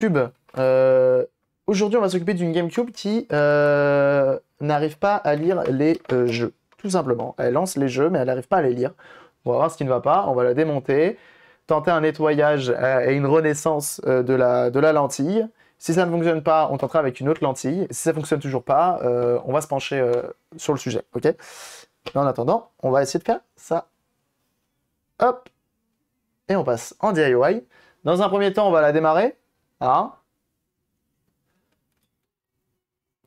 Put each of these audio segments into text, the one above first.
Gamecube, euh, Aujourd'hui, on va s'occuper d'une GameCube qui euh, n'arrive pas à lire les euh, jeux, tout simplement. Elle lance les jeux, mais elle n'arrive pas à les lire. On va voir ce qui ne va pas, on va la démonter, tenter un nettoyage et une renaissance de, la, lentille. Si ça ne fonctionne pas, on tentera avec une autre lentille. Si ça ne fonctionne toujours pas, on va se pencher sur le sujet, ok En attendant, on va essayer de faire ça. Hop Et on passe en DIY. Dans un premier temps, on va la démarrer. Ah,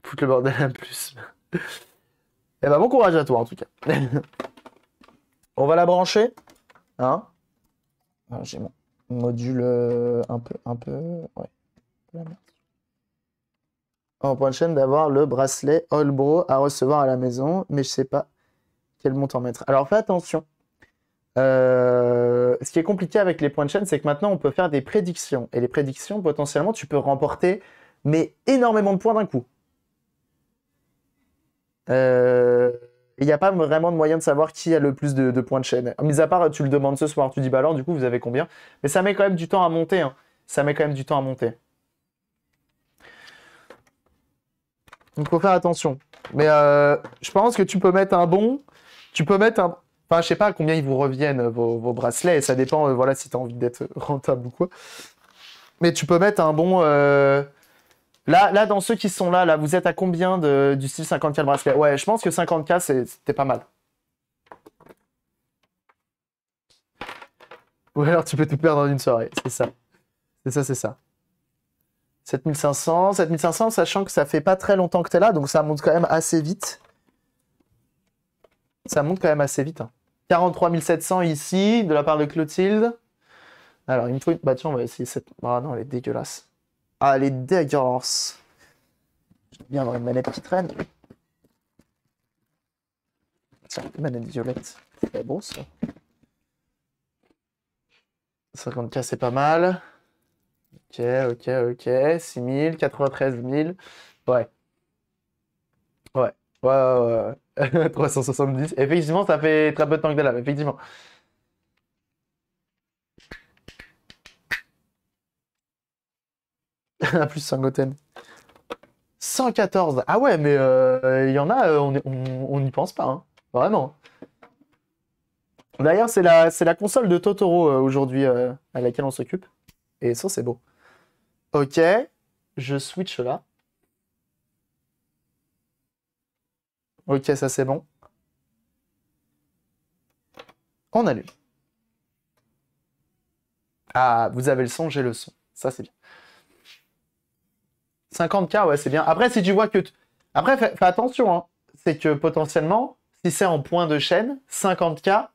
Foutre le bordel à plus. Eh ben bon courage à toi en tout cas. On va la brancher. Hein J'ai mon module euh, un peu. Un peu. Ouais. En point de chaîne d'avoir le bracelet All à recevoir à la maison, mais je sais pas quel montant mettre. Alors fais attention. Euh, ce qui est compliqué avec les points de chaîne, c'est que maintenant on peut faire des prédictions. Et les prédictions, potentiellement, tu peux remporter mais énormément de points d'un coup. Euh, il n'y a pas vraiment de moyen de savoir qui a le plus de, points de chaîne. Mis à part, tu le demandes ce soir, tu dis bah alors du coup vous avez combien Mais ça met quand même du temps à monter. Hein. Ça met quand même du temps à monter. Donc faut faire attention. Mais euh, je pense que tu peux mettre un bon, tu peux mettre un, Enfin, je sais pas combien ils vous reviennent, euh, vos, bracelets. ça dépend, euh, voilà, si tu as envie d'être rentable ou quoi. Mais tu peux mettre un bon. Euh, là, là, dans ceux qui sont là, là, vous êtes à combien du style 50K le bracelet Ouais, je pense que 50K, c'était pas mal. Ou alors tu peux tout perdre en une soirée, c'est ça. C'est ça, c'est ça. 7500, 7500, sachant que ça fait pas très longtemps que tu es là, donc ça monte quand même assez vite. Ça monte quand même assez vite. Hein. 43 700 ici, de la part de Clotilde. Alors, il me faut une... Bah tiens, on va essayer cette... Ah non, elle est dégueulasse. Ah, elle est dégueulasse. J'aime bien avoir une manette qui traîne. une manette violette. C'est pas bon, ça. 50K, c'est pas mal. Ok, ok, ok. 000 93 000. Ouais. Ouais, ouais, 370. Effectivement, ça fait très peu de temps que t'es là, effectivement. plus Sangoten. 114. Ah ouais, mais euh, il y en a, euh, on n'y pense pas. Hein. Vraiment. D'ailleurs, c'est la, la console de Totoro euh, aujourd'hui à laquelle on s'occupe. Et ça, c'est beau. Ok, je switch là. Ok, ça c'est bon. On allume. Ah, vous avez le son, j'ai le son. Ça c'est bien. 50K, ouais, c'est bien. Après, si tu vois que... Après, fais, attention, hein. c'est que potentiellement, si c'est en point de chaîne, 50K,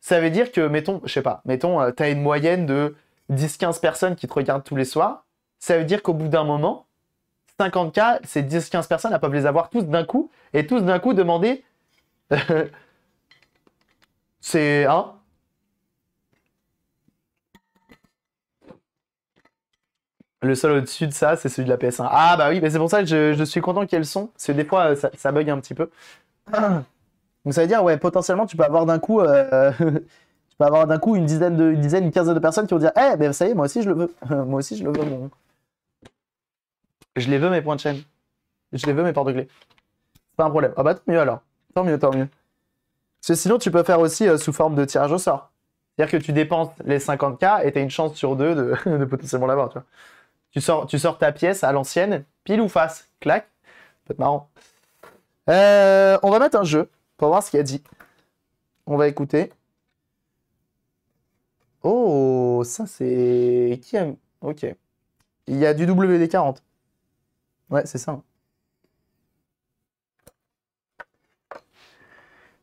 ça veut dire que, mettons, je sais pas, mettons, euh, tu as une moyenne de 10-15 personnes qui te regardent tous les soirs. Ça veut dire qu'au bout d'un moment, 50K, ces 10-15 personnes, elles peuvent les avoir tous d'un coup, et tous d'un coup demander... C'est... un. Hein? Le seul au-dessus de ça, c'est celui de la PS1. Ah bah oui, mais c'est pour ça que je, suis content qu'elles sont. ait le Parce des fois, ça, bug un petit peu. Donc ça veut dire, ouais, potentiellement, tu peux avoir d'un coup... Euh, tu peux avoir d'un coup une dizaine, de, une dizaine, une quinzaine de personnes qui vont dire Eh, ben ça y est, moi aussi je le veux. moi aussi je le veux, mon, je les veux, mes points de chaîne. Je les veux, mes de clés C'est pas un problème. Ah bah tant mieux alors. Tant mieux, tant mieux. Parce que sinon, tu peux faire aussi euh, sous forme de tirage au sort. C'est-à-dire que tu dépenses les 50K et tu une chance sur deux de, potentiellement l'avoir. Tu, vois. Tu, sors, tu sors ta pièce à l'ancienne, pile ou face. Clac. peut marrant. Euh, on va mettre un jeu pour voir ce qu'il a dit. On va écouter. Oh, ça c'est. Qui aime Ok. Il y a du WD40. Ouais, c'est ça.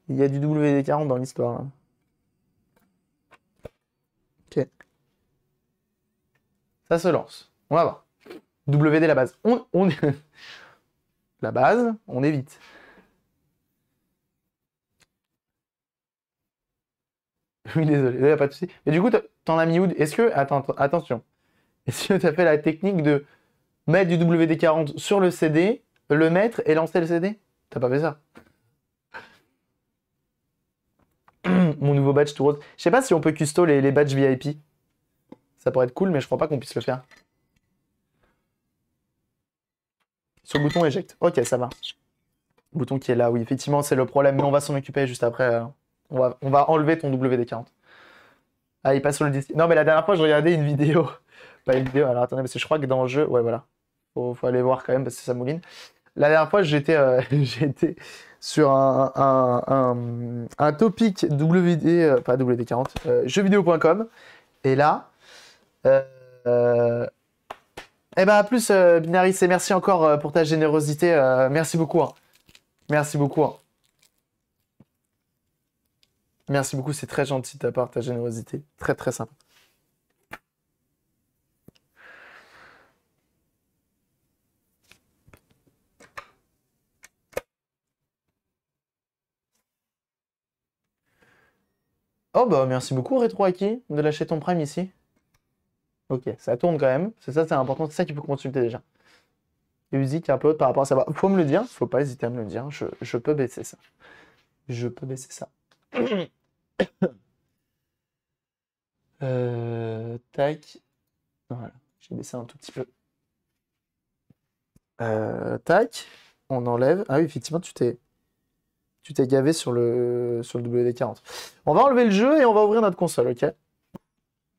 Il y a du WD-40 dans l'histoire. Ok. Ça se lance. On va voir. WD la base. la base, on évite. Oui, désolé, a pas de souci. Mais du coup, t'en as mis où Est-ce que. Attends, attention. Est-ce que tu as fait la technique de mettre du WD-40 sur le CD, le mettre et lancer le CD T'as pas fait ça Mon nouveau badge tout rose. Je sais pas si on peut custo les, badges VIP. Ça pourrait être cool, mais je crois pas qu'on puisse le faire. Sur le bouton éjecte. Ok, ça va. bouton qui est là, oui, effectivement, c'est le problème. Mais on va s'en occuper juste après. Euh, on va, on va enlever ton WD-40. Ah, il passe sur le disque. Non, mais la dernière fois, je regardais une vidéo. Pas une vidéo, alors attendez, parce que je crois que dans le jeu. Ouais, voilà faut, faut, aller voir quand même parce que ça mouline. La dernière fois, j'étais euh, été sur un, topic WD, euh, pas WD40, euh, jeuxvideo.com. Et là, eh ben, à plus, Binaris, et merci encore pour ta générosité. merci beaucoup. Hein. Merci beaucoup. Hein. Merci beaucoup, c'est très gentil de ta part, ta générosité. Très, très sympa. Bah, merci beaucoup RetroAki de lâcher ton prime ici. Ok, ça tourne quand même. C'est ça, c'est important. C'est ça qu'il faut consulter déjà. Et Uzi qui est un peu par rapport à ça. Bah, faut me le dire. Faut pas hésiter à me le dire. Je, peux baisser ça. Je peux baisser ça. Euh, tac. Voilà. J'ai baissé un tout petit peu. Euh, tac. On enlève. Ah oui, effectivement, tu t'es tu t'es gavé sur le, WD-40. On va enlever le jeu et on va ouvrir notre console, ok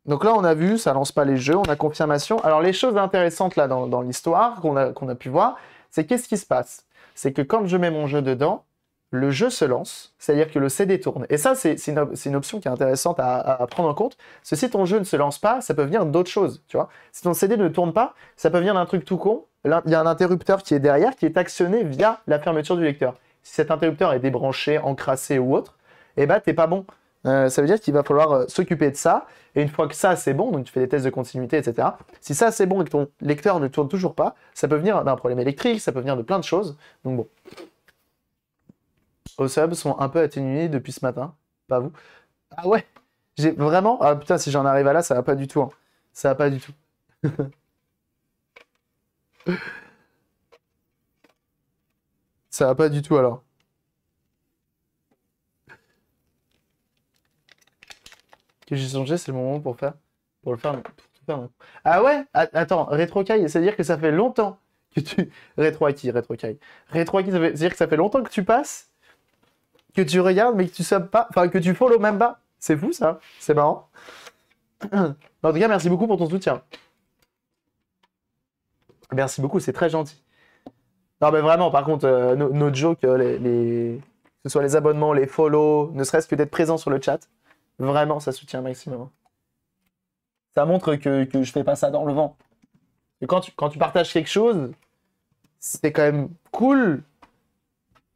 donc là, on a vu, ça lance pas les jeux, on a confirmation. Alors les choses intéressantes là dans, l'histoire qu'on a, pu voir, c'est qu'est-ce qui se passe C'est que quand je mets mon jeu dedans, le jeu se lance, c'est-à-dire que le CD tourne. Et ça, c'est une, option qui est intéressante à, prendre en compte. Parce si ton jeu ne se lance pas, ça peut venir d'autres choses, tu vois. Si ton CD ne tourne pas, ça peut venir d'un truc tout con. Il y a un interrupteur qui est derrière, qui est actionné via la fermeture du lecteur si cet interrupteur est débranché, encrassé ou autre, eh ben, t'es pas bon. Euh, ça veut dire qu'il va falloir euh, s'occuper de ça. Et une fois que ça, c'est bon, donc tu fais des tests de continuité, etc. Si ça, c'est bon et que ton lecteur ne tourne toujours pas, ça peut venir d'un problème électrique, ça peut venir de plein de choses. Donc bon. Aux subs sont un peu atténués depuis ce matin. Pas vous. Ah ouais J'ai vraiment. Ah putain, si j'en arrive à là, ça va pas du tout. Hein. Ça va pas du tout. Ça va pas du tout alors. Que j'ai changé, c'est le moment pour faire. Pour le faire, Ah ouais Attends, rétrocaille, c'est-à-dire que ça fait longtemps que tu. RetroKai, RetroKai. RetroKai, c'est-à-dire que ça fait longtemps que tu passes, que tu regardes, mais que tu subs pas. Enfin, que tu follow même pas. C'est fou ça, c'est marrant. En tout cas, merci beaucoup pour ton soutien. Merci beaucoup, c'est très gentil. Non, mais vraiment, par contre, notre euh, nos euh, les, que ce soit les abonnements, les follow, ne serait-ce que d'être présent sur le chat, vraiment, ça soutient maximum. Hein. Ça montre que, je fais pas ça dans le vent. Et quand tu, partages quelque chose, c'est quand même cool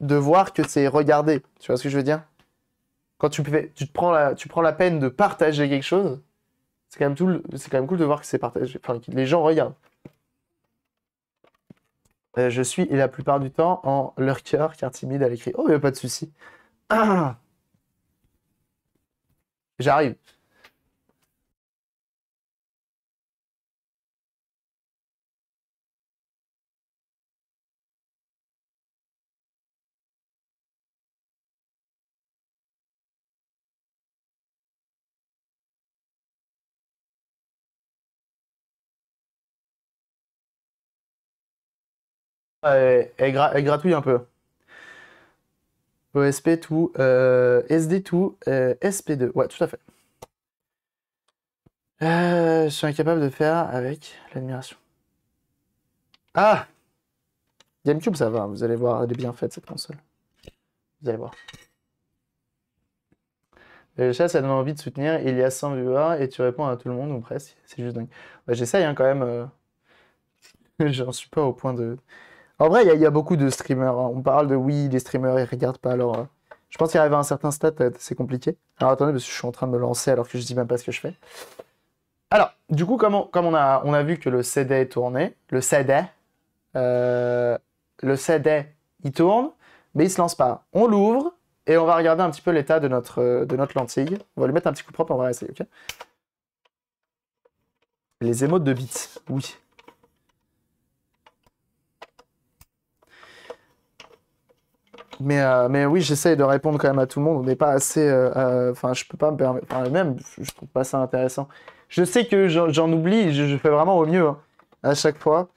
de voir que c'est regardé. Tu vois ce que je veux dire Quand tu, tu, te prends la, peine de partager quelque chose, c'est quand, même quand même cool de voir que c'est partagé, enfin, que les gens regardent. Euh, je suis la plupart du temps en leur cœur, car timide à l'écrit. Oh, il n'y a pas de souci. J'arrive. elle, gratouille un peu. OSP tout, euh, SD tout, euh, SP2. Ouais, tout à fait. Euh, je suis incapable de faire avec l'admiration. Ah GameCube, ça va. Vous allez voir, elle est bien faite cette console. Vous allez voir. ça ça donne envie de soutenir. Il y a 100 viewers et tu réponds à tout le monde ou presque. C'est juste dingue. Bah, j'essaye hein, quand même. J'en suis pas au point de. En vrai, il y, a beaucoup de streamers. Hein. On parle de oui, les streamers, ils regardent pas alors. Euh, je pense qu'il arrive à un certain stade, euh, c'est compliqué. Alors attendez, parce que je suis en train de me lancer alors que je dis même pas ce que je fais. Alors, du coup, comme on, on, a, on a, vu que le CD est tourné, le CD, euh, le CD, il tourne, mais il se lance pas. On l'ouvre et on va regarder un petit peu l'état de notre, de notre lentille. On va lui mettre un petit coup propre, on va essayer, ok Les émotes de bits, oui. Euh, mais, oui, j'essaye de répondre quand même à tout le monde. On n'est pas assez. Euh, euh, enfin, je peux pas me permettre. Enfin, même, je trouve pas ça intéressant. Je sais que j'en oublie, je, fais vraiment au mieux hein, à chaque fois.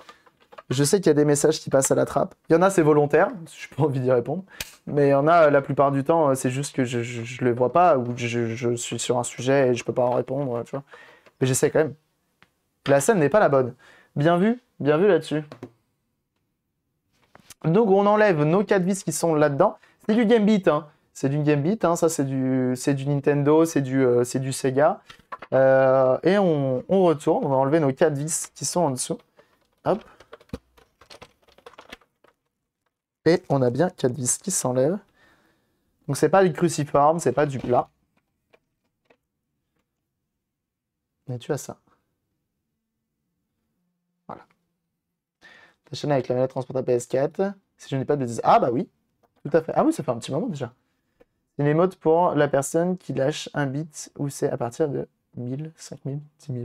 Je sais qu'il y a des messages qui passent à la trappe. Il y en a, c'est volontaire, je n'ai pas envie d'y répondre. Mais il y en a, la plupart du temps, c'est juste que je ne les vois pas ou je, je, suis sur un sujet et je ne peux pas en répondre. Tu vois. Mais j'essaie quand même. La scène n'est pas la bonne. Bien vu, bien vu là-dessus. Donc on enlève nos quatre vis qui sont là-dedans. C'est du Gamebit. hein. C'est du Gamebit. hein. ça c'est du, du Nintendo, c'est du, euh, du Sega. Euh, et on, retourne, on va enlever nos quatre vis qui sont en dessous. Hop. Et on a bien quatre vis qui s'enlèvent. Donc c'est pas du cruciforme, c'est pas du plat. Mais tu as ça. chaîne avec la manette transportable PS4. Si je n'ai pas de bêtises. Ah bah oui, tout à fait. Ah oui, ça fait un petit moment déjà. C'est une émote pour la personne qui lâche un bit ou c'est à partir de 1000, 5000, 10 000.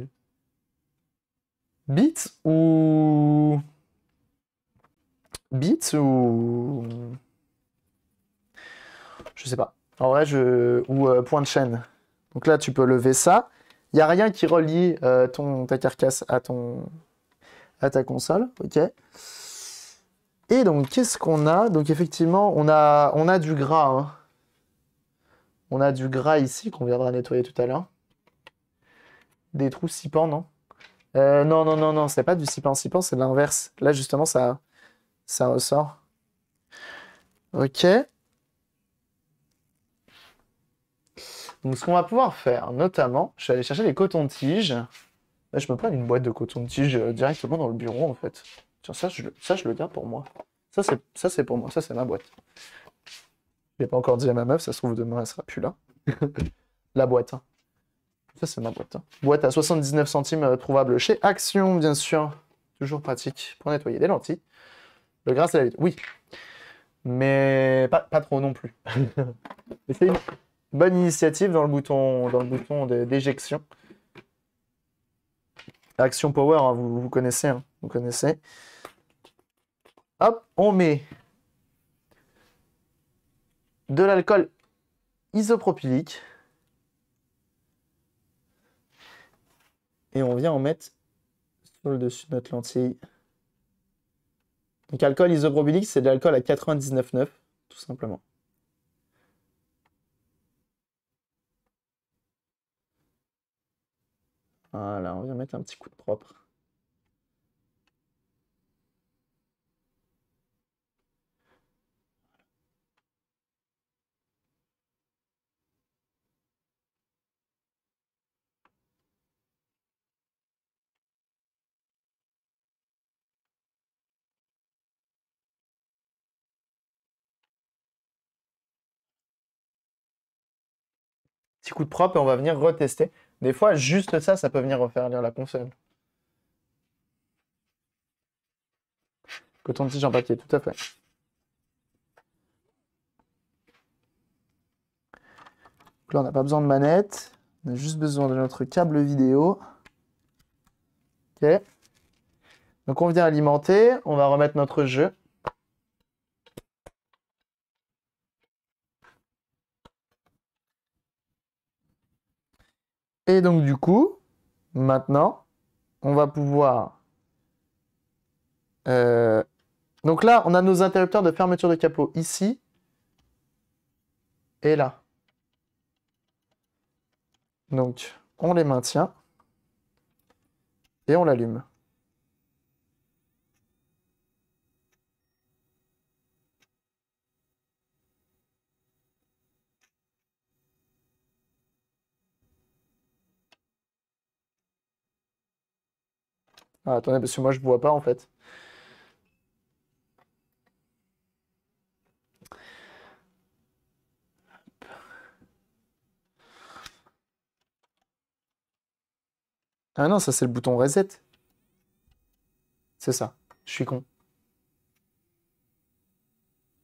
Bits ou. Bits ou. Je sais pas. En vrai, je. Ou euh, point de chaîne. Donc là, tu peux lever ça. Il n'y a rien qui relie euh, ton, ta carcasse à ton, à ta console. OK. Et donc, qu'est-ce qu'on a Donc, effectivement, on a, on a du gras. Hein. On a du gras ici qu'on viendra nettoyer tout à l'heure. Des trous sipants, non euh, Non, non, non, non, c'est pas du sipant-sipant, c'est de l'inverse. Là, justement, ça, ça ressort. Ok. Donc, ce qu'on va pouvoir faire, notamment, je vais aller chercher les cotons-tiges je me prends une boîte de coton-tige de euh, directement dans le bureau, en fait. Tiens, ça, je, le garde pour moi. Ça, c'est pour moi. Ça, c'est ma boîte. Je l'ai pas encore dit à ma meuf, ça se trouve, demain, elle ne sera plus là. la boîte. Hein. Ça, c'est ma boîte. Hein. Boîte à 79 centimes, euh, trouvable chez Action, bien sûr. Toujours pratique pour nettoyer des lentilles. Le gras, c'est la vie. Oui. Mais pas, trop non plus. c'est une bonne initiative dans le bouton d'éjection. Action Power, hein, vous, connaissez, hein, vous connaissez. Hop, on met de l'alcool isopropylique. Et on vient en mettre sur le dessus de notre lentille. Donc alcool isopropylique, c'est de l'alcool à 99,9, tout simplement. Voilà, on vient mettre un petit coup de propre. Petit coup de propre et on va venir retester. Des fois, juste ça, ça peut venir refaire lire la console. Coton de tige en papier, tout à fait. Donc là, on n'a pas besoin de manette. On a juste besoin de notre câble vidéo. Ok. Donc on vient alimenter, on va remettre notre jeu. Et donc du coup, maintenant, on va pouvoir... Euh, donc là, on a nos interrupteurs de fermeture de capot ici et là. Donc, on les maintient et on l'allume. Ah, attendez, parce que moi je vois pas en fait. Ah non, ça c'est le bouton reset. C'est ça. Je suis con.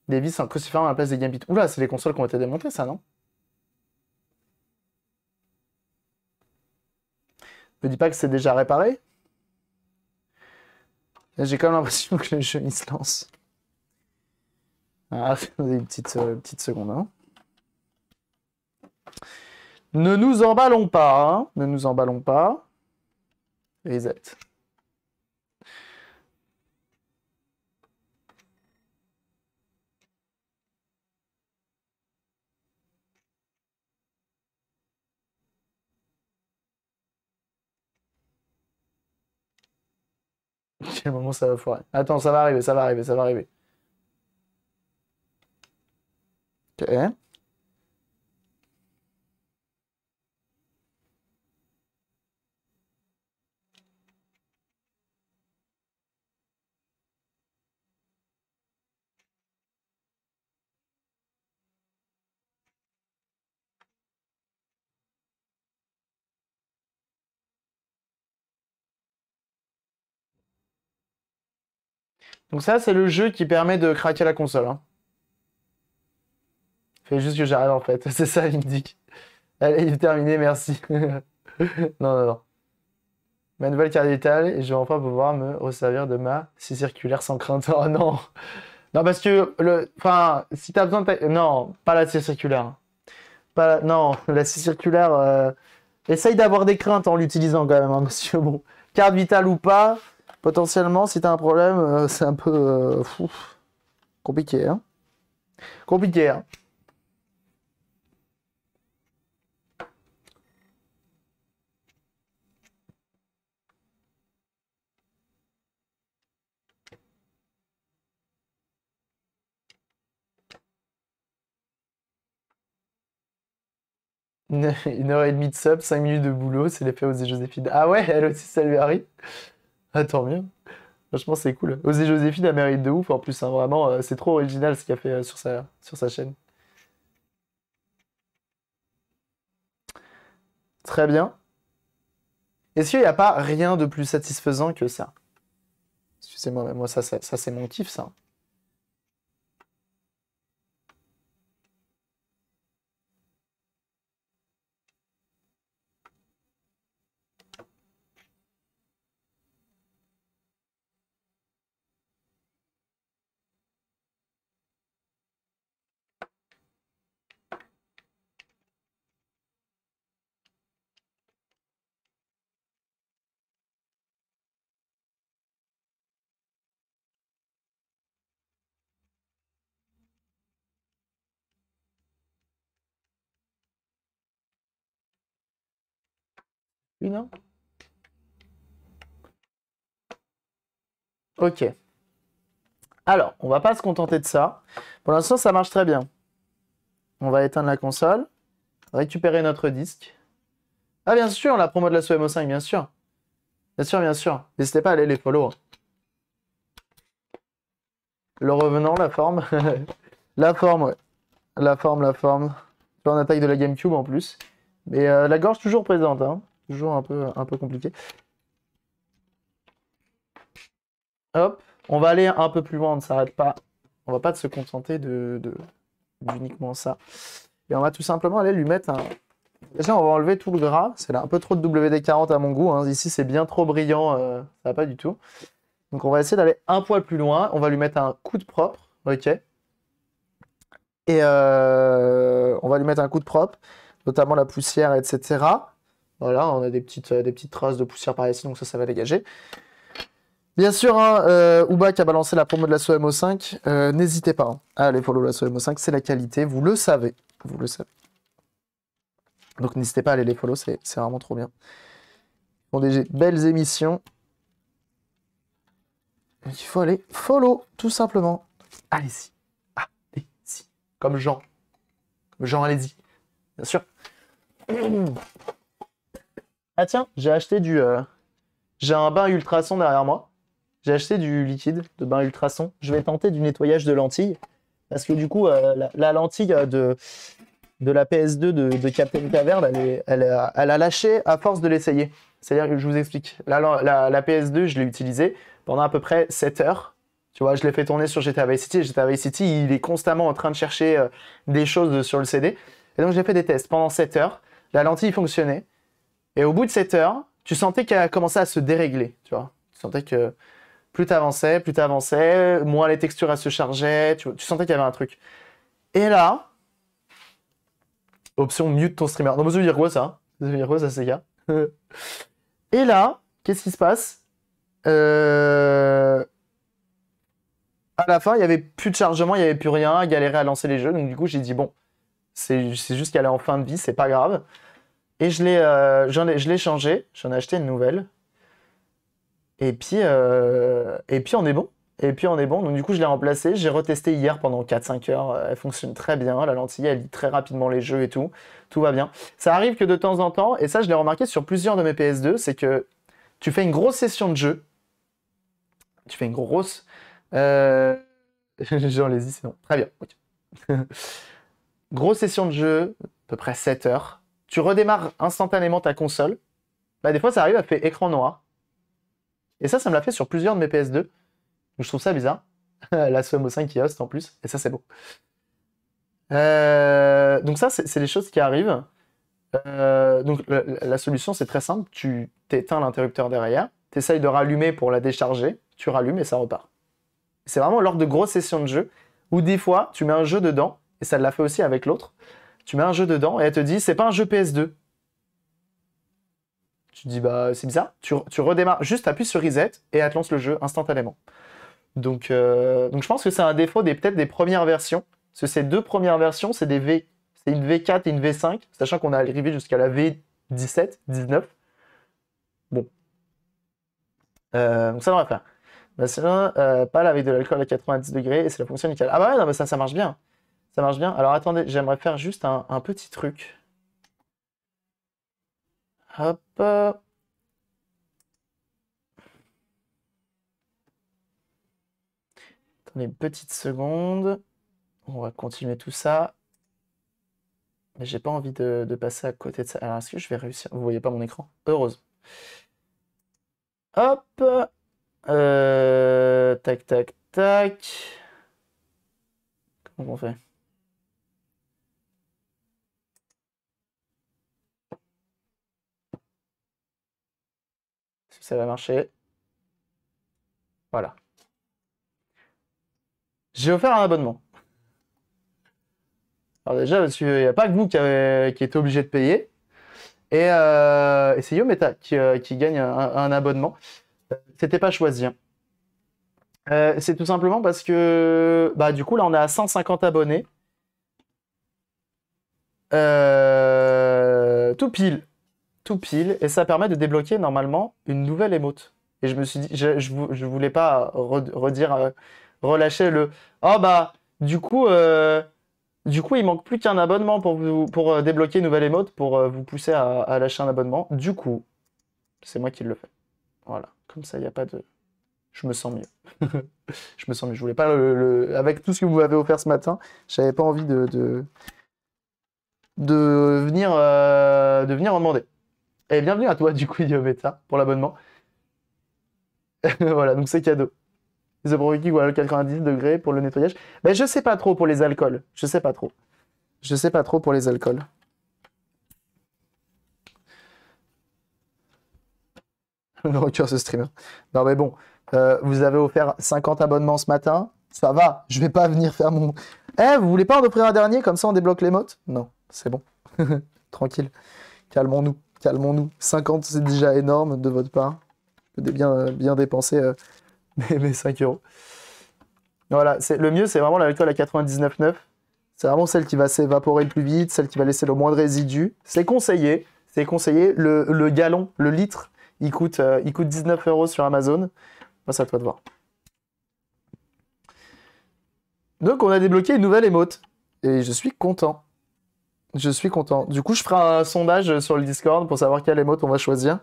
Des vis, en crucifère à la place des gambits. Oula, c'est les consoles qui ont été démontées, ça, non Me dis pas que c'est déjà réparé j'ai quand même l'impression que le jeu, se lance. Ah, une petite, euh, petite seconde. Hein. Ne nous emballons pas, hein. ne nous emballons pas. Reset. quel moment ça va foirer. Attends, ça va arriver, ça va arriver, ça va arriver. Ok. Donc ça, c'est le jeu qui permet de craquer la console. Hein. fait juste que j'arrive en fait. C'est ça, il me dit. Allez, il est terminé, merci. non, non, non. Ma nouvelle carte vitale et je vais enfin pouvoir me resservir de ma scie circulaire sans crainte. Oh non Non, parce que le. Enfin, si t'as besoin de. Non, pas la scie circulaire. Pas Non, la scie circulaire. Euh, essaye d'avoir des craintes en l'utilisant quand même, monsieur. Hein, bon, carte vitale ou pas, Potentiellement, si t'as un problème, euh, c'est un peu euh, compliqué. Hein. compliqué. Hein. Une heure et demie de sub, cinq minutes de boulot, c'est l'effet aux Joséphine. Ah ouais, elle aussi, ça lui arrive. Ah, tant mieux. Franchement, c'est cool. Osée Joséphine, elle mérite de ouf en plus. Hein, vraiment, euh, c'est trop original ce qu'elle fait euh, sur, sa, sur sa chaîne. Très bien. Est-ce qu'il n'y a pas rien de plus satisfaisant que ça Excusez-moi, mais moi, ça, ça c'est mon kiff, ça. Ok. Alors, on va pas se contenter de ça. Pour l'instant, ça marche très bien. On va éteindre la console, récupérer notre disque. Ah, bien sûr, la promo de la somo 5, bien sûr. Bien sûr, bien sûr. N'hésitez pas à aller les follow. Hein. Le revenant, la forme. la forme, La forme, la forme. En attaque de la GameCube en plus. Mais euh, la gorge toujours présente. Hein toujours un peu, compliqué. Hop, on va aller un peu plus loin, on ne s'arrête pas. On va pas se contenter de, uniquement ça. Et on va tout simplement aller lui mettre un... Déjà, on va enlever tout le gras. C'est un peu trop de WD-40 à mon goût. Hein. Ici, c'est bien trop brillant. Euh, ça va pas du tout. Donc, on va essayer d'aller un poil plus loin. On va lui mettre un coup de propre. OK. Et euh, on va lui mettre un coup de propre, notamment la poussière, etc. Voilà, on a des petites, euh, des petites traces de poussière par ici, donc ça, ça va dégager. Bien sûr, hein, euh, Uba qui a balancé la promo de la SOMO 5 euh, n'hésitez pas. Hein, à aller follow la SOMO 5 c'est la qualité, vous le savez. Vous le savez. Donc n'hésitez pas à aller les follow, c'est vraiment trop bien. Bon, déjà des belles émissions. il faut aller follow, tout simplement. Allez-y. Allez-y. Comme Jean. Comme Jean, allez-y. Bien sûr. Ah tiens, j'ai acheté du... Euh, j'ai un bain ultrason derrière moi. J'ai acheté du liquide de bain ultrason. Je vais tenter du nettoyage de lentilles. Parce que du coup, euh, la, lentille euh, de, de la PS2 de, Captain Caverne, elle, a, lâché à force de l'essayer. C'est-à-dire que je vous explique. La, la, PS2, je l'ai utilisée pendant à peu près 7 heures. Tu vois, je l'ai fait tourner sur GTA Vice City. GTA Vice City, il est constamment en train de chercher des choses sur le CD. Et donc, j'ai fait des tests pendant 7 heures. La lentille fonctionnait. Et au bout de cette heure, tu sentais qu'elle commençait à se dérégler, tu vois. Tu sentais que plus avançais plus t'avançais, moins les textures à se chargeaient, tu, sentais qu'il y avait un truc. Et là, option mute ton streamer. Non, mais je dire quoi ça Vous veux dire quoi ça, c'est gars Et là, qu'est-ce qui se passe euh, À la fin, il n'y avait plus de chargement, il n'y avait plus rien, galérer à lancer les jeux. Donc, du coup, j'ai dit, bon, c'est juste qu'elle est en fin de vie, c'est pas grave. Et je l'ai, euh, l'ai changé, j'en ai acheté une nouvelle. Et puis, euh, et puis on est bon. Et puis on est bon. Donc du coup, je l'ai remplacé. J'ai retesté hier pendant 4-5 heures. Euh, elle fonctionne très bien. La lentille, elle lit très rapidement les jeux et tout. Tout va bien. Ça arrive que de temps en temps, et ça, je l'ai remarqué sur plusieurs de mes PS2, c'est que tu fais une grosse session de jeu. Tu fais une grosse. Euh... J'en les sinon. Très bien. grosse session de jeu, à peu près 7 heures tu redémarres instantanément ta console, bah, des fois ça arrive à fait écran noir. Et ça, ça me l'a fait sur plusieurs de mes PS2. je trouve ça bizarre. la SOMO 5 qui host en plus, et ça c'est beau. Euh, donc ça, c'est les choses qui arrivent. Euh, donc la, solution c'est très simple, tu éteins l'interrupteur derrière, tu essayes de rallumer pour la décharger, tu rallumes et ça repart. C'est vraiment lors de grosses sessions de jeu où des fois tu mets un jeu dedans, et ça l'a fait aussi avec l'autre, tu mets un jeu dedans et elle te dit c'est pas un jeu PS2. Tu dis bah c'est bizarre. Tu, redémarres, juste appuies sur reset et elle te lance le jeu instantanément. Donc, euh, donc je pense que c'est un défaut des peut-être des premières versions. Parce que ces deux premières versions, c'est des V, c'est une V4 et une V5, sachant qu'on est arrivé jusqu'à la V17, 19. Bon. Euh, donc ça on va faire. Bah, sinon, euh, pâle avec de l'alcool à 90 degrés et c'est la fonction nickel. Ah bah ouais, non, ça, ça marche bien. Ça marche bien. Alors attendez, j'aimerais faire juste un, petit truc. Hop. Attendez une petite seconde. On va continuer tout ça. Mais j'ai pas envie de, passer à côté de ça. Alors est-ce que je vais réussir Vous voyez pas mon écran Heureuse. Hop. Euh, tac, tac, tac. Comment on fait ça va marcher. Voilà. J'ai offert un abonnement. Alors déjà, parce qu'il n'y a pas que vous qui, avez, qui était obligé de payer. Et, euh, et c'est Yometa qui, euh, qui, gagne un, abonnement. C'était pas choisi. Hein. Euh, c'est tout simplement parce que bah, du coup, là, on est à 150 abonnés. Euh, tout pile pile et ça permet de débloquer normalement une nouvelle émote. Et je me suis dit, je, je, voulais pas redire, euh, relâcher le oh bah du coup euh, du coup il manque plus qu'un abonnement pour vous, pour euh, débloquer une nouvelle émote pour vous pousser à, lâcher un abonnement. Du coup, c'est moi qui le fais. Voilà, comme ça il n'y a pas de, je me sens mieux. je me sens mieux. Je voulais pas le, avec tout ce que vous m'avez offert ce matin, j'avais pas envie de, de venir, de venir en demander. Et bienvenue à toi, du coup, Yoveta pour l'abonnement. voilà, donc c'est cadeau. qui voient voilà, 90 degrés pour le nettoyage. Mais ben, je sais pas trop pour les alcools. Je sais pas trop. Je sais pas trop pour les alcools. le rocker, ce streamer. Non, mais bon, euh, vous avez offert 50 abonnements ce matin. Ça va, je vais pas venir faire mon. Eh, vous voulez pas en offrir un dernier Comme ça, on débloque les mots Non, c'est bon. Tranquille. Calmons-nous calmons-nous. 50, c'est déjà énorme de votre part. Vous pouvez bien, euh, bien dépenser euh, mes, 5 euros. Voilà, le mieux, c'est vraiment la étoile à 99,9. C'est vraiment celle qui va s'évaporer le plus vite, celle qui va laisser le moins de résidus. C'est conseillé. C'est conseillé. Le, galon, le litre, il coûte, 19 euh, euros sur Amazon. Moi, bah, c'est à toi de voir. Donc, on a débloqué une nouvelle émote. Et je suis content. Je suis content. Du coup, je ferai un sondage sur le Discord pour savoir quelle émote on va choisir.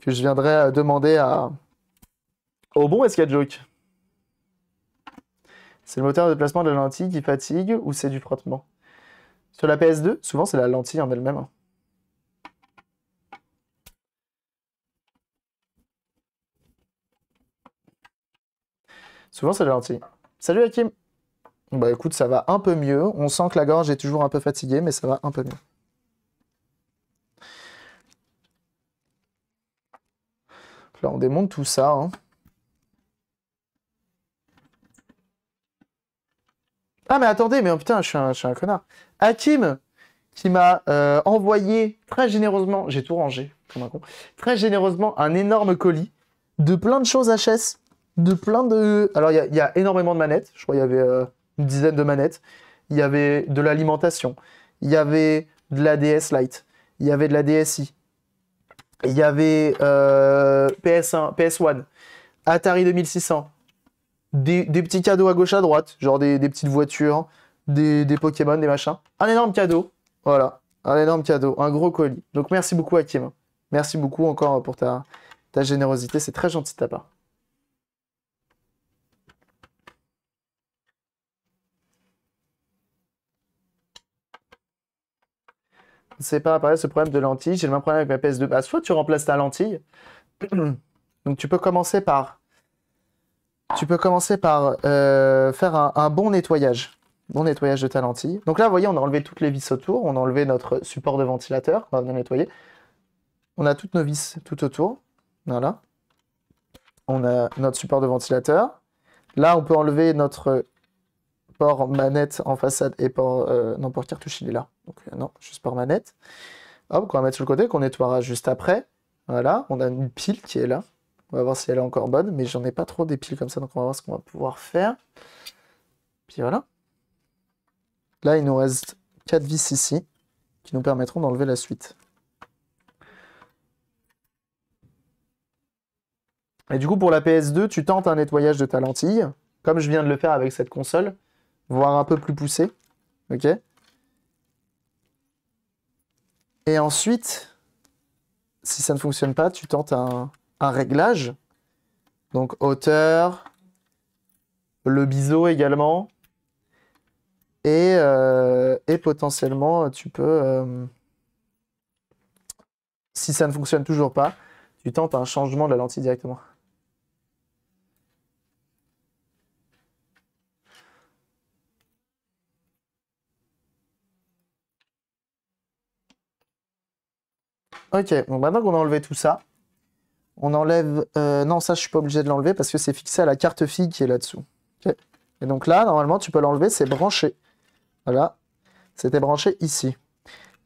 Que je viendrai euh, demander à... au bon Escape Joke. C'est le moteur de déplacement de la lentille qui fatigue ou c'est du frottement Sur la PS2, souvent c'est la lentille en elle-même. Hein. Souvent c'est la lentille. Salut Hakim bah écoute, ça va un peu mieux. On sent que la gorge est toujours un peu fatiguée, mais ça va un peu mieux. là, on démonte tout ça. Hein. Ah mais attendez, mais oh, putain, je suis, un, je suis un connard. Hakim, qui m'a euh, envoyé très généreusement, j'ai tout rangé comme un con, très généreusement un énorme colis de plein de choses HS, de plein de... Alors il y, a énormément de manettes, je crois qu'il y avait... Euh, une dizaine de manettes. Il y avait de l'alimentation, il y avait de la DS Lite, il y avait de la DSi, il y avait PS1, euh, ps Atari 2600, des, petits cadeaux à gauche à droite, genre des, petites voitures, des, Pokémon, des machins. Un énorme cadeau, voilà, un énorme cadeau, un gros colis. Donc merci beaucoup Hakim, merci beaucoup encore pour ta, ta générosité, c'est très gentil de ta part. c'est pas pareil ce problème de lentille. J'ai le même problème avec ma PS2. Bah, soit tu remplaces ta lentille. Donc tu peux commencer par, tu peux commencer par euh, faire un, bon nettoyage, bon nettoyage de ta lentille. Donc là, vous voyez, on a enlevé toutes les vis autour, on a enlevé notre support de ventilateur, on va venir nettoyer. On a toutes nos vis tout autour, voilà. On a notre support de ventilateur. Là, on peut enlever notre port manette en façade et port, euh, non, port cartouche, il est là. Donc euh, non, juste par manette. Hop, qu'on va mettre sur le côté, qu'on nettoiera juste après. Voilà, on a une pile qui est là. On va voir si elle est encore bonne, mais j'en ai pas trop des piles comme ça, donc on va voir ce qu'on va pouvoir faire. Puis voilà. Là, il nous reste quatre vis ici, qui nous permettront d'enlever la suite. Et du coup, pour la PS2, tu tentes un nettoyage de ta lentille, comme je viens de le faire avec cette console, voire un peu plus poussé. ok et ensuite, si ça ne fonctionne pas, tu tentes un, réglage. Donc hauteur, le biseau également. Et, euh, potentiellement, tu peux, euh, si ça ne fonctionne toujours pas, tu tentes un changement de la lentille directement. Ok, donc bah, maintenant qu'on a enlevé tout ça, on enlève... Euh, non, ça, je suis pas obligé de l'enlever parce que c'est fixé à la carte fille qui est là-dessous. Et donc là, normalement, tu peux l'enlever, c'est branché. Voilà, c'était branché ici.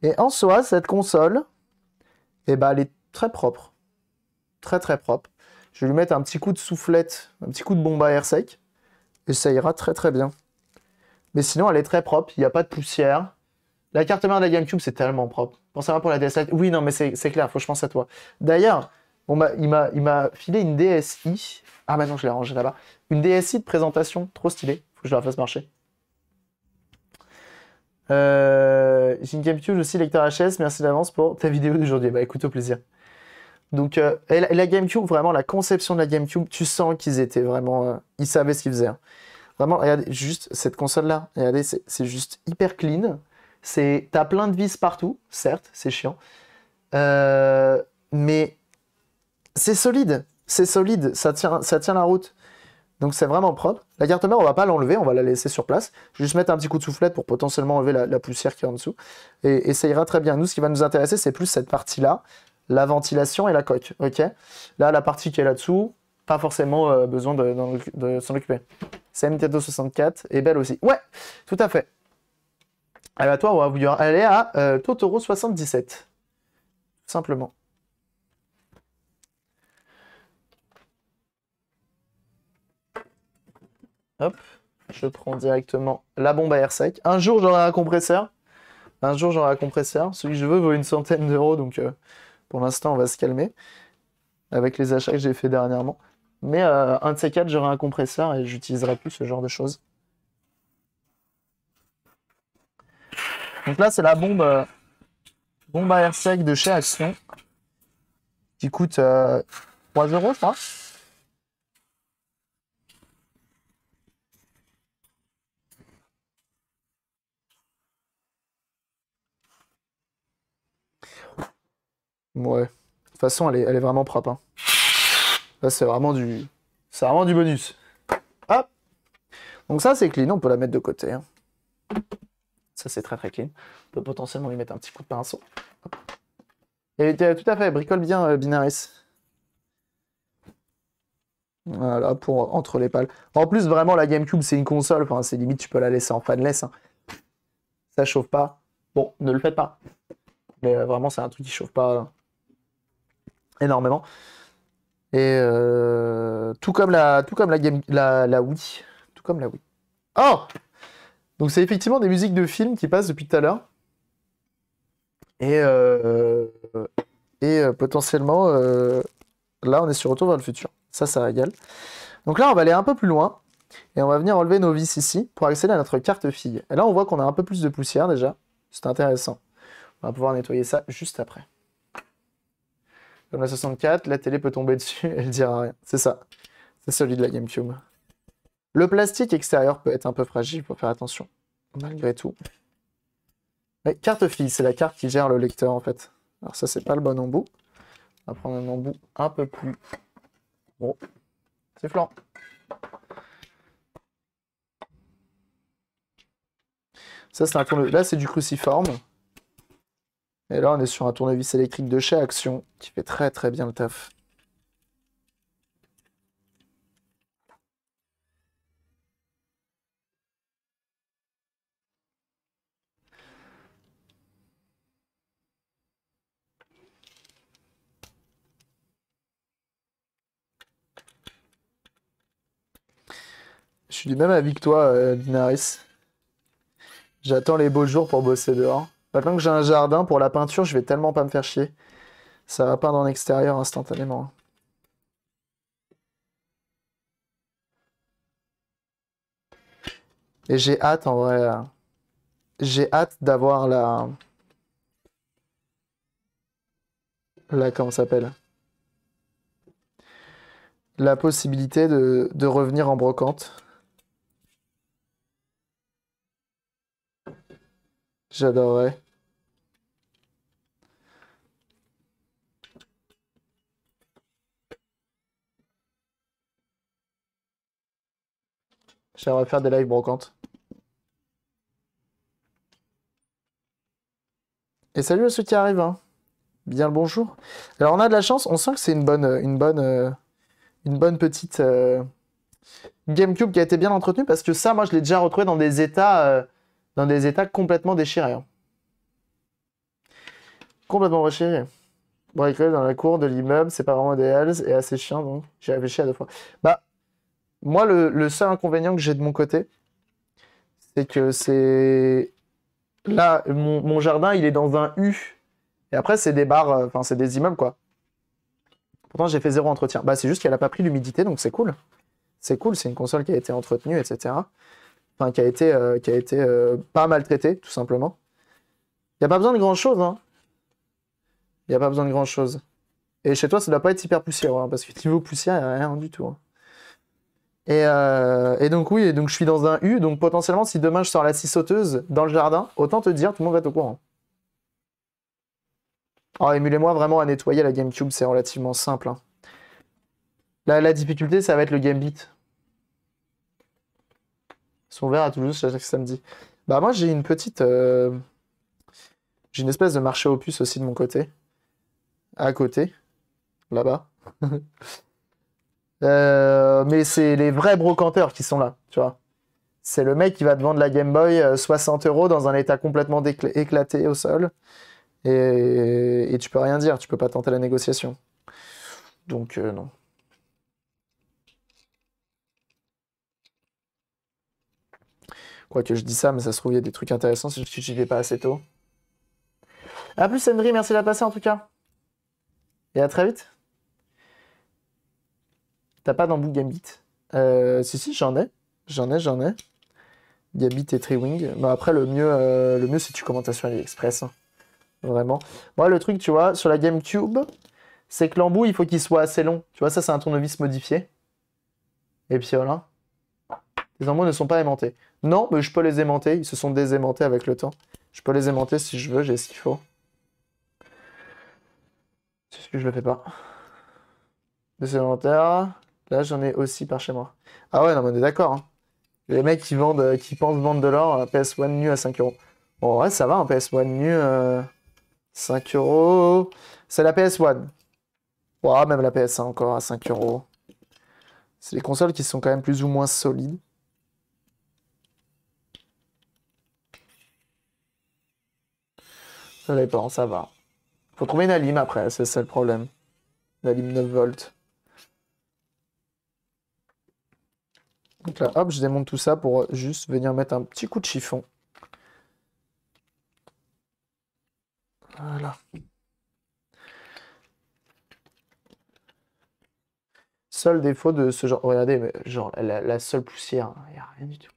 Et en soi, cette console, eh ben, elle est très propre. Très, très propre. Je vais lui mettre un petit coup de soufflette, un petit coup de bombe à air sec. Et ça ira très, très bien. Mais sinon, elle est très propre. Il n'y a pas de poussière. La carte mère de la GameCube, c'est tellement propre. Pensez à pour la DS Oui, non, mais c'est clair, faut que je pense à toi. D'ailleurs, bon, bah, il m'a filé une DSI. Ah, maintenant, bah non, je l'ai rangée là-bas. Une DSI de présentation, trop stylée. Faut que je la fasse marcher. Euh, j'ai une GameCube aussi, lecteur HS. Merci d'avance pour ta vidéo d'aujourd'hui. Bah écoute, au plaisir. Donc, euh, la, GameCube, vraiment, la conception de la GameCube, tu sens qu'ils étaient vraiment. Euh, ils savaient ce qu'ils faisaient. Hein. Vraiment, regardez, juste cette console-là, regardez, c'est juste hyper clean. C'est, t'as plein de vis partout, certes, c'est chiant, euh, mais c'est solide, c'est solide, ça tient, ça tient la route. Donc c'est vraiment propre. La carte mère, on va pas l'enlever, on va la laisser sur place. Je vais juste mettre un petit coup de soufflette pour potentiellement enlever la, poussière qui est en dessous. Et, ça ira très bien. Nous, ce qui va nous intéresser, c'est plus cette partie-là, la ventilation et la coque. Ok là, la partie qui est là-dessous, pas forcément euh, besoin de, s'en occuper. C'est mt 264 et belle aussi. Ouais, tout à fait. Alors, ah bah toi, on va vous aller à euh, Totoro 77. Simplement. Hop, je prends directement la bombe à air sec. Un jour, j'aurai un compresseur. Un jour, j'aurai un compresseur. Celui que je veux vaut une centaine d'euros, donc euh, pour l'instant, on va se calmer avec les achats que j'ai fait dernièrement. Mais euh, un de ces quatre, j'aurai un compresseur et j'utiliserai plus ce genre de choses. Donc là, c'est la bombe, euh, bombe à air sec de chez Action qui coûte 3 euh, euros, je crois. Ouais. De toute façon, elle est, elle est vraiment propre. Hein. Là, c'est vraiment du, c'est vraiment du bonus. Hop. Donc ça, c'est clean. On peut la mettre de côté. Hein. Ça, c'est très très clean. On peut potentiellement y mettre un petit coup de pinceau. Et tout à fait, bricole bien euh, Binaris. Voilà, pour entre les pales. En plus, vraiment, la GameCube, c'est une console. Enfin, c'est limite, tu peux la laisser en fanless. Hein. Ça chauffe pas. Bon, ne le faites pas. Mais euh, vraiment, c'est un truc qui chauffe pas euh, énormément. Et tout comme la, tout comme la, game, la, la Wii. Tout comme la Wii. Oh donc c'est effectivement des musiques de films qui passent depuis tout à l'heure. Et, euh, et euh, potentiellement, euh, là, on est sur Retour vers le futur. Ça, ça régale. Donc là, on va aller un peu plus loin. Et on va venir enlever nos vis ici pour accéder à notre carte fille. Et là, on voit qu'on a un peu plus de poussière déjà. C'est intéressant. On va pouvoir nettoyer ça juste après. Comme la 64, la télé peut tomber dessus, elle dira rien. C'est ça. C'est celui de la GameCube. Le plastique extérieur peut être un peu fragile, il faut faire attention, malgré tout. Mais carte fille, c'est la carte qui gère le lecteur en fait. Alors ça, c'est pas le bon embout. On va prendre un embout un peu plus Bon. C'est flanc. Ça, c'est un Là, c'est du cruciforme. Et là, on est sur un tournevis électrique de chez Action qui fait très très bien le taf. suis du même à que toi, Dinaris. Euh, J'attends les beaux jours pour bosser dehors. Maintenant que j'ai un jardin, pour la peinture, je vais tellement pas me faire chier. Ça va peindre en extérieur instantanément. Et j'ai hâte, en vrai. Euh, j'ai hâte d'avoir la... La... Comment s'appelle La possibilité de revenir en brocante. J'adorais. J'aimerais faire des lives brocantes. Et salut à ceux qui arrivent. Hein. Bien le bonjour. Alors on a de la chance, on sent que c'est une bonne, une bonne, euh, une bonne petite euh, GameCube qui a été bien entretenue parce que ça, moi, je l'ai déjà retrouvé dans des états. Euh, dans des états complètement déchirés. Hein. Complètement déchirés. Bricolé dans la cour de l'immeuble, c'est pas vraiment idéal et assez chiant, donc j'ai réfléchi à deux fois. Bah, moi, le, seul inconvénient que j'ai de mon côté, c'est que c'est. Là, mon, jardin, il est dans un U. Et après, c'est des bars, euh, enfin, c'est des immeubles, quoi. Pourtant, j'ai fait zéro entretien. Bah, c'est juste qu'elle a pas pris l'humidité, donc c'est cool. C'est cool, c'est une console qui a été entretenue, etc qui a été, euh, qui a été euh, pas maltraité, tout simplement. Il n'y a pas besoin de grand-chose. Il hein. n'y a pas besoin de grand-chose. Et chez toi, ça ne doit pas être hyper poussière, hein, parce que niveau poussière, il n'y a rien du tout. Hein. Euh, et, donc oui, et donc je suis dans un U, donc potentiellement, si demain je sors la scie sauteuse dans le jardin, autant te dire, tout le monde va être au courant. Alors émulez-moi vraiment à nettoyer la GameCube, c'est relativement simple. La, la difficulté, ça va être le Game sont verre à Toulouse chaque samedi. Bah moi j'ai une petite, euh, j'ai une espèce de marché opus aussi de mon côté, à côté, là-bas. Euh, mais c'est les vrais brocanteurs qui sont là, tu vois. C'est le mec qui va te vendre la Game Boy 60 euh, euros dans un état complètement éclaté au sol. Et, tu peux rien dire, tu peux pas tenter la négociation. Donc non. que je dis ça, mais ça se trouve, il y a des trucs intéressants si je j'y vais pas assez tôt. A plus, Henry, merci de la passer en tout cas. Et à très vite. T'as pas d'embout Gambit euh, Si, si, j'en ai. J'en ai, j'en ai. Gambit et Treewing. Mais après, le mieux, euh, le mieux c'est que tu commentes sur AliExpress. Hein. Vraiment. Moi, le truc, tu vois, sur la GameCube, c'est que l'embout, il faut qu'il soit assez long. Tu vois, ça, c'est un tournevis modifié. Et puis voilà les envois ne sont pas aimantés. Non, mais je peux les aimanter, ils se sont désaimantés avec le temps. Je peux les aimanter si je veux, j'ai ce qu'il faut. C'est ce que je le fais pas. inventaires là j'en ai aussi par chez moi. Ah ouais, non mais on est d'accord. Hein. Les mecs qui vendent, euh, qui pensent vendre de l'or, PS1 nu à 5 euros. Bon, ouais, ça va, un PS1 nu, euh, 5 euros. C'est la PS1. Ouah, même la PS1 hein, encore à 5 euros. C'est les consoles qui sont quand même plus ou moins solides. Ça dépend, ça va. Faut trouver une alim après, c'est ça le problème. La lime 9 volts. Donc là, hop, je démonte tout ça pour juste venir mettre un petit coup de chiffon. Voilà. Seul défaut de ce genre... Regardez, mais genre, la, la seule poussière, il hein, n'y a rien du tout.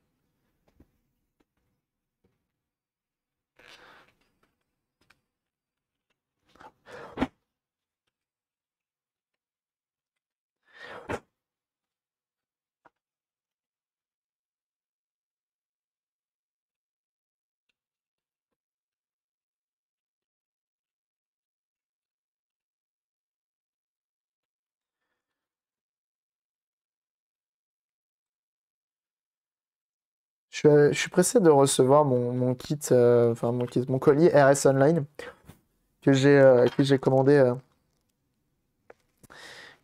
Euh, je, suis, pressé de recevoir mon, kit, euh, enfin mon kit, mon colis RS Online que j'ai euh, j'ai commandé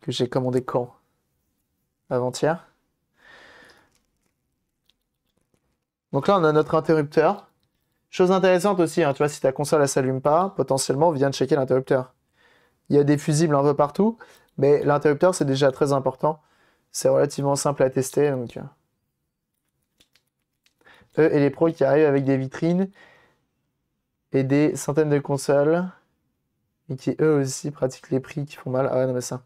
que j'ai commandé quand avant-hier. Donc là, on a notre interrupteur. Chose intéressante aussi, hein, tu vois, si ta console ne s'allume pas, potentiellement, vient de checker l'interrupteur. Il y a des fusibles un peu partout, mais l'interrupteur, c'est déjà très important. C'est relativement simple à tester. Donc, eux et les pros qui arrivent avec des vitrines et des centaines de consoles et qui eux aussi pratiquent les prix qui font mal. Ah ouais, non, mais ça.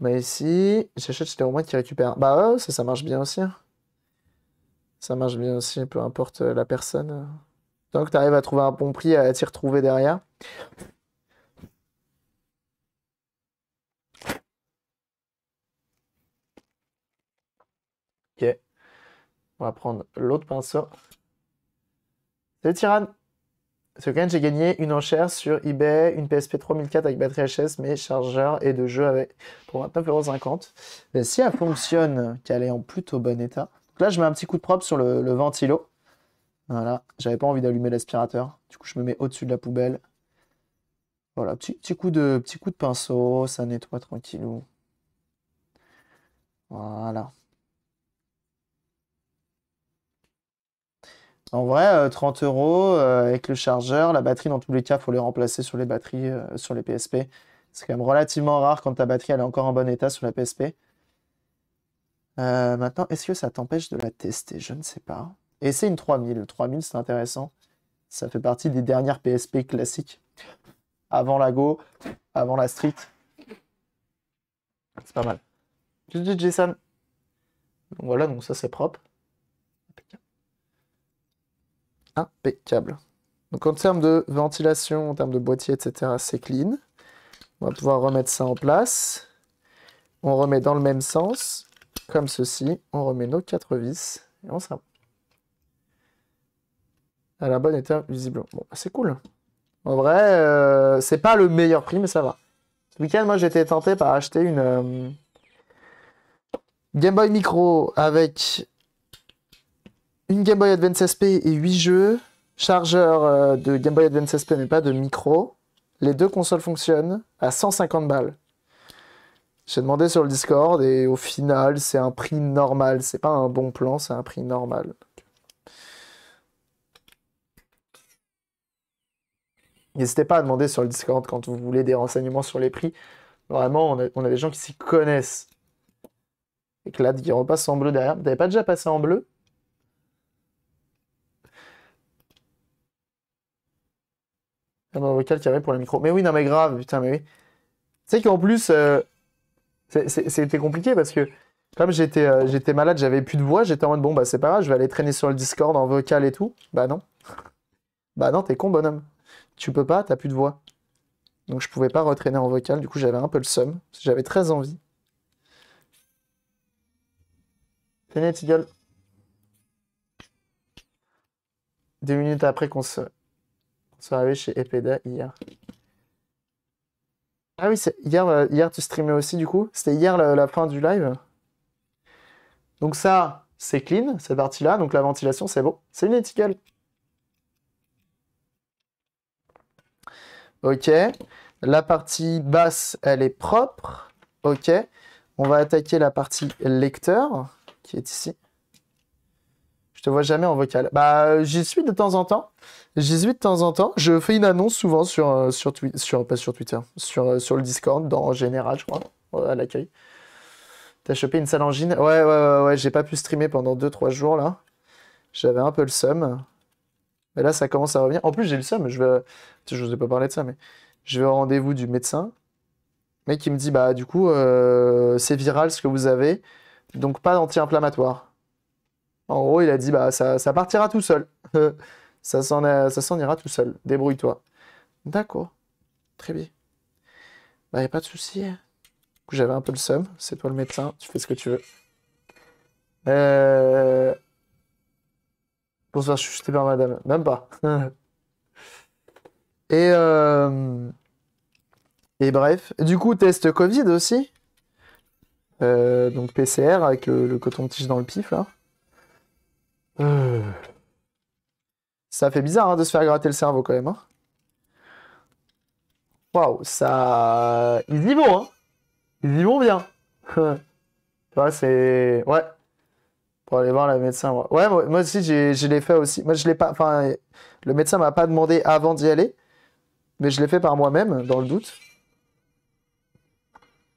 Bah ici, j'achète chez les moins qui récupèrent. Bah ouais, ça, marche bien aussi. Hein. Ça marche bien aussi, peu importe euh, la personne. Tant que tu arrives à trouver un bon prix à t'y retrouver derrière. On va prendre l'autre pinceau. C'est Tyrann. Ce week j'ai gagné une enchère sur eBay, une PSP 3004 avec batterie HS, mais chargeur et de jeu avec pour 29,50€. Mais si elle fonctionne, qu'elle est en plutôt bon état. Donc là, je mets un petit coup de propre sur le, ventilo. Voilà, j'avais pas envie d'allumer l'aspirateur. Du coup, je me mets au-dessus de la poubelle. Voilà, coup de, petit coup de pinceau, ça nettoie tranquillou. Voilà. En vrai, 30 euh, euros euh, avec le chargeur, la batterie, dans tous les cas, il faut les remplacer sur les batteries, euh, sur les PSP. C'est quand même relativement rare quand ta batterie elle est encore en bon état sur la PSP. maintenant, est-ce que ça t'empêche de la tester Je ne sais pas. Et c'est une 3000. 3000, c'est intéressant. Ça fait partie des dernières PSP classiques. Avant la Go, avant la Street. C'est pas mal. Jason. voilà, donc ça c'est propre. Impeccable. Donc en termes de ventilation, en termes de boîtier, etc., c'est clean. On va pouvoir remettre ça en place. On remet dans le même sens, comme ceci. On remet nos quatre vis et on s'en va à la bonne étape visiblement. Bon, bah, c'est cool. En vrai, euh, c'est pas le meilleur prix, mais ça va. Ce week-end, moi, j'étais tenté par acheter une euh, Game Boy Micro avec une Game Boy Advance SP et 8 jeux, chargeur euh, de Game Boy Advance SP mais pas de micro. Les deux consoles fonctionnent à 150 balles. J'ai demandé sur le Discord et au final, c'est un prix normal. C'est pas un bon plan, c'est un prix normal. N'hésitez pas à demander sur le Discord quand vous voulez des renseignements sur les prix. Vraiment, on a, des gens qui s'y connaissent. Et que là, repasse en bleu derrière. Vous n'avez pas déjà passé en bleu Un vocal qui avait pour le micro. Mais oui, non, mais grave, putain, mais oui. Tu sais qu'en plus, euh, c'était compliqué parce que comme euh, j'étais malade, j'avais plus de voix, j'étais en mode bon, bah c'est pas grave, je vais aller traîner sur le Discord en vocal et tout. Bah non. Bah non, t'es con, bonhomme. Tu peux pas, t'as plus de voix. Donc je pouvais pas retraîner en vocal, du coup j'avais un peu le seum, j'avais très envie. Tenez, Deux minutes après qu'on se sont arrivés chez Epeda hier. Ah oui, euh, hier, tu streamais aussi du coup C'était hier la, la, fin du live Donc ça, c'est clean, cette partie-là. Donc la ventilation, c'est bon. C'est une étiquette. Ok. La partie basse, elle est propre. Ok. On va attaquer la partie lecteur, qui est ici. Je te vois jamais en vocal. Bah, j'y suis de temps en temps. J'y suis de temps en temps. Je fais une annonce souvent sur, euh, sur, sur, pas sur Twitter, sur, euh, sur le Discord, dans Général, je crois, euh, à l'accueil. T'as chopé une salangine Ouais, ouais, ouais, ouais j'ai pas pu streamer pendant 2-3 jours là. J'avais un peu le seum. Mais là, ça commence à revenir. En plus, j'ai le seum. Je vais. Je vous pas parlé de ça, mais. Je vais au rendez-vous du médecin. Mais qui me dit Bah, du coup, c'est viral ce que vous avez. Donc, pas d'anti-inflammatoire. En gros, il a dit bah ça, partira tout seul. ça s'en ira tout seul. Débrouille-toi. D'accord. Très bien. Bah, y a pas de souci. Hein. J'avais un peu le seum. C'est toi le médecin. Tu fais ce que tu veux. Euh... Bonsoir, je suis par madame. Même pas. et, euh, et bref. Du coup, test Covid aussi. Euh, donc PCR avec le, le coton-tige dans le pif là. Euh. Ça fait bizarre hein, de se faire gratter le cerveau quand même. Hein. Waouh, ça. Ils y vont, hein. Ils y vont bien. tu c'est. Ouais. Pour aller voir le médecin, moi. Ouais, moi, aussi, je l'ai fait aussi. Moi, je l'ai pas. Enfin, le médecin m'a pas demandé avant d'y aller. Mais je l'ai fait par moi-même, dans le doute.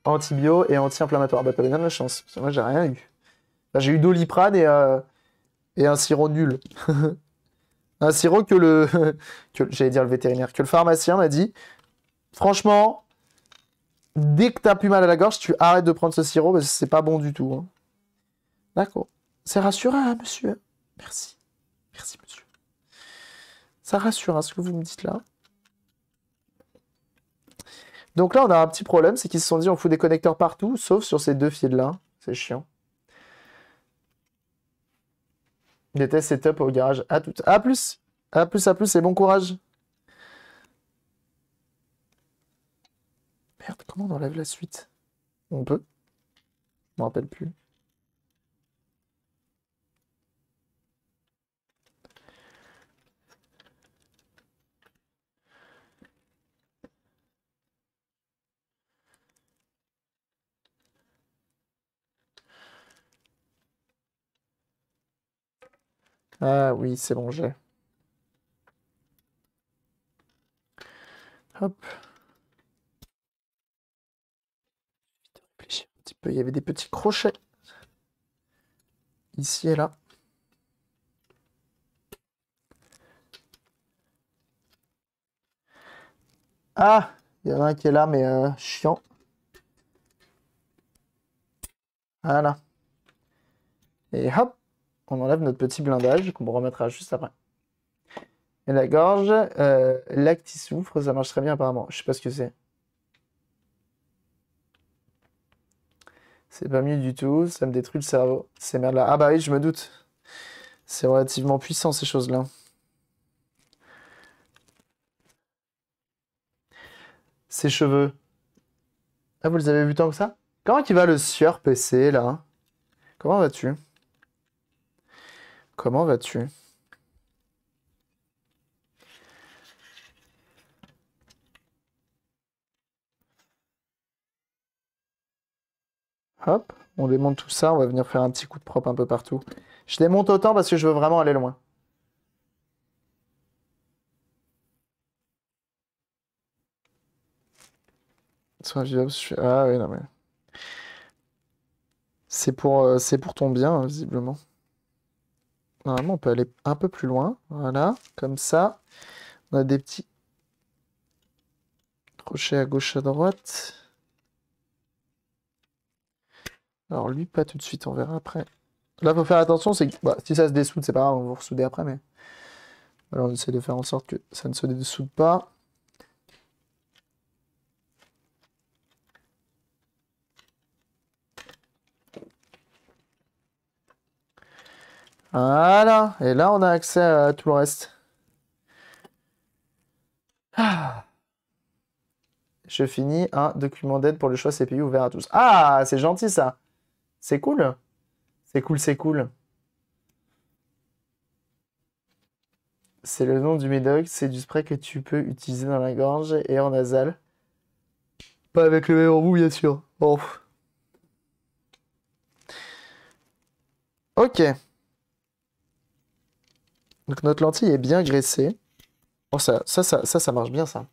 Antibio et anti-inflammatoire. Bah, t'as bien de la chance. Parce que moi, j'ai rien eu. j'ai eu Doliprane et. Euh, et un sirop nul. un sirop que le, que, j'allais dire le vétérinaire, que le pharmacien m'a dit, franchement, dès que t'as plus mal à la gorge, tu arrêtes de prendre ce sirop parce que c'est pas bon du tout. Hein. D'accord. C'est rassurant, hein, monsieur. Merci. Merci, monsieur. Ça rassure hein, ce que vous me dites là. Donc là, on a un petit problème, c'est qu'ils se sont dit on fout des connecteurs partout, sauf sur ces deux fils là. C'est chiant. tests était setup au garage. À tout, À plus. À plus, à plus et bon courage. Merde, comment on enlève la suite On peut Je me rappelle plus. Ah oui, c'est bon, j'ai. Hop. réfléchir un petit peu. Il y avait des petits crochets. Ici et là. Ah Il y en a un qui est là, mais un euh, chiant. Voilà. Et hop on enlève notre petit blindage qu'on remettra juste après. Et la gorge, euh, souffre, ça marche très bien apparemment. Je sais pas ce que c'est. C'est pas mieux du tout, ça me détruit le cerveau. Ces merdes-là. Ah bah oui, je me doute. C'est relativement puissant ces choses-là. Ses cheveux. Ah, vous les avez vu tant que ça Comment tu va le sieur PC là Comment vas-tu Comment vas-tu Hop, on démonte tout ça, on va venir faire un petit coup de propre un peu partout. Je démonte autant parce que je veux vraiment aller loin. Ah oui, non mais... C'est pour, euh, c'est pour ton bien, visiblement. Normalement, on peut aller un peu plus loin. Voilà, comme ça. On a des petits crochets à gauche, à droite. Alors lui, pas tout de suite, on verra après. Là, faut faire attention, c'est que bah, si ça se dessoude, c'est pas grave, on vous ressouder après, mais... Alors, on essaie de faire en sorte que ça ne se dessoude pas. Voilà. Et là, on a accès à tout le reste. Ah. Je finis un document d'aide pour le choix CPU ouvert à tous. Ah, c'est gentil ça. C'est cool. C'est cool, c'est cool. C'est le nom du médoc, c'est du spray que tu peux utiliser dans la gorge et en nasal. Pas avec le même embout bien sûr. Ok. Donc notre lentille est bien graissée. Oh, ça, ça, ça, ça, marche bien, ça.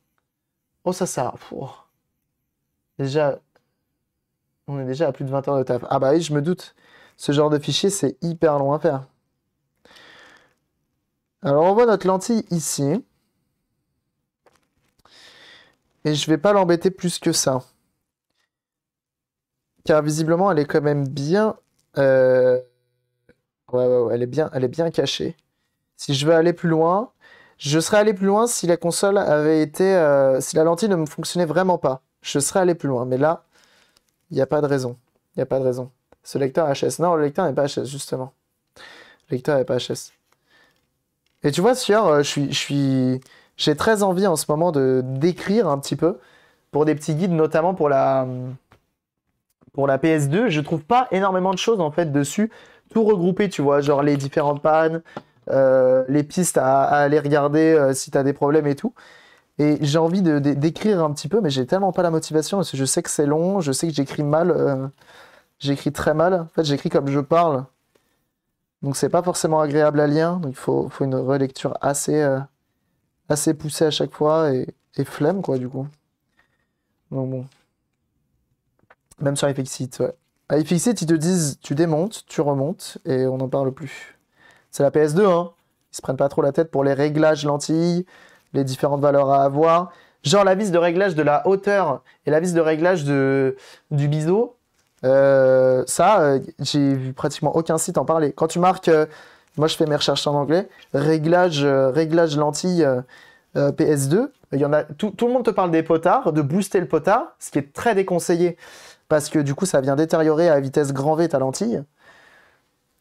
Oh, ça, ça. Déjà, on est déjà à plus de 20 heures de taf. Ah bah oui, je me doute. Ce genre de fichier, c'est hyper long à faire. Alors, on voit notre lentille ici. Et je vais pas l'embêter plus que ça. Car visiblement, elle est quand même bien... Euh, ouais, ouais, elle est bien, elle est bien cachée si je veux aller plus loin, je serais allé plus loin si la console avait été, euh, si la lentille ne me fonctionnait vraiment pas. Je serais allé plus loin, mais là, il n'y a pas de raison. Il n'y a pas de raison. Ce lecteur HS. Non, le lecteur n'est pas HS, justement. Le lecteur n'est pas HS. Et tu vois, sur euh, je suis, je suis, j'ai très envie en ce moment de d'écrire un petit peu pour des petits guides, notamment pour la, pour la PS2. Je trouve pas énormément de choses en fait dessus, tout regroupé, tu vois, genre les différentes pannes, euh, les pistes à, aller regarder euh, si tu as des problèmes et tout. Et j'ai envie de, d'écrire un petit peu, mais j'ai tellement pas la motivation parce que je sais que c'est long, je sais que j'écris mal, euh, j'écris très mal. En fait, j'écris comme je parle. Donc c'est pas forcément agréable à lire, donc il faut, une relecture assez, assez poussée à chaque fois et, flemme, quoi, du coup. bon. Même sur iFixit, ouais. À iFixit, ils te disent tu démontes, tu remontes, et on n'en parle plus c'est la PS2. Hein. Ils se prennent pas trop la tête pour les réglages lentilles, les différentes valeurs à avoir. Genre la vis de réglage de la hauteur et la vis de réglage du biseau. Euh, ça, euh, j'ai vu pratiquement aucun site en parler. Quand tu marques, euh, moi je fais mes recherches en anglais, réglage, réglage lentille PS2, il y en a, tout, tout, le monde te parle des potards, de booster le potard, ce qui est très déconseillé parce que du coup ça vient détériorer à vitesse grand V ta lentille.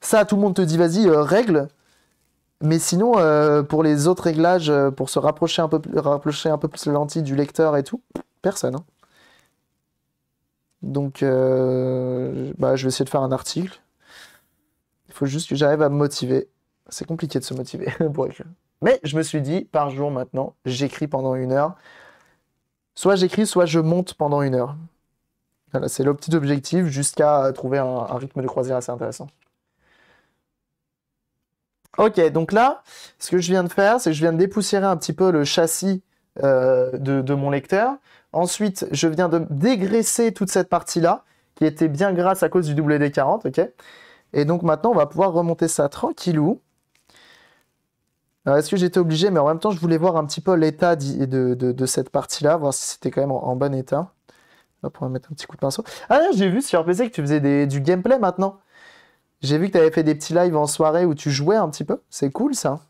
Ça, tout le monde te dit, vas-y, euh, règle. Mais sinon, euh, pour les autres réglages, euh, pour se rapprocher un peu, rapprocher un peu plus la lentille du lecteur et tout, personne. Hein. Donc, bah, je vais essayer de faire un article. Il faut juste que j'arrive à me motiver. C'est compliqué de se motiver pour écrire. Mais je me suis dit, par jour maintenant, j'écris pendant une heure. Soit j'écris, soit je monte pendant une heure. c'est le petit objectif jusqu'à trouver un rythme de croisière assez intéressant. Ok, donc là, ce que je viens de faire, c'est que je viens de dépoussiérer un petit peu le châssis euh, de, mon lecteur. Ensuite, je viens de dégraisser toute cette partie-là, qui était bien grasse à cause du WD-40, ok Et donc maintenant, on va pouvoir remonter ça tranquillou. Alors, est-ce que j'étais obligé Mais en même temps, je voulais voir un petit peu l'état de, cette partie-là, voir si c'était quand même en, bon état. on va mettre un petit coup de pinceau. Ah, j'ai vu sur PC que tu faisais du gameplay maintenant. J'ai vu que tu avais fait des petits lives en soirée où tu jouais un petit peu. C'est cool ça.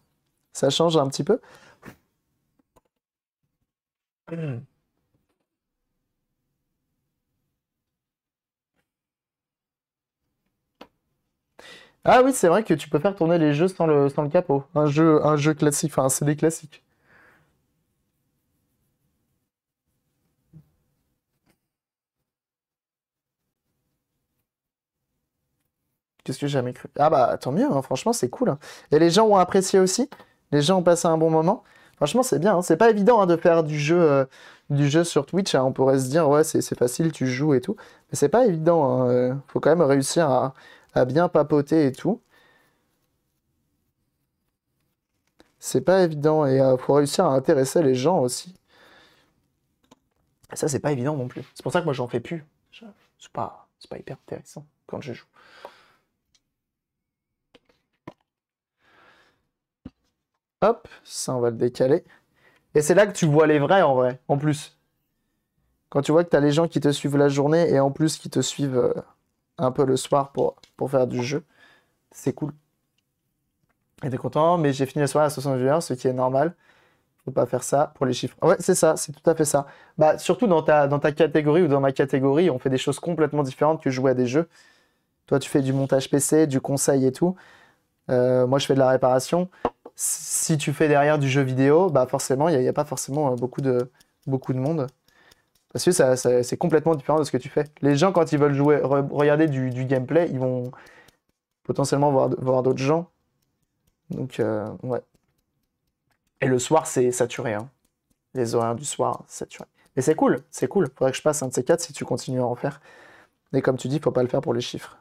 Ça change un petit peu. Ah oui, c'est vrai que tu peux faire tourner les jeux sans le, sans le capot. Un jeu, un jeu classique, enfin un CD classique. ce que j'ai jamais cru Ah bah tant mieux, hein, franchement c'est cool. Hein. Et les gens ont apprécié aussi. Les gens ont passé un bon moment. Franchement c'est bien. Hein. C'est pas évident de faire du jeu, euh, du jeu sur Twitch. On pourrait se dire ouais c'est facile, tu joues et tout. Mais c'est pas évident. Euh. Faut quand même réussir à, bien papoter et tout. C'est pas évident et euh, faut réussir à intéresser les gens aussi. Ça, c'est pas évident non plus. C'est pour ça que moi, j'en fais plus. C'est pas, pas hyper intéressant quand je joue. Hop, ça on va le décaler. Et c'est là que tu vois les vrais en vrai, en plus. Quand tu vois que tu as les gens qui te suivent la journée et en plus qui te suivent euh, un peu le soir pour, pour faire du jeu, c'est cool. Et t'es content, mais j'ai fini la soirée à 60 h ce qui est normal. Faut pas faire ça pour les chiffres. Ouais, c'est ça, c'est tout à fait ça. Bah, surtout dans ta, dans ta catégorie ou dans ma catégorie, on fait des choses complètement différentes que jouer à des jeux. Toi, tu fais du montage PC, du conseil et tout. Euh, moi, je fais de la réparation si tu fais derrière du jeu vidéo, bah forcément, il n'y a, pas forcément hein, beaucoup de, beaucoup de monde. Parce que c'est complètement différent de ce que tu fais. Les gens, quand ils veulent jouer, regarder du, gameplay, ils vont potentiellement voir, d'autres gens. Donc, euh, ouais. Et le soir, c'est saturé. Hein. Les horaires du soir, saturé. Mais c'est cool, c'est cool. Faudrait que je passe un de ces quatre si tu continues à en faire. Mais comme tu dis, faut pas le faire pour les chiffres.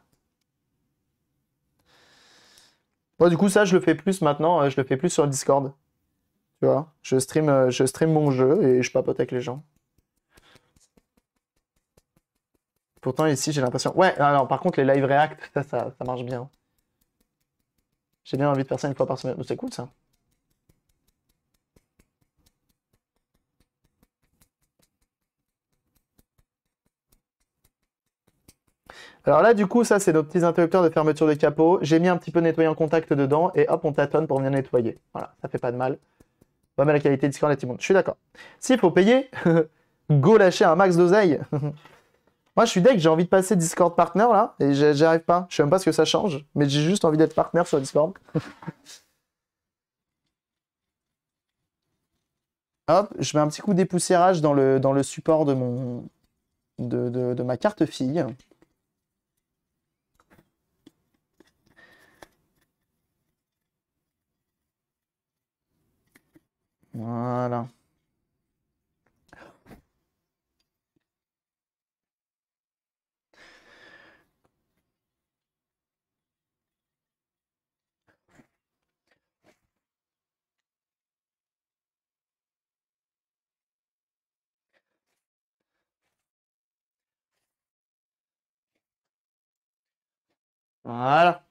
Moi, du coup, ça, je le fais plus maintenant. Euh, je le fais plus sur Discord. Tu vois, je stream, euh, je stream mon jeu et je papote avec les gens. Pourtant, ici, j'ai l'impression. Ouais, alors par contre, les live react, ça, ça, ça marche bien. J'ai bien envie de faire ça une fois par semaine. C'est cool ça. Alors là, du coup, ça, c'est nos petits interrupteurs de fermeture de capot. J'ai mis un petit peu nettoyant contact dedans et hop, on tâtonne pour venir nettoyer. Voilà, ça fait pas de mal. Pas mal la qualité Discord le monde. Je suis d'accord. S'il faut payer, go lâcher un max d'oseille. Moi, je suis deck, j'ai envie de passer Discord partner là et arrive pas. Je sais même pas ce que ça change, mais j'ai juste envie d'être partner sur Discord. Hop, je mets un petit coup d'époussiérage dans le, dans le support de, mon, de ma carte fille. Voilà. Voilà.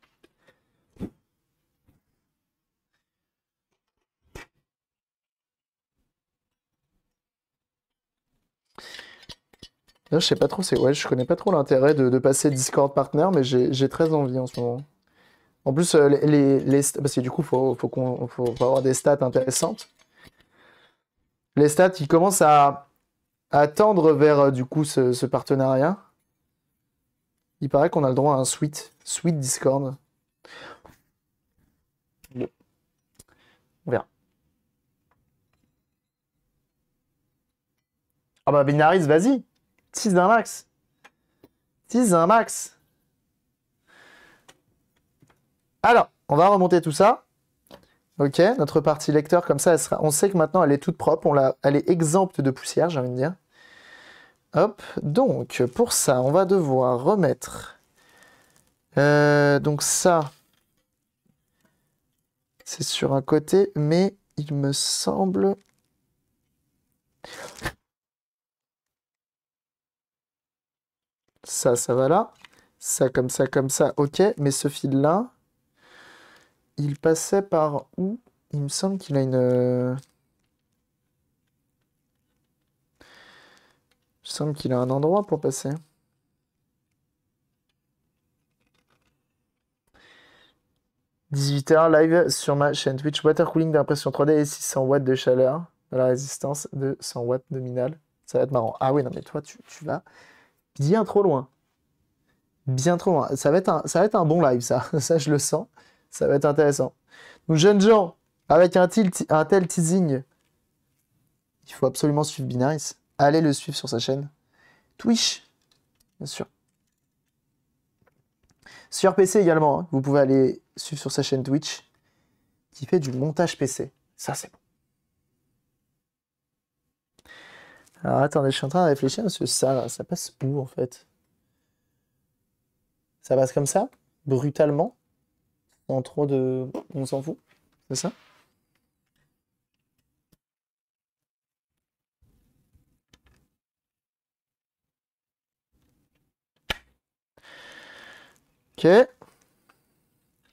je sais pas trop, c'est ouais, je connais pas trop l'intérêt de, passer Discord Partner, mais j'ai très envie en ce moment. En plus, euh, les, parce que du coup, faut, faut, faut, avoir des stats intéressantes. Les stats, ils commencent à, à tendre vers euh, du coup ce, partenariat. Il paraît qu'on a le droit à un suite, suite Discord. On verra. Ah bah Binaris, vas-y. 6 d'un max. 6 d'un max. Alors, on va remonter tout ça. Ok, notre partie lecteur, comme ça, on sait que maintenant elle est toute propre, on la, elle est exempte de poussière, j'ai envie de dire. Hop, donc pour ça, on va devoir remettre. Euh, donc ça, c'est sur un côté, mais il me semble. ça, ça va là, ça comme ça, comme ça, ok, mais ce fil-là, il passait par où Il me semble qu'il a une... Euh, il me semble qu'il a un endroit pour passer. « 18h live sur ma chaîne Twitch. Water cooling d'impression 3D et 600 watts de chaleur. La résistance de 100 watts nominale. Ça va être marrant. Ah oui, non, mais toi, tu, tu vas bien trop loin. Bien trop loin. Ça va être un, ça va être un bon live, ça. Ça, je le sens. Ça va être intéressant. Nous, jeunes gens, avec un, tel, un tel teasing, il faut absolument suivre Binaris. Allez le suivre sur sa chaîne. Twitch, bien sûr. Sur PC également, hein. vous pouvez aller suivre sur sa chaîne Twitch, qui fait du montage PC. Ça, c'est bon. Alors attendez, je suis en train de réfléchir parce que ça, ça passe où en fait Ça passe comme ça, brutalement, sans trop de. On s'en fout, c'est ça Ok.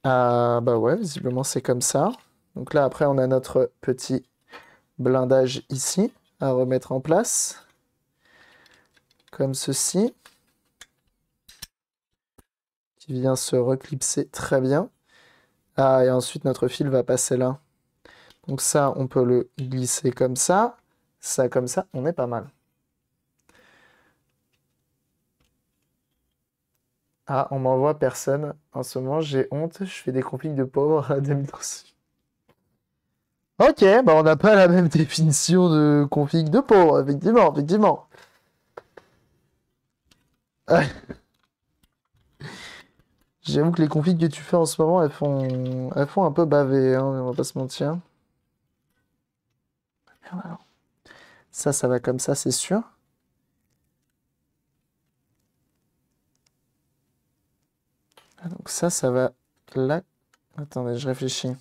Ah bah ouais, visiblement c'est comme ça. Donc là après on a notre petit blindage ici à remettre en place, comme ceci, qui vient se reclipser très bien. Ah, et ensuite notre fil va passer là. Donc ça, on peut le glisser comme ça, ça comme ça, on est pas mal. Ah, on m'envoie personne. En ce moment, j'ai honte, je fais des conflits de pauvres à demi Ok, bah on n'a pas la même définition de config de pauvre, effectivement, effectivement. J'avoue que les configs que tu fais en ce moment, elles font, elles font un peu baver, hein, on va pas se mentir. Ça, ça va comme ça, c'est sûr. Ah, donc ça, ça va là. Attendez, je réfléchis.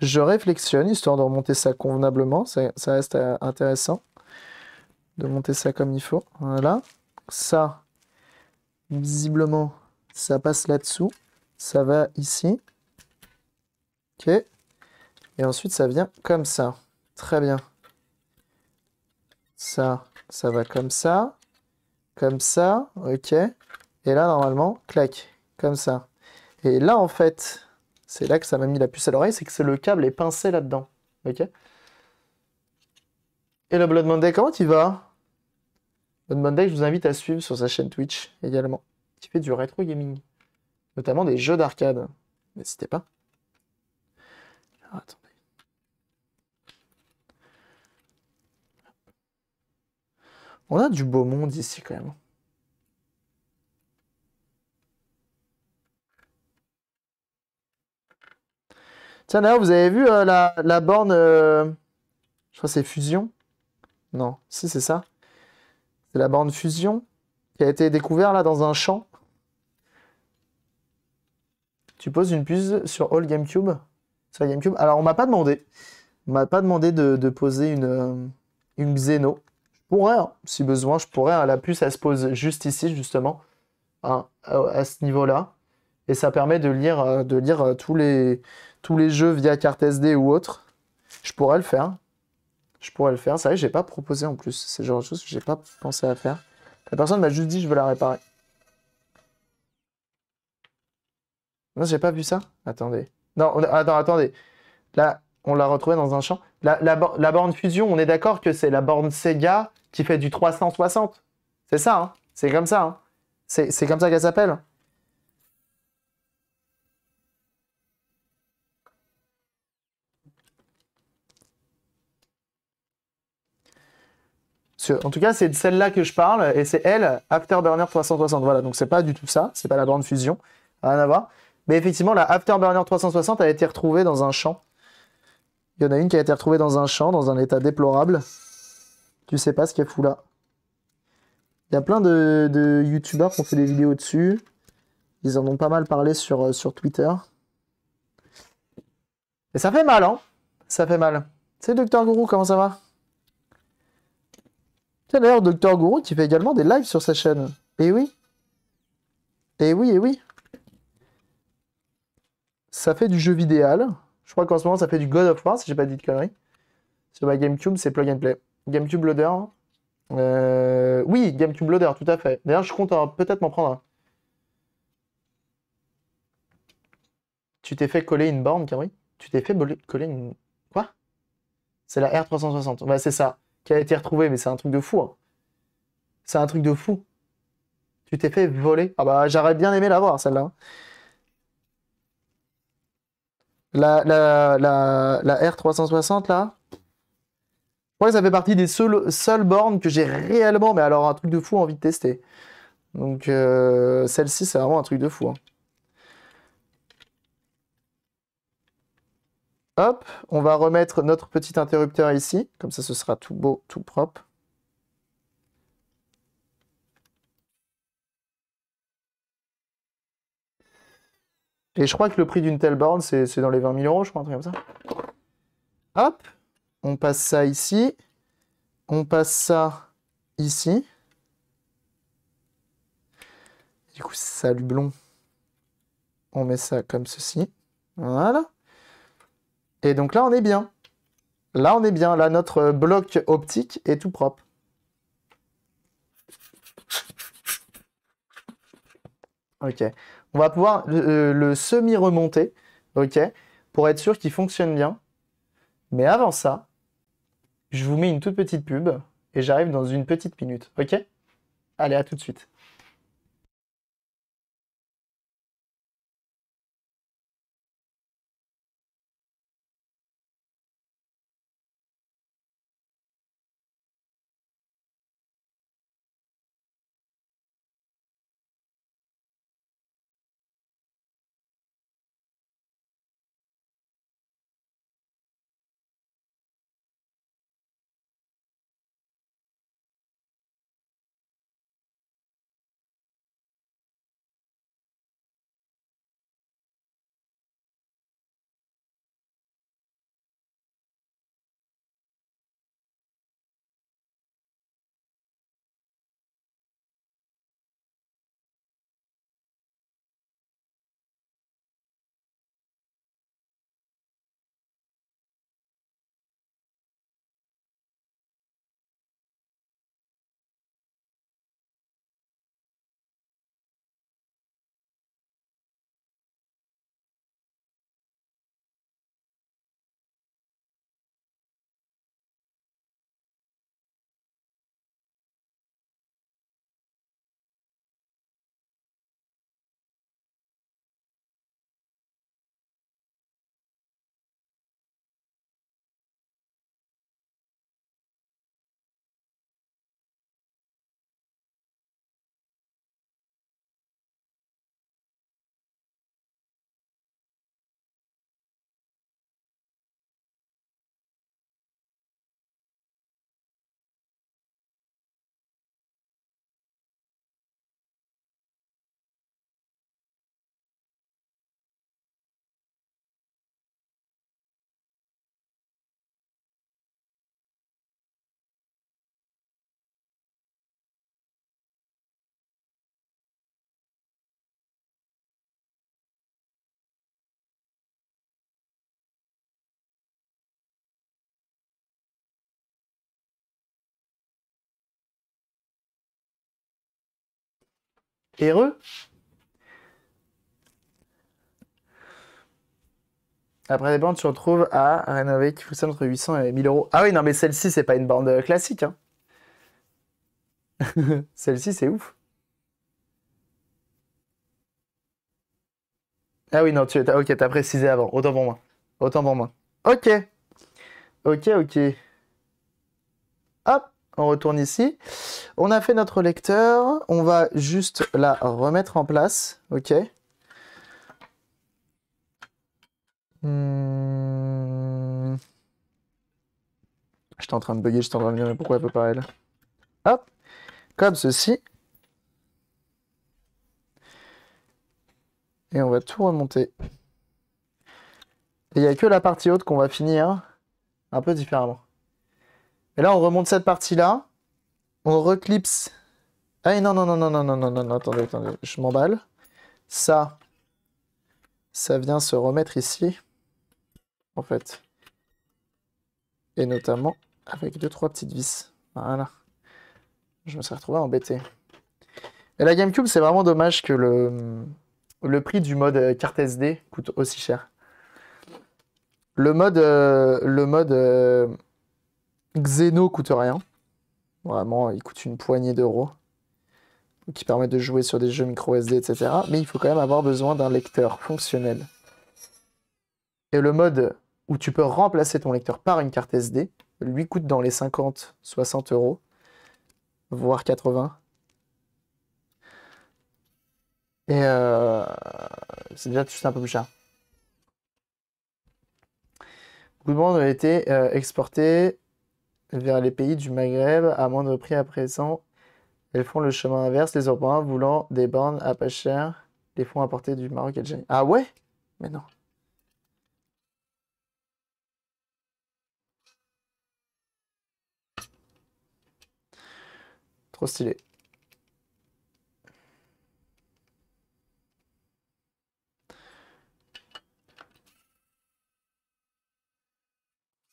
je réflexionne, histoire de remonter ça convenablement. Ça, reste euh, intéressant de monter ça comme il faut. Voilà. Ça, visiblement, ça passe là-dessous. Ça va ici. OK. Et ensuite, ça vient comme ça. Très bien. Ça, ça va comme ça. Comme ça. OK. Et là, normalement, clac. Comme ça. Et là, en fait, c'est là que ça m'a mis la puce à l'oreille, c'est que c'est le câble est pincé là-dedans. Ok Et le Blood Monday, comment tu vas Blood Monday, je vous invite à suivre sur sa chaîne Twitch également, qui fait du rétro gaming, notamment des jeux d'arcade. N'hésitez pas. attendez. On a du beau monde ici quand même. Tiens, là, vous avez vu euh, la, borne. Euh, je crois que c'est Fusion. Non, si, c'est ça. C'est la borne Fusion qui a été découverte là dans un champ. Tu poses une puce sur All GameCube. Sur GameCube. Alors, on m'a pas demandé. On m'a pas demandé de, poser une, euh, une Xeno. Je pourrais, hein. si besoin, je pourrais. Hein. La puce, elle se pose juste ici, justement, hein, à, à, ce niveau-là. Et ça permet de lire, de lire tous les tous les jeux via carte SD ou autre. Je pourrais le faire. Je pourrais le faire. ça j'ai pas proposé en plus. C'est genre de choses que j'ai pas pensé à faire. La personne m'a juste dit je veux la réparer. Non, j'ai pas vu ça. Attendez. Non, attendez. Là, on l'a retrouvé dans un champ. La, borne fusion, on est d'accord que c'est la borne Sega qui fait du 360. C'est ça, hein. C'est comme ça, hein. C'est comme ça qu'elle s'appelle En tout cas, c'est de celle-là que je parle, et c'est elle, Afterburner 360. Voilà, donc c'est pas du tout ça, c'est pas la grande fusion, rien à voir. Mais effectivement, la Afterburner 360 a été retrouvée dans un champ. Il y en a une qui a été retrouvée dans un champ, dans un état déplorable. Tu sais pas ce qu'elle fou là. Il y a plein de, Youtubers qui ont fait des vidéos dessus. Ils en ont pas mal parlé sur, euh, sur Twitter. Et ça fait mal, hein Ça fait mal. C'est Docteur Gourou, comment ça va Tiens d'ailleurs, Docteur Gourou qui fait également des lives sur sa chaîne. Eh oui. Eh oui, eh oui. Ça fait du jeu vidéo. Je crois qu'en ce moment, ça fait du God of War, si j'ai pas dit de conneries. Sur ma GameCube, c'est plug and play. GameCube Loader. Euh, oui, GameCube Loader, tout à fait. D'ailleurs, je compte peut-être m'en prendre un. Tu t'es fait coller une borne, Camry Tu t'es fait coller une... Quoi C'est la R360. Ouais, bah, c'est ça qui a été retrouvé, mais c'est un truc de fou. Hein. C'est un truc de fou. Tu t'es fait voler. Ah bah j'aurais bien aimé l'avoir celle-là. Hein. La, la, la, la, R360 là. Je crois que ça fait partie des seules, seules bornes que j'ai réellement, mais alors un truc de fou envie de tester. Donc euh, celle-ci c'est vraiment un truc de fou. Hein. Hop, on va remettre notre petit interrupteur ici, comme ça ce sera tout beau, tout propre. Et je crois que le prix d'une telle borne, c'est dans les 20 000 euros, je crois, un truc comme ça. Hop, on passe ça ici. On passe ça ici. Du coup, ça blond. On met ça comme ceci. Voilà. Et donc là, on est bien. Là, on est bien. Là, notre bloc optique est tout propre. Ok. On va pouvoir euh, le, semi-remonter, ok, pour être sûr qu'il fonctionne bien. Mais avant ça, je vous mets une toute petite pub et j'arrive dans une petite minute, ok Allez, à tout de suite. heureux. Après les bandes, tu retrouves à rénover qui fonctionne entre 800 et 1000 euros. Ah oui, non, mais celle-ci, c'est pas une bande euh, classique. Hein. celle-ci, c'est ouf. Ah oui, non, tu as, ok, t'as précisé avant. Autant pour moi. Autant pour moi. Ok. Ok, ok. Hop on retourne ici. On a fait notre lecteur. On va juste la remettre en place. OK. Je hmm. J'étais en train de bugger, j'étais en train de dire pourquoi elle peut pas elle. Hop, comme ceci. Et on va tout remonter. il n'y a que la partie haute qu'on va finir un peu différemment. Et là, on remonte cette partie-là. On reclipse. Ah non, non, non, non, non, non, non, non, non, attendez, attendez, je m'emballe. Ça, ça vient se remettre ici, en fait. Et notamment avec deux, trois petites vis. Voilà. Je me suis retrouvé embêté. Et la GameCube, c'est vraiment dommage que le, le prix du mode euh, carte SD coûte aussi cher. Le mode, euh, le mode euh, Xeno coûte rien. Vraiment, il coûte une poignée d'euros. Qui permet de jouer sur des jeux micro SD, etc. Mais il faut quand même avoir besoin d'un lecteur fonctionnel. Et le mode où tu peux remplacer ton lecteur par une carte SD, lui coûte dans les 50, 60 euros, voire 80. Et euh, c'est déjà juste un peu plus cher. Le a été euh, exporté vers les pays du Maghreb à moindre prix à présent. Elles font le chemin inverse, les Européens voulant des bornes à pas cher, les font apporter du Maroc et génie. Ah ouais Mais non. Trop stylé.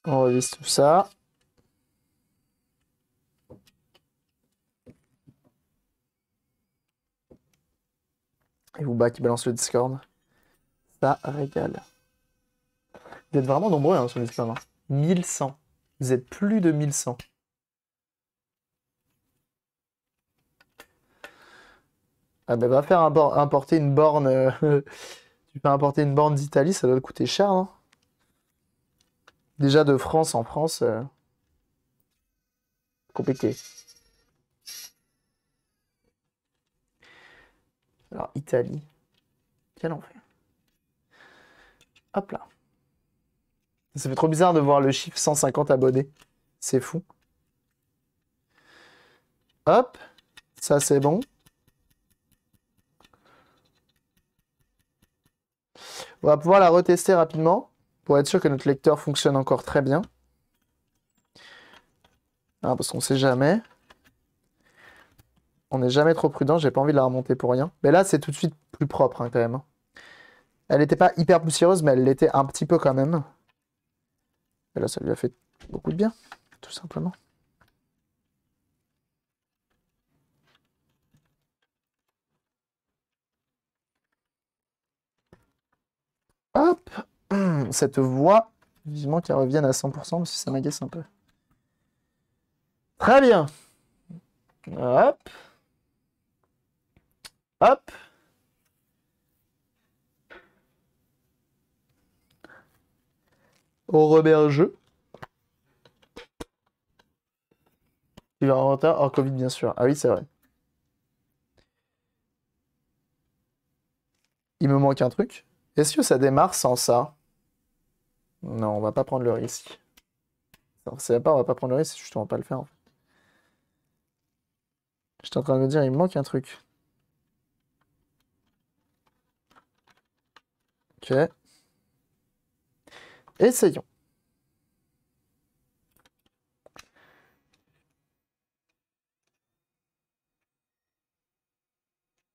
On revise tout ça. Et bat, qui balance le Discord. Ça régale. Vous êtes vraiment nombreux hein, sur le Discord. 1100. Hein. Vous êtes plus de 1100. Ah ben va faire importer une borne. Euh, tu peux importer une borne d'Italie, ça doit te coûter cher, hein. Déjà de France en France. Euh, compliqué. Alors, Italie. Quel enfer. Hop là. Ça fait trop bizarre de voir le chiffre 150 abonnés. C'est fou. Hop. Ça, c'est bon. On va pouvoir la retester rapidement pour être sûr que notre lecteur fonctionne encore très bien. Ah, parce qu'on ne sait jamais. On n'est jamais trop prudent, j'ai pas envie de la remonter pour rien. Mais là, c'est tout de suite plus propre hein, quand même. Elle n'était pas hyper poussiéreuse, mais elle l'était un petit peu quand même. Et là, ça lui a fait beaucoup de bien, tout simplement. Hop Cette voix, vivement qu'elle revienne à 100%, parce ça m'agace un peu. Très bien Hop Hop. au remet jeu. Tu vas en retard hors Covid, bien sûr. Ah oui, c'est vrai. Il me manque un truc. Est-ce que ça démarre sans ça Non, on va pas prendre le risque. c'est pas, on va pas prendre le risque, justement, pas le faire. J'étais en train de me dire, il me manque un truc. Ok. Essayons.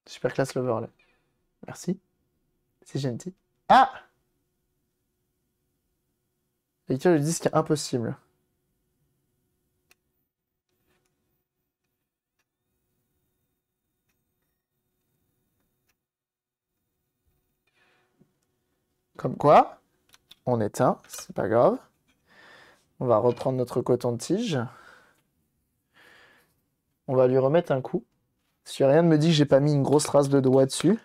Super classe l'overlay. Merci. C'est gentil. Ah Lecture du disque impossible. Comme quoi, on éteint, c'est pas grave. On va reprendre notre coton-tige. On va lui remettre un coup. Si rien ne me dit que j'ai pas mis une grosse trace de doigt dessus.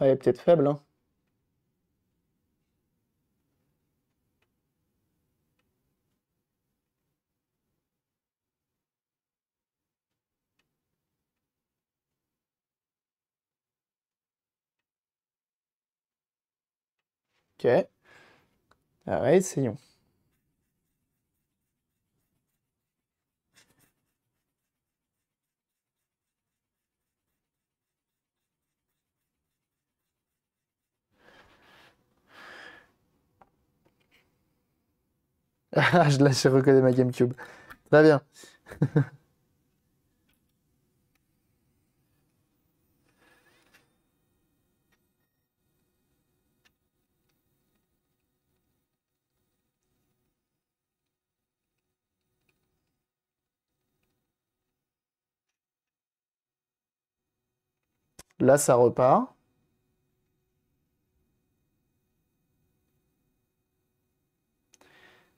Elle est peut-être faible, hein. Ok. Alors, ah essayons. Ah, je, là, je reconnais ma GameCube. va bien. Là, ça repart.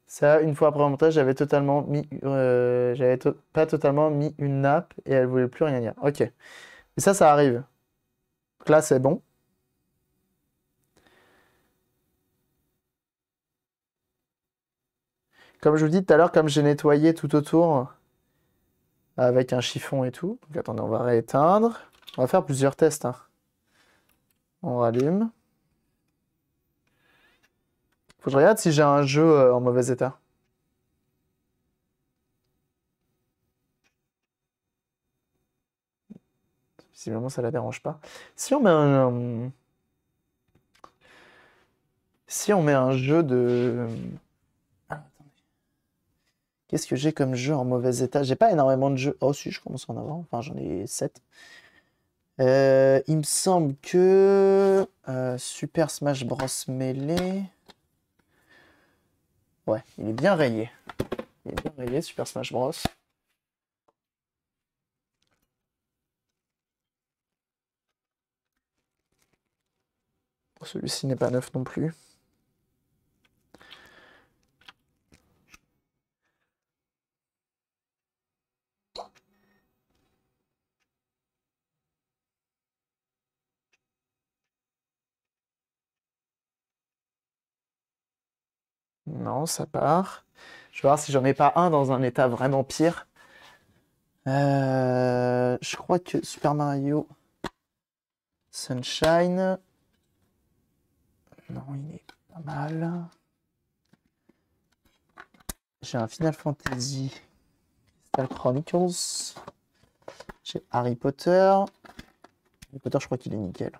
Ça, une fois après mon montage, j'avais totalement mis, euh, j'avais pas totalement mis une nappe et elle voulait plus rien dire. Ok. Mais ça, ça arrive. Donc là, c'est bon. Comme je vous dis tout à l'heure, comme j'ai nettoyé tout autour avec un chiffon et tout. Donc attendez, on va rééteindre. On va faire plusieurs tests. Hein. On rallume. Faut que je regarde si j'ai un jeu euh, en mauvais état. Visiblement, ça la dérange pas. Si on met un, Si on met un jeu de... Ah, Qu'est-ce que j'ai comme jeu en mauvais état J'ai pas énormément de jeux. Oh si, je commence à en avoir. Enfin, j'en ai 7. Euh, il me semble que euh, Super Smash Bros Melee. Ouais, il est bien rayé. Il est bien rayé, Super Smash Bros. Celui-ci n'est pas neuf non plus. Non, ça part. Je vais voir si j'en ai pas un dans un état vraiment pire. Euh, je crois que Super Mario Sunshine. Non, il est pas mal. J'ai un Final Fantasy Crystal Chronicles. J'ai Harry Potter. Harry Potter, je crois qu'il est nickel.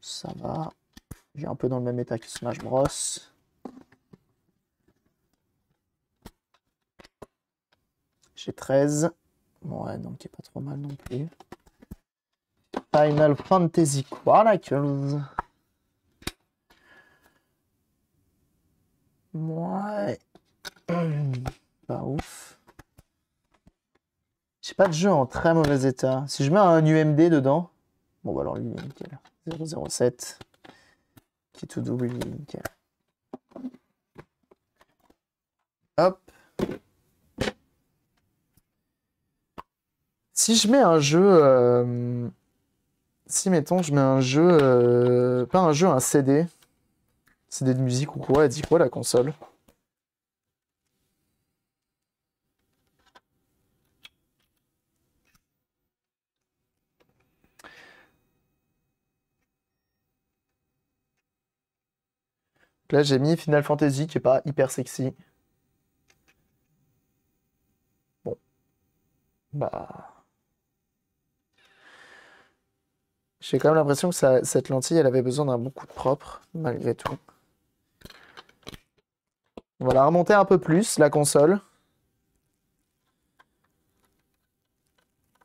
Ça va. J'ai un peu dans le même état que Smash Bros. J'ai 13. Ouais, donc il est pas trop mal non plus. Final Fantasy Chronicles. Ouais. Pas ouf. J'ai pas de jeu en très mauvais état. Si je mets un UMD dedans. Bon, bah, alors lui, nickel. 007. Qui Hop. Si je mets un jeu. Euh, si, mettons, je mets un jeu. Euh, pas un jeu, un CD. CD de musique ou quoi Elle dit quoi la console là, j'ai mis Final Fantasy qui n'est pas hyper sexy. Bon. Bah. J'ai quand même l'impression que cette lentille, elle avait besoin d'un bon coup de propre, malgré tout. On va la remonter un peu plus, la console.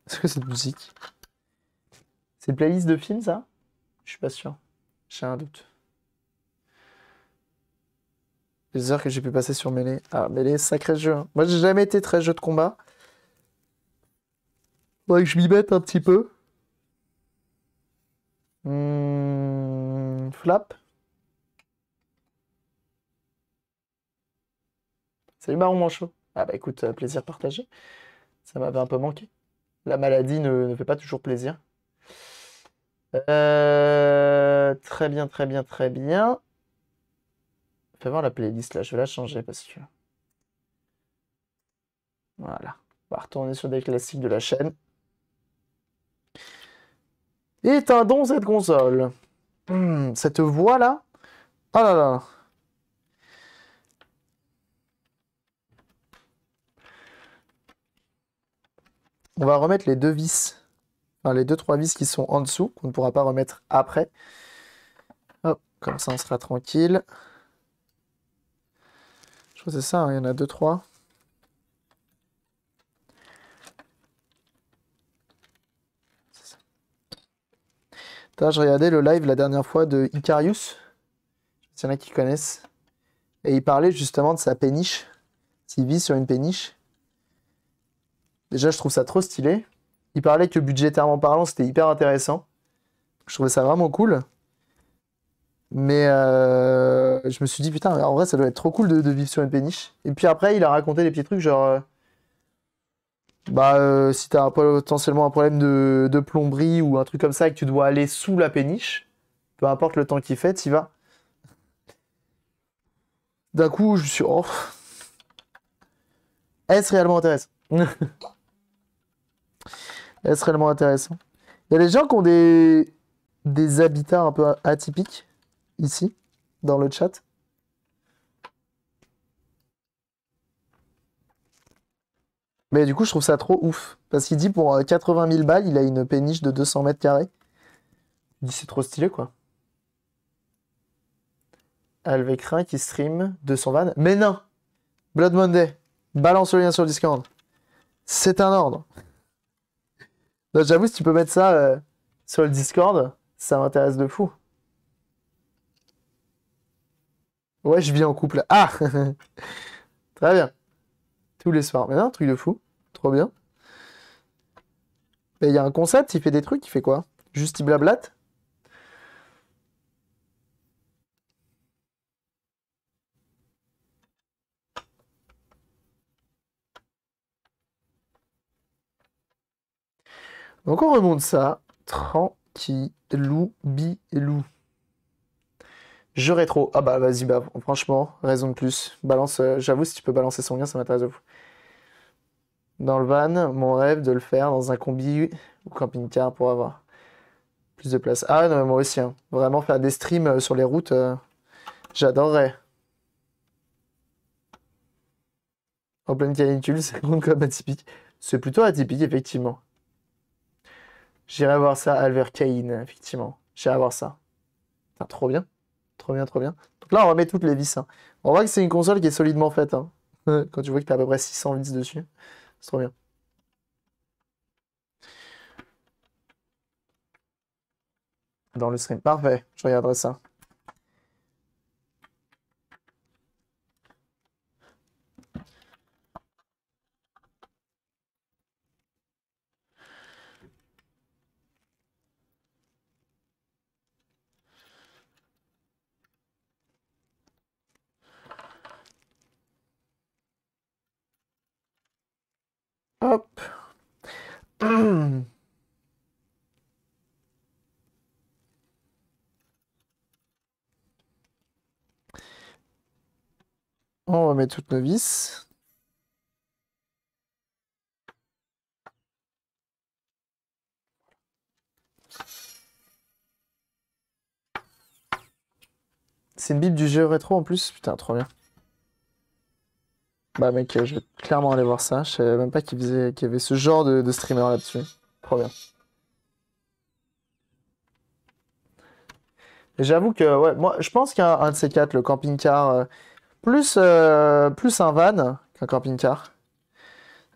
Est-ce que cette musique C'est une playlist de films, ça Je suis pas sûr. J'ai un doute les heures que j'ai pu passer sur Melee. Ah, Melee, sacré jeu. Hein. Moi, j'ai jamais été très jeu de combat. Faudrait je m'y bête un petit peu. Hmm, flap. Salut Baron Manchot. Ah bah écoute, euh, plaisir partagé. Ça m'avait un peu manqué. La maladie ne, fait pas toujours plaisir. Euh, très bien, très bien, très bien voir la playlist là, je vais la changer parce que... Voilà, on va retourner sur des classiques de la chaîne. Éteindons cette console. Hmm, cette voix là. Oh là là. On va remettre les deux vis. Enfin, les deux, trois vis qui sont en dessous, qu'on ne pourra pas remettre après. comme ça on sera tranquille crois que c'est ça, hein. il y en a deux, trois. Ça. je regardais le live la dernière fois de Icarius. Il y en a qui connaissent. Et il parlait justement de sa péniche. S'il vit sur une péniche. Déjà, je trouve ça trop stylé. Il parlait que budgétairement parlant, c'était hyper intéressant. Je trouvais ça vraiment cool. Mais euh, je me suis dit, putain, en vrai, ça doit être trop cool de, vivre sur une péniche. Et puis après, il a raconté des petits trucs, genre. Euh, bah, euh, si t'as potentiellement un problème de, plomberie ou un truc comme ça et que tu dois aller sous la péniche, peu importe le temps qu'il fait, t'y vas. D'un coup, je me suis. Oh. Est-ce réellement intéressant Est-ce réellement intéressant Il y a des gens qui ont des, des habitats un peu atypiques ici, dans le chat Mais du coup, je trouve ça trop ouf. Parce qu'il dit pour 80 euh, 000 balles, il a une péniche de 200 mètres carrés. Il dit c'est trop stylé, quoi. Alvecrin qui stream 200 van Mais non Blood Monday, balance le lien sur Discord. C'est un ordre. J'avoue, si tu peux mettre ça euh, sur le Discord, ça m'intéresse de fou. Ouais, je viens en couple. Ah Très bien. Tous les soirs. Mais un truc de fou. Trop bien. Mais il y a un concept, il fait des trucs, il fait quoi Juste il blablate Donc on remonte ça. bi loup je rétro. Ah bah vas-y, bah, franchement, raison de plus. Balance, euh, j'avoue, si tu peux balancer son lien, ça m'intéresse vous. Dans le van, mon rêve de le faire dans un combi ou camping-car pour avoir plus de place. Ah non, moi aussi, hein. vraiment faire des streams euh, sur les routes, euh, j'adorerais. En pleine canicule, c'est comme atypique. C'est plutôt atypique, effectivement. J'irai voir ça Albert Alver effectivement. J'irai voir ça. trop bien. Trop bien, trop bien. Donc là, on remet toutes les vis. Hein. On voit que c'est une console qui est solidement faite. Hein. Quand tu vois que tu as à peu près 600 vis dessus. C'est trop bien. Dans le stream. Parfait, je regarderai ça. On va mettre toutes nos vis. C'est une bible du jeu rétro en plus Putain, trop bien. Bah mec, euh, je vais clairement aller voir ça. Je savais même pas qu'il faisait... qu'il y avait ce genre de, streamer là-dessus. Trop bien. J'avoue que, ouais, moi, je pense qu'un de ces quatre, le camping-car, euh, plus, euh, plus un van qu'un camping-car.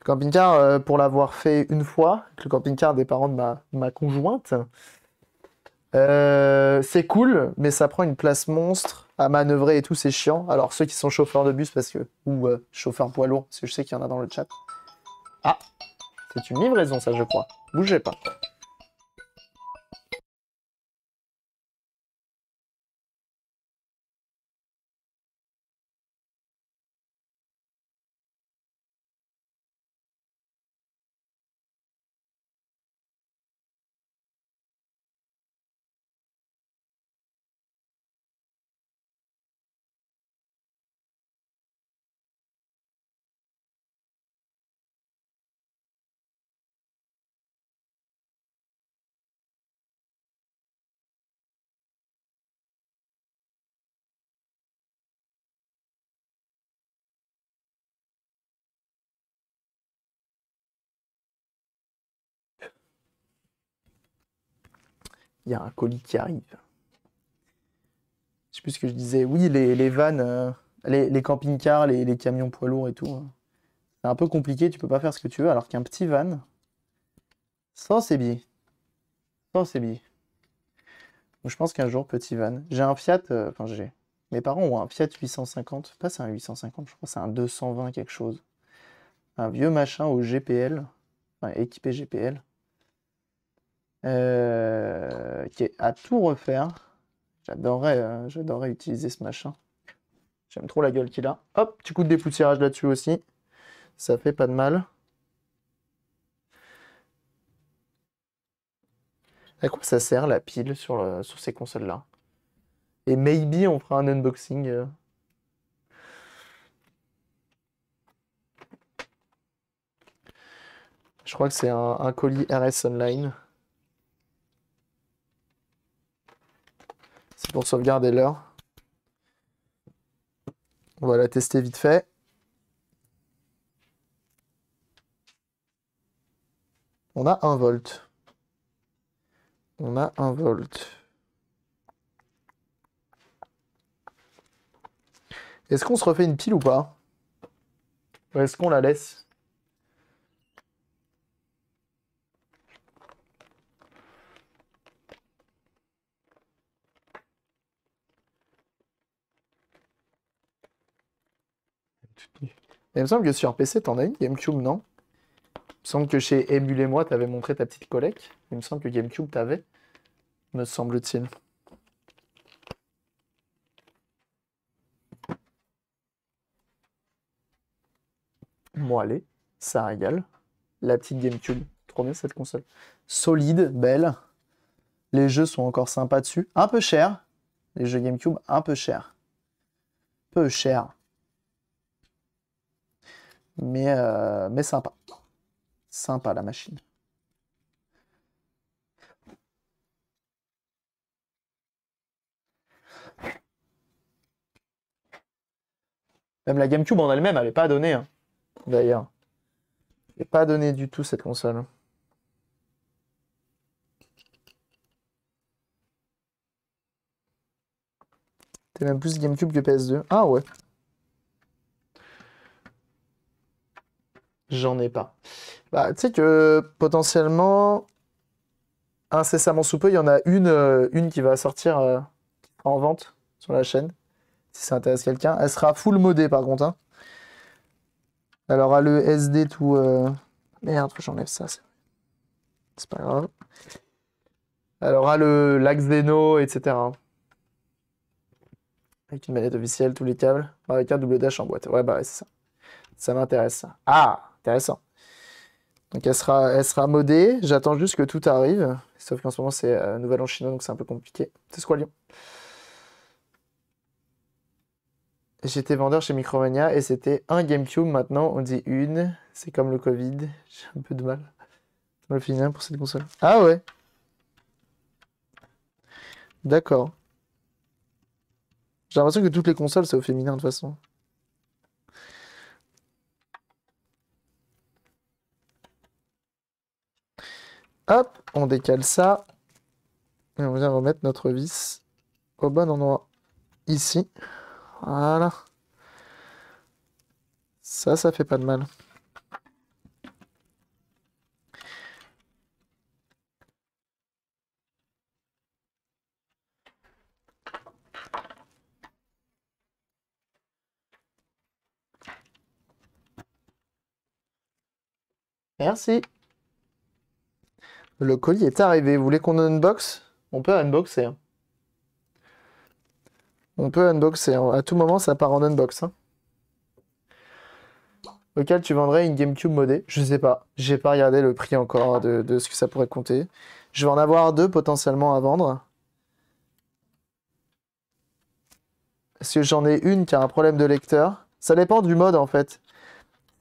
Le camping-car, euh, pour l'avoir fait une fois, avec le camping-car des parents de ma, conjointe, euh, c'est cool, mais ça prend une place monstre à manœuvrer et tout, c'est chiant. Alors ceux qui sont chauffeurs de bus parce que ou chauffeurs poids lourds, parce je sais qu'il y en a dans le chat. Ah, c'est une livraison ça je crois. Bougez pas. il y a un colis qui arrive. Je sais plus ce que je disais. Oui, les, vannes, euh, les, camping-cars, les, camions poids lourds et tout. Hein. C'est un peu compliqué, tu peux pas faire ce que tu veux, alors qu'un petit van, ça, c'est bien. Ça, c'est bien. je pense qu'un jour, petit van. J'ai un Fiat, euh, enfin j'ai. Mes parents ont un Fiat 850, pas c'est un 850, je crois c'est un 220 quelque chose. Un vieux machin au GPL, enfin équipé GPL. Euh, qui est à tout refaire. Euh, j'adorerais, utiliser ce machin. J'aime trop la gueule qu'il a. Hop, petit coup de dépoussiérage là-dessus aussi. Ça fait pas de mal. À quoi ça sert la pile sur, sur ces consoles-là Et maybe on fera un unboxing. Euh. Je crois que c'est un colis RS Online. pour sauvegarder l'heure. On va la tester vite fait. On a 1 volt. On a 1 volt. Est-ce qu'on se refait une pile ou pas Ou est-ce qu'on la laisse il me semble que sur PC, t'en as une GameCube, non Il me semble que chez Emule et moi, t'avais montré ta petite collègue. Il me semble que GameCube, t'avais, me semble-t-il. Moi, allez, ça régale. La petite GameCube. Trop bien cette console. Solide, belle. Les jeux sont encore sympas dessus. Un peu cher. Les jeux GameCube, un peu cher. Peu cher. Mais, euh, mais sympa. Sympa la machine. Même la GameCube en elle-même elle n'est pas donnée. Hein, d'ailleurs. Elle pas donnée du tout cette console. T'es même plus GameCube que PS2. Ah ouais. J'en ai pas. Bah, tu sais que potentiellement, incessamment sous peu, il y en a une, euh, une qui va sortir euh, en vente sur la chaîne, si ça intéresse quelqu'un. Elle sera full modée par contre. Hein. Elle aura le SD tout. Euh, merde, j'enlève ça. C'est pas grave. Elle aura le no, etc. Hein. Avec une manette officielle, tous les câbles. Avec un double dash en boîte. Ouais, bah, c'est ça. Ça m'intéresse. Ah intéressant. Donc elle sera, elle sera modée, j'attends juste que tout arrive. Sauf qu'en ce moment c'est un euh, Nouvel An chinois, donc c'est un peu compliqué. C'est Squalion. J'étais vendeur chez Micromania et c'était un GameCube, maintenant on dit une. C'est comme le Covid, j'ai un peu de mal. Le féminin pour cette console. Ah ouais D'accord. J'ai l'impression que toutes les consoles c'est au féminin de toute façon. Hop, on décale ça. Et on vient remettre notre vis au bon endroit. Ici. Voilà. Ça, ça fait pas de mal. Merci. Le colis est arrivé. Vous voulez qu'on unbox On peut unboxer. Hein. On peut unboxer. À tout moment, ça part en unbox. Hein. Lequel tu vendrais une GameCube modée Je ne sais pas. J'ai pas regardé le prix encore de, ce que ça pourrait compter. Je vais en avoir deux potentiellement à vendre. Est-ce que j'en ai une qui a un problème de lecteur. Ça dépend du mode en fait.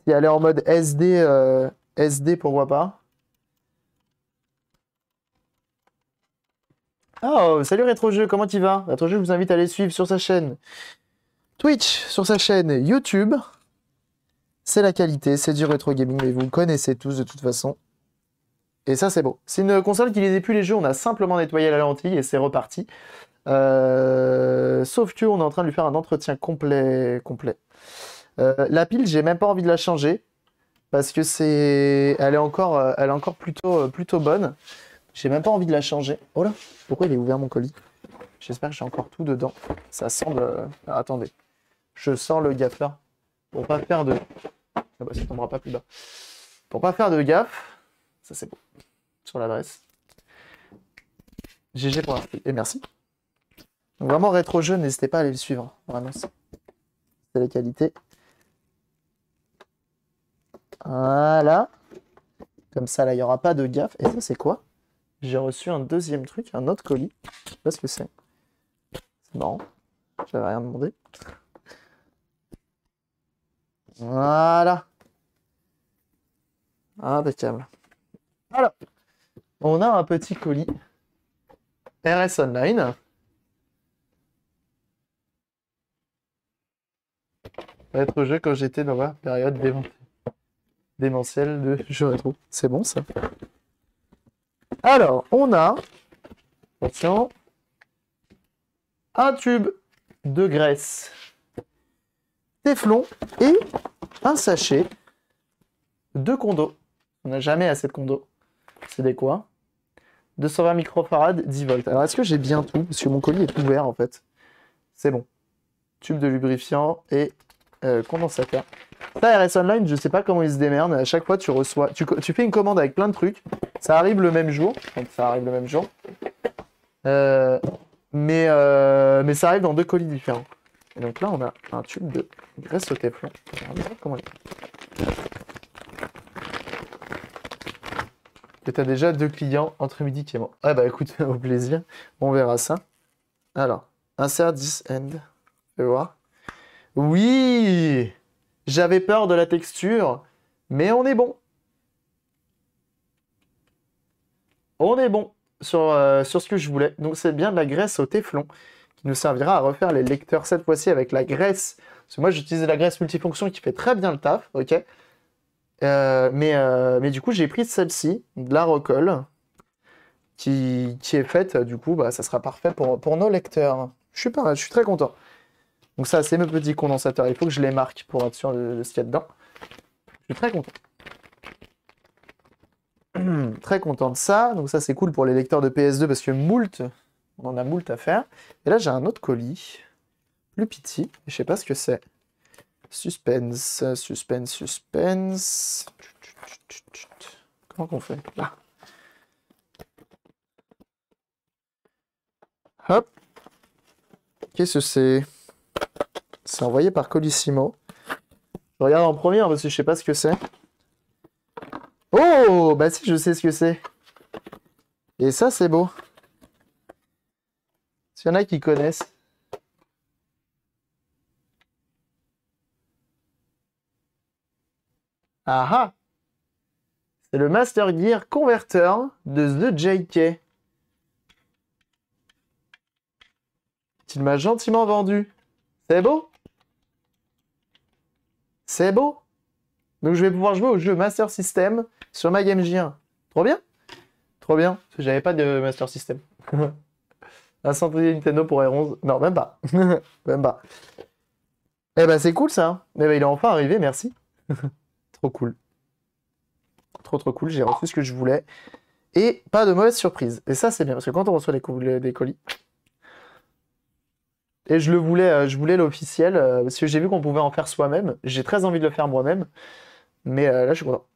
Si elle est en mode SD, euh, SD pourquoi pas. Oh, salut Rétrojeu, comment tu vas Rétrojeu, je vous invite à aller suivre sur sa chaîne Twitch, sur sa chaîne YouTube. C'est la qualité, c'est du rétro gaming, mais vous connaissez tous de toute façon. Et ça, c'est beau. C'est une console qui lisait plus les jeux, on a simplement nettoyé la lentille et c'est reparti. Euh, sauf que on est en train de lui faire un entretien complet. complet. Euh, la pile, j'ai même pas envie de la changer parce que c'est, elle est encore, euh, elle est encore plutôt, plutôt bonne. J'ai même pas envie de la changer. Oh là, pourquoi il est ouvert mon colis J'espère que j'ai encore tout dedans. Ça semble... Euh, ah, attendez. Je sors le gaffe là. Pour pas faire de... Ah bah ça tombera pas plus bas. Pour pas faire de gaffe. Ça c'est bon. Sur l'adresse. GG pour Et merci. vraiment rétro jeu, n'hésitez pas à aller le suivre. Vraiment. C'est la qualité. Voilà. Comme ça, là, il n'y aura pas de gaffe. Et ça, c'est quoi j'ai reçu un deuxième truc, un autre colis. Je sais pas ce que c'est. C'est marrant. J'avais rien demandé. Voilà. Impeccable. Voilà. on a un petit colis RS Online. va être au jeu quand j'étais dans ma période démentielle de jeu rétro. C'est bon ça alors, on a, un tube de graisse Teflon et un sachet de condo. On n'a jamais assez de condo. C'est des quoi 220 microfarades, 10 volts. Alors, est-ce que j'ai bien tout Parce que mon colis est ouvert, en fait. C'est bon. Tube de lubrifiant et euh, condensateur. Ça, RS Online, je ne sais pas comment ils se démerdent. À chaque fois, tu reçois... tu fais une commande avec plein de trucs. Ça arrive le même jour, ça arrive le même jour. Euh, mais, euh, mais ça arrive dans deux colis différents. Et donc là, on a un tube de graisse au Teflon. comment il Et t'as déjà deux clients entre midi est moi. Ah bah écoute, au plaisir, on verra ça. Alors, insert this end. tu voir. Oui J'avais peur de la texture, mais on est bon. on est bon sur, euh, sur ce que je voulais. Donc c'est bien de la graisse au téflon qui nous servira à refaire les lecteurs cette fois-ci avec la graisse. Parce que moi j'utilisais la graisse multifonction qui fait très bien le taf, ok euh, mais, euh, mais du coup j'ai pris celle-ci, de la recolle, qui, est faite, du coup bah, ça sera parfait pour, pour nos lecteurs. Je suis, je suis très content. Donc ça c'est mes petits condensateurs, il faut que je les marque pour être sûr de, de ce qu'il y a dedans. Je suis très content. Très content de ça. Donc ça, c'est cool pour les lecteurs de PS2 parce que moult, on en a moult à faire. Et là, j'ai un autre colis, plus petit. Je sais pas ce que c'est. Suspense, suspense, suspense. Comment qu'on fait Hop. Qu'est-ce que c'est C'est envoyé par Colissimo. Je regarde en premier hein, parce que je sais pas ce que c'est. Oh, bah si, je sais ce que c'est. Et ça, c'est beau. S'il y en a qui connaissent. Ah ah C'est le Master Gear Converter de The JK. Il m'a gentiment vendu. C'est beau C'est beau donc je vais pouvoir jouer au jeu Master System sur ma Game Gear. Trop bien Trop bien, parce que j'avais pas de Master System. Un centenier Nintendo pour R11. Non, même pas. même pas. Eh ben c'est cool ça. Eh ben il est enfin arrivé, merci. trop cool. Trop trop cool, j'ai reçu ce que je voulais. Et pas de mauvaise surprise. Et ça c'est bien, parce que quand on reçoit des colis, et je le voulais, euh, je voulais l'officiel, euh, parce que j'ai vu qu'on pouvait en faire soi-même. J'ai très envie de le faire moi-même. Mais euh, là, je suis content.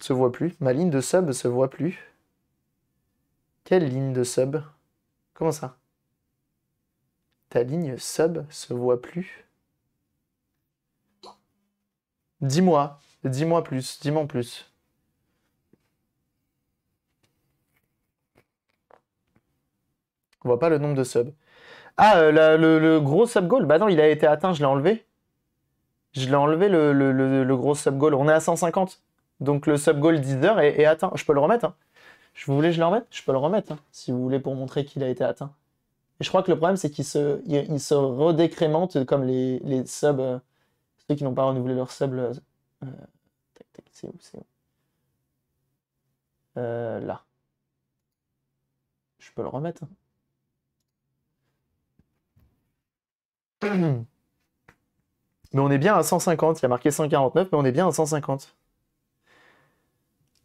Se voit plus. Ma ligne de sub se voit plus. Quelle ligne de sub Comment ça Ta ligne sub se voit plus Dis-moi. Dis-moi plus. Dis-moi plus. On voit pas le nombre de subs. Ah, euh, le, gros sub goal, bah non, il a été atteint, je l'ai enlevé. Je l'ai enlevé le, gros sub goal. On est à 150. Donc le sub goal d'Eater est, atteint. Je peux le remettre. hein. Je voulais, je le remette. Je peux le remettre hein, si vous voulez pour montrer qu'il a été atteint. Et je crois que le problème, c'est qu'il se, se redécrémente comme les, subs, euh, ceux qui n'ont pas renouvelé leur sub. Euh, tac, tac, c'est où, Là. Je peux le remettre. Hein. Mais on est bien à 150, il y a marqué 149, mais on est bien à 150.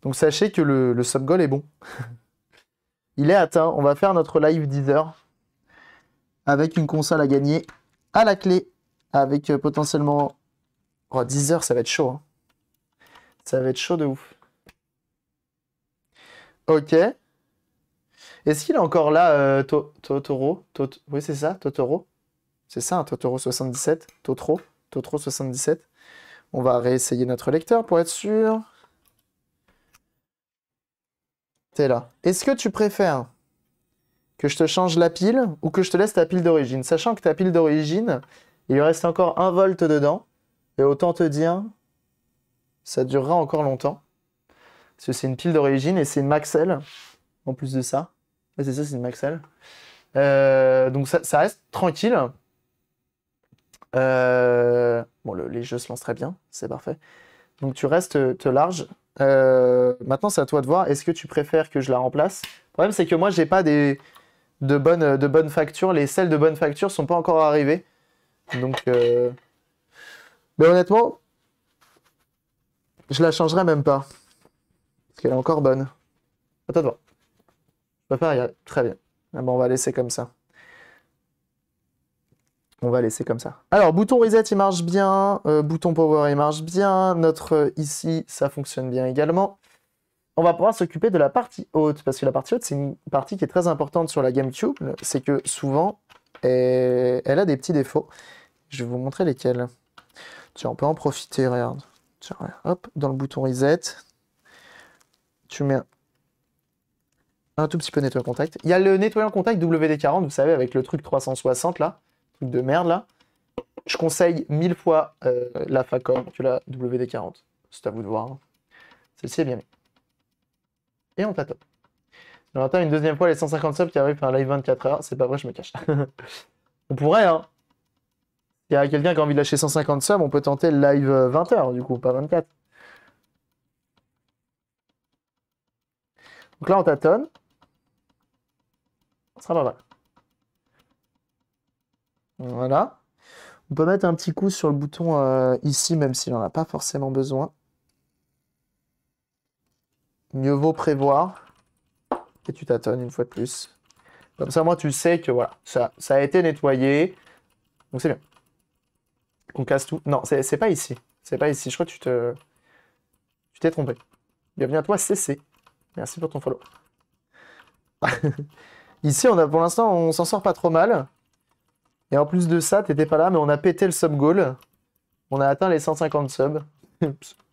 Donc sachez que le, le sub goal est bon. il est atteint. On va faire notre live 10 h avec une console à gagner à la clé. Avec euh, potentiellement. 10 heures, ça va être chaud. Hein. Ça va être chaud de ouf. Ok. Est-ce qu'il est encore là, euh, Totoro Oui, c'est ça, Totoro c'est ça, un hein, Totoro 77 Totoro Totoro 77 On va réessayer notre lecteur pour être sûr. T'es là. Est-ce que tu préfères que je te change la pile ou que je te laisse ta pile d'origine Sachant que ta pile d'origine, il reste encore un volt dedans. Et autant te dire, ça durera encore longtemps. Parce que c'est une pile d'origine et c'est une Maxel. En plus de ça. c'est ça, c'est une Maxel. Euh, donc ça reste tranquille. Euh, bon, les jeux se lancent très bien, c'est parfait. Donc tu restes euh, te large. Euh, maintenant, c'est à toi de voir. Est-ce que tu préfères que je la remplace Le problème, c'est que moi, j'ai pas des, de bonnes factures. Les selles de bonnes factures sont pas encore arrivées. Donc, mais honnêtement, je la changerai même pas. Parce qu'elle est encore bonne. de voir. Je préfère, très bien. Ah on va laisser comme ça. On va laisser comme ça. Alors, bouton reset, il marche bien. Euh, bouton power, il marche bien. Notre euh, ici, ça fonctionne bien également. On va pouvoir s'occuper de la partie haute, parce que la partie haute, c'est une partie qui est très importante sur la GameCube. C'est que souvent, elle, elle a des petits défauts. Je vais vous montrer lesquels. Tiens, on peut en profiter, regarde. Tiens, hop, dans le bouton reset, tu mets un tout petit peu nettoyant contact. Il y a le nettoyant contact WD-40, vous savez, avec le truc 360 là de merde là, je conseille mille fois euh, la Facom que la WD-40. C'est à vous de voir. Hein. Celle-ci est bien Et on tâtonne On attend une deuxième fois les 150 subs qui arrivent par live 24 heures. C'est pas vrai, je me cache. on pourrait, hein. Il y a quelqu'un qui a envie de lâcher 150 subs, on peut tenter le live 20 heures, du coup, pas 24. Donc là, on tâtonne. Ça sera pas mal. Voilà. On peut mettre un petit coup sur le bouton euh, ici, même s'il n'en a pas forcément besoin. Mieux vaut prévoir. Et tu tâtonnes une fois de plus. Comme ça, moi, tu sais que voilà, ça, a été nettoyé. Donc c'est bien. On casse tout. Non, c'est pas ici. C'est pas ici. Je crois que tu te. Tu t'es trompé. Bienvenue à toi, CC. Merci pour ton follow. ici, on a pour l'instant, on s'en sort pas trop mal. Et en plus de ça, t'étais pas là, mais on a pété le sub goal. On a atteint les 150 subs.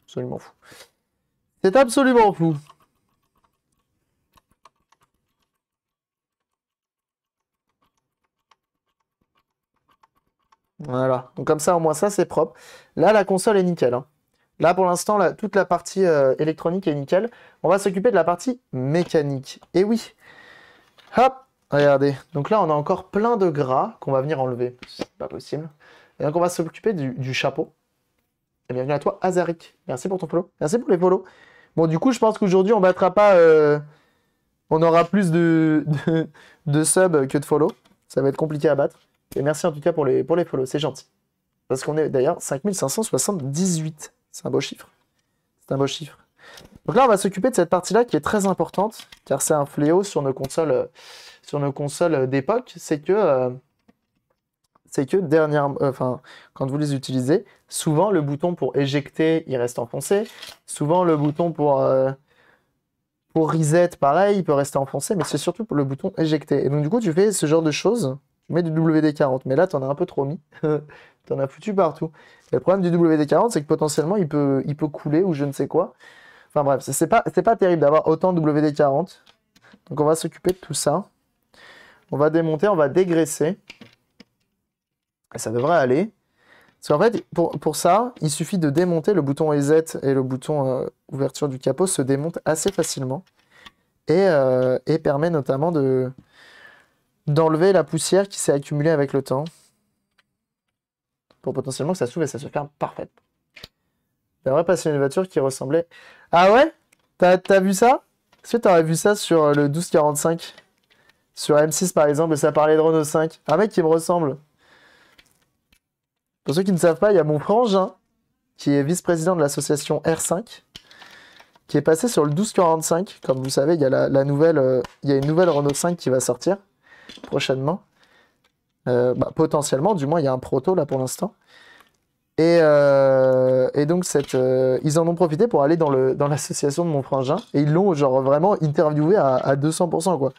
absolument fou. C'est absolument fou. Voilà. Donc comme ça, au moins ça, c'est propre. Là, la console est nickel. Hein. Là, pour l'instant, toute la partie euh, électronique est nickel. On va s'occuper de la partie mécanique. Et oui. Hop Regardez. Donc là, on a encore plein de gras qu'on va venir enlever. C'est pas possible. Et donc, on va s'occuper du, chapeau. Et bienvenue à toi, Azarik. Merci pour ton follow. Merci pour les follow. Bon, du coup, je pense qu'aujourd'hui, on battra pas... Euh, on aura plus de, de, subs que de follow. Ça va être compliqué à battre. Et merci en tout cas pour les, pour les follow. C'est gentil. Parce qu'on est d'ailleurs 5578. C'est un beau chiffre. C'est un beau chiffre. Donc là, on va s'occuper de cette partie-là qui est très importante, car c'est un fléau sur nos consoles, sur nos consoles d'époque, c'est que, euh, que dernière, euh, enfin, quand vous les utilisez, souvent le bouton pour éjecter, il reste enfoncé. Souvent le bouton pour, euh, pour reset, pareil, il peut rester enfoncé, mais c'est surtout pour le bouton éjecter. Et donc du coup, tu fais ce genre de choses, tu mets du WD-40, mais là, tu en as un peu trop mis. tu en as foutu partout. Et le problème du WD-40, c'est que potentiellement, il peut, il peut couler ou je ne sais quoi. Enfin bref, c'est pas, pas terrible d'avoir autant de WD-40. Donc on va s'occuper de tout ça. On va démonter, on va dégraisser. ça devrait aller. Parce qu'en fait, pour, ça, il suffit de démonter. Le bouton EZ et le bouton euh, ouverture du capot se démontent assez facilement. Euh, et, permet notamment de d'enlever la poussière qui s'est accumulée avec le temps. Pour potentiellement que ça s'ouvre et ça se ferme parfait. J'aimerais passer une voiture qui ressemblait ah ouais T'as vu ça Est-ce que t'aurais vu ça sur euh, le 1245 Sur M6 par exemple, et ça parlait de Renault 5. Un mec qui me ressemble. Pour ceux qui ne savent pas, il y a mon frangin, qui est vice-président de l'association R5, qui est passé sur le 1245. Comme vous savez, il y a, la, nouvelle, euh, une nouvelle Renault 5 qui va sortir prochainement. Euh, bah, potentiellement, du moins, il y a un proto là pour l'instant. Euh, et, donc, cette, euh, ils en ont profité pour aller dans, le, dans l'association de mon frangin. Et ils l'ont genre vraiment interviewé à, 200%. Quoi.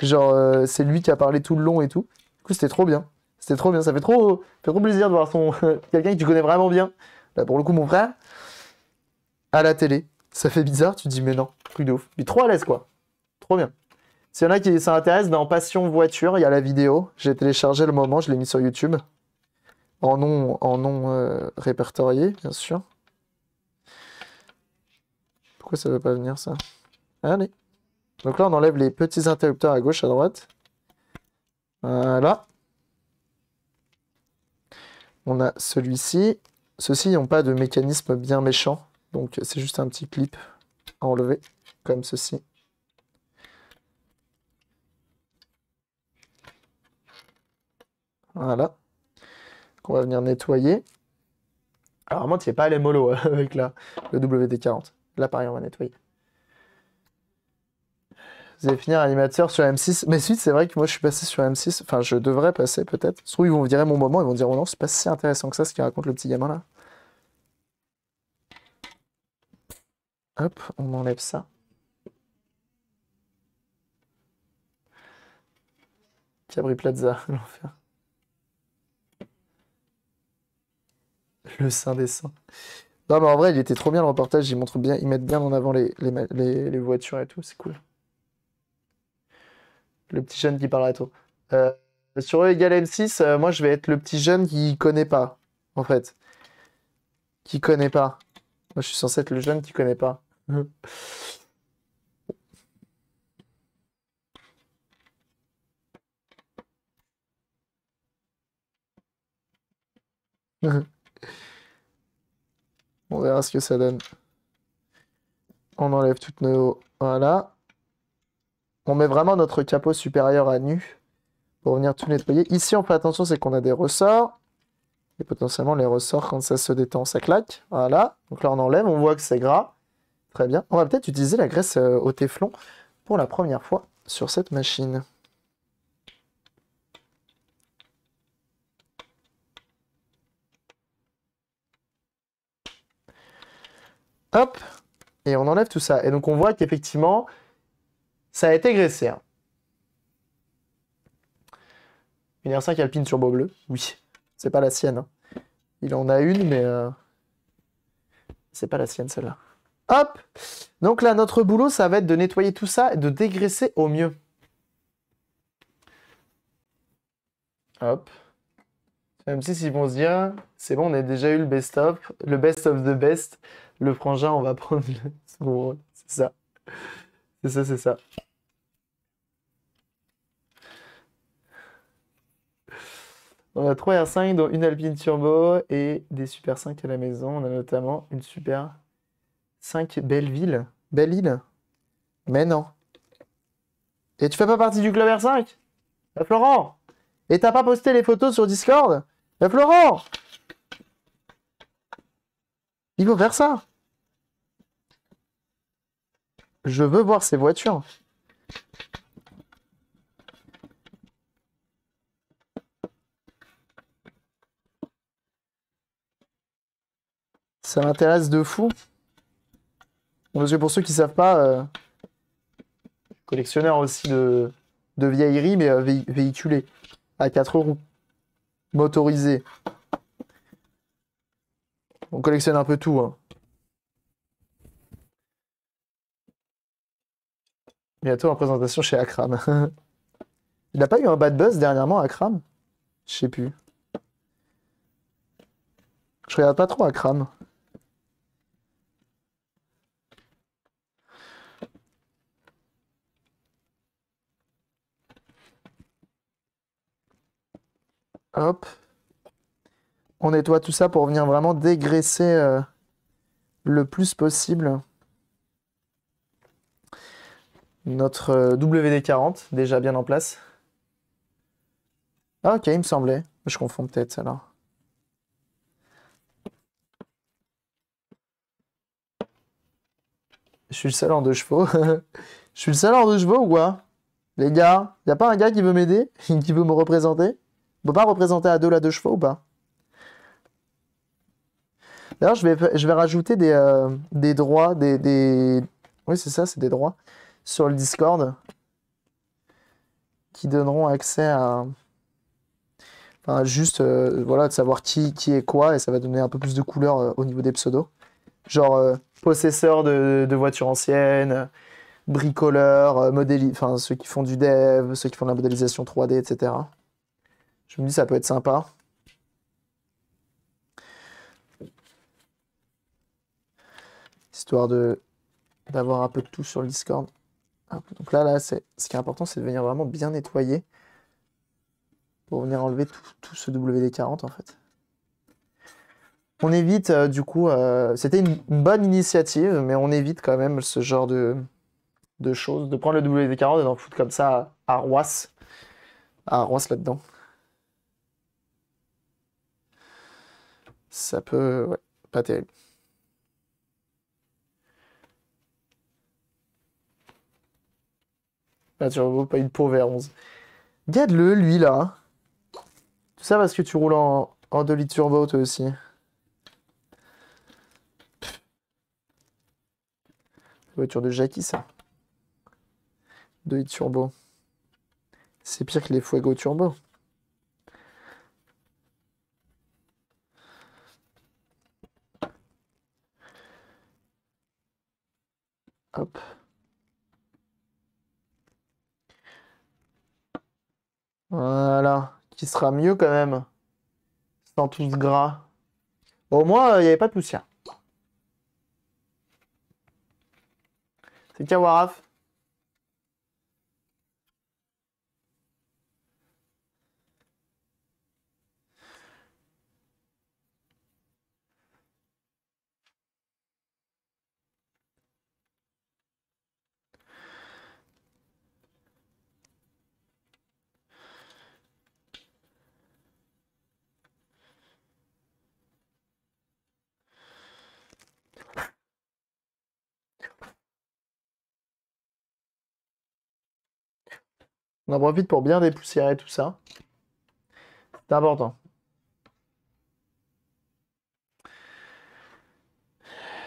Genre, euh, c'est lui qui a parlé tout le long et tout. Du coup, c'était trop bien. C'était trop bien. Ça fait trop, fait trop plaisir de voir son, quelqu'un que tu connais vraiment bien. Là, pour le coup, mon frère, à la télé. Ça fait bizarre. Tu dis, mais non, truc de ouf. Mais trop à l'aise, quoi. Trop bien. S'il y en a qui s'intéressent, ben, dans Passion Voiture, il y a la vidéo. J'ai téléchargé le moment, je l'ai mis sur YouTube en non, en euh, répertorié, bien sûr. Pourquoi ça ne veut pas venir, ça Allez. Donc là, on enlève les petits interrupteurs à gauche, à droite. Voilà. On a celui-ci. Ceux-ci n'ont pas de mécanisme bien méchant. Donc c'est juste un petit clip à enlever, comme ceci. Voilà qu'on va venir nettoyer. Alors ah, moi, tu n'es pas les mollo hein, avec la, le WD-40. Là, pareil, on va nettoyer. Vous allez finir animateur sur M6. Mais suite, c'est vrai que moi, je suis passé sur M6. Enfin, je devrais passer, peut-être. Surtout, ils vont me virer mon moment. Ils vont dire, oh non, c'est pas si intéressant que ça, ce qu'il raconte le petit gamin, là. Hop, on enlève ça. Cabri Plaza, l'enfer. Le Saint des Saints. Non, mais en vrai, il était trop bien le reportage. Ils montrent bien, ils mettent bien en avant les, les, voitures et tout. C'est cool. Le petit jeune qui parle à tout. Euh, sur E égale M6, euh, moi, je vais être le petit jeune qui connaît pas, en fait. Qui connaît pas. Moi, je suis censé être le jeune qui connaît pas. On verra ce que ça donne. On enlève toutes nos... Voilà. On met vraiment notre capot supérieur à nu pour venir tout nettoyer. Ici, on fait attention, c'est qu'on a des ressorts. Et potentiellement, les ressorts, quand ça se détend, ça claque. Voilà. Donc là, on enlève, on voit que c'est gras. Très bien. On va peut-être utiliser la graisse euh, au téflon pour la première fois sur cette machine. Hop, et on enlève tout ça. Et donc on voit qu'effectivement, ça a été graissé. Hein. Une R5 Alpine beau Bleu, oui, c'est pas la sienne. Hein. Il en a une, mais euh, c'est pas la sienne celle-là. Hop Donc là, notre boulot, ça va être de nettoyer tout ça et de dégraisser au mieux. Hop. Même si ils vont se dire, c'est bon, on a déjà eu le best-of, le best of the best le frangin, on va prendre le rôle. C'est ça. C'est ça, c'est ça. On a 3 R5, dont une Alpine Turbo et des Super 5 à la maison. On a notamment une Super 5 Belleville. Belle-Île Mais non. Et tu fais pas partie du club R5 Florent Et t'as pas posté les photos sur Discord Florent il veut faire ça. Je veux voir ces voitures. Ça m'intéresse de fou. Parce que pour ceux qui ne savent pas, euh, collectionneur aussi de, de vieilleries, mais euh, véhiculé à 4 roues, motorisé. On collectionne un peu tout. Hein. Bientôt en présentation chez Akram. Il n'a pas eu un bad buzz dernièrement, Akram Je sais plus. Je regarde pas trop Akram. Hop. On nettoie tout ça pour venir vraiment dégraisser euh, le plus possible notre euh, WD-40, déjà bien en place. Ah, ok, il me semblait. Je confonds peut-être celle-là. Je suis le seul en deux chevaux. Je suis le seul en deux chevaux ou quoi Les gars, y a pas un gars qui veut m'aider Qui veut me représenter On peut pas représenter à deux la deux chevaux ou pas D'ailleurs, je vais, je vais rajouter des, euh, droits, des, Oui, c'est ça, c'est des droits sur le Discord qui donneront accès à... juste, euh, voilà, de savoir qui, qui est quoi et ça va donner un peu plus de couleur euh, au niveau des pseudos. Genre, possesseur de, de voitures anciennes, bricoleur, enfin, ceux qui font du dev, ceux qui font de la modélisation 3D, etc. Je me dis, ça peut être sympa. histoire de d'avoir un peu de tout sur le Discord. Hein, donc là, là ce qui est important, c'est de venir vraiment bien nettoyer pour venir enlever tout, tout ce WD-40 en fait. On évite euh, du coup, euh, c'était une, bonne initiative, mais on évite quand même ce genre de, de choses, de prendre le WD-40 et d'en foutre comme ça à, à à Roisse là-dedans. Ça peut, ouais, pas terrible. Ah, turbo pas une pauvre r 11. Garde-le, lui, là. Tout ça parce que tu roules en, en 2 litres turbo, toi aussi. La voiture de Jackie, ça. 2 litres turbo. C'est pire que les Fuego turbo. Hop. Voilà. Qui sera mieux quand même. Sans tout ce gras. Au moins, euh, il n'y avait pas de poussière. C'est Waraf. en profite pour bien dépoussiérer tout ça. C'est important.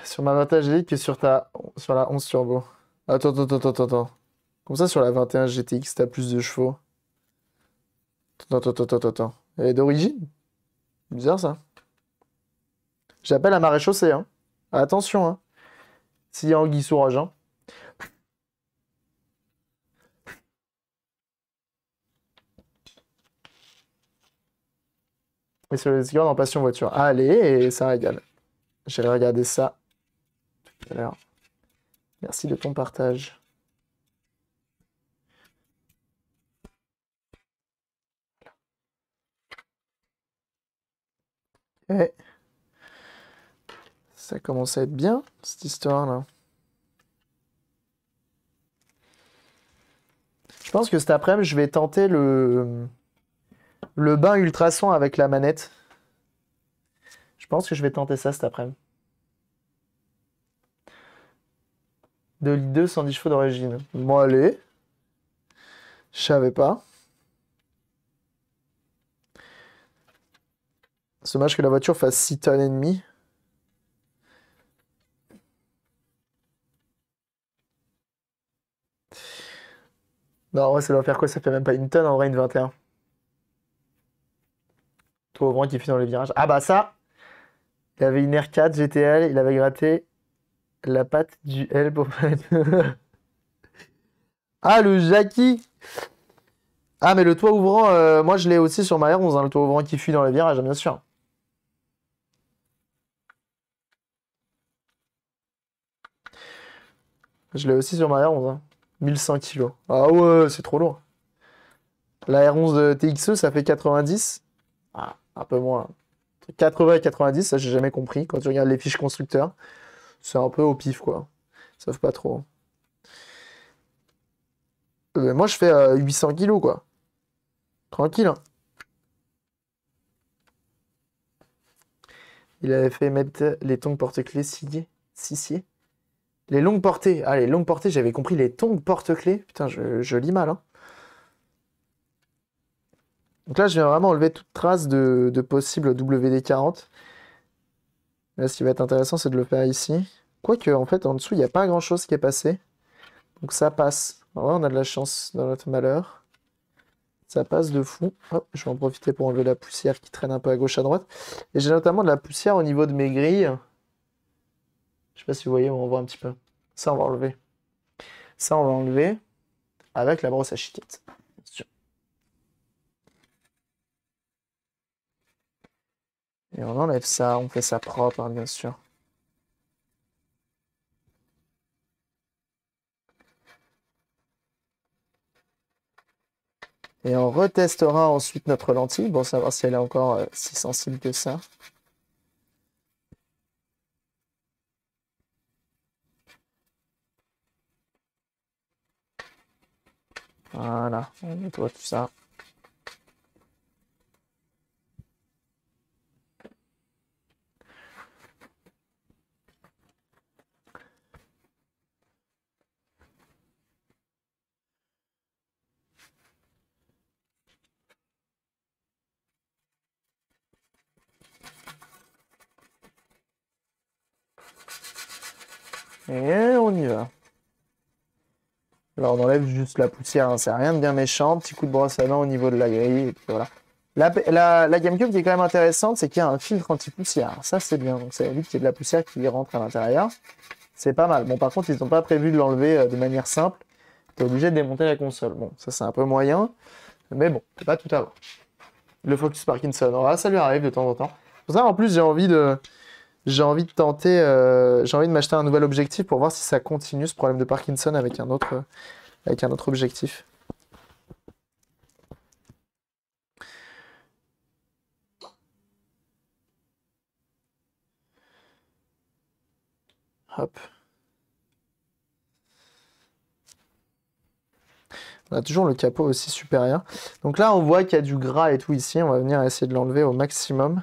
Sur ma j'ai dit que sur ta sur la 11 turbo. Attends, attends, attends, attends, Comme ça, sur la 21 GTX, t'as plus de chevaux. Attends, attends, attends, attends. Elle est d'origine Bizarre ça. J'appelle à marée hein. Attention, hein. S'il y a un Sourage, hein. Mais c'est le en passion voiture. Allez, ah, ça régale. J'allais regarder ça tout Merci de ton partage. Eh. ça commence à être bien, cette histoire-là. Je pense que cet après-midi, je vais tenter le... Le bain ultrason avec la manette. Je pense que je vais tenter ça cet après-midi. De l'I2 110 chevaux d'origine. Moi, allez. Je savais pas. C'est dommage que la voiture fasse 6 tonnes et demi. Non, ouais, ça doit faire quoi Ça fait même pas une tonne en vrai, une 21 qui fuit dans les virages. Ah bah ça Il avait une R4 GTL, il avait gratté la patte du L pour Ah le Jackie Ah mais le toit ouvrant, euh, moi je l'ai aussi sur ma R11, hein, le toit ouvrant qui fuit dans les virages, bien sûr. Je l'ai aussi sur ma R11. Hein. 1100 kg. Ah ouais, c'est trop lourd. La R11 de TXE, ça fait 90 un peu moins. 80 et 90, ça j'ai jamais compris. Quand tu regardes les fiches constructeurs, c'est un peu au pif quoi. Sauf pas trop. Euh, moi je fais 800 euh, kilos quoi. Tranquille. Hein. Il avait fait mettre les tongs porte-clés sciés. Les longues portées. Ah, les longues portées, j'avais compris les tongs porte-clés. Putain, je, je, lis mal. Hein. Donc là, je viens vraiment enlever toute trace de, possible WD-40. Là, ce qui va être intéressant, c'est de le faire ici. Quoique, en fait, en dessous, il n'y a pas grand-chose qui est passé. Donc ça passe. on a de la chance dans notre malheur. Ça passe de fou. je vais en profiter pour enlever la poussière qui traîne un peu à gauche, à droite. Et j'ai notamment de la poussière au niveau de mes grilles. Je ne sais pas si vous voyez, on voit un petit peu. Ça, on va enlever. Ça, on va enlever avec la brosse à chiquette. Et on enlève ça, on fait ça propre, hein, bien sûr. Et on retestera ensuite notre lentille pour savoir si elle est encore euh, si sensible que ça. Voilà, on nettoie tout ça. Et on y va. Alors on enlève juste la poussière, hein, c'est rien de bien méchant. Petit coup de brosse à dents au niveau de la grille, voilà. La, GameCube qui est quand même intéressante, c'est qu'il y a un filtre anti-poussière. Ça, c'est bien. Donc, c'est évite qu'il y ait de la poussière qui rentre à l'intérieur. C'est pas mal. Bon, par contre, ils n'ont pas prévu de l'enlever euh, de manière simple. T'es obligé de démonter la console. Bon, ça, c'est un peu moyen. Mais bon, c'est pas tout à voir. Le Focus Parkinson. ça lui arrive de temps en temps. Pour ça, en plus, j'ai envie de, j'ai envie de tenter, euh, j'ai envie de m'acheter un nouvel objectif pour voir si ça continue ce problème de Parkinson avec un autre, euh, avec un autre objectif. Hop. On a toujours le capot aussi supérieur. Donc là, on voit qu'il y a du gras et tout ici. On va venir essayer de l'enlever au maximum.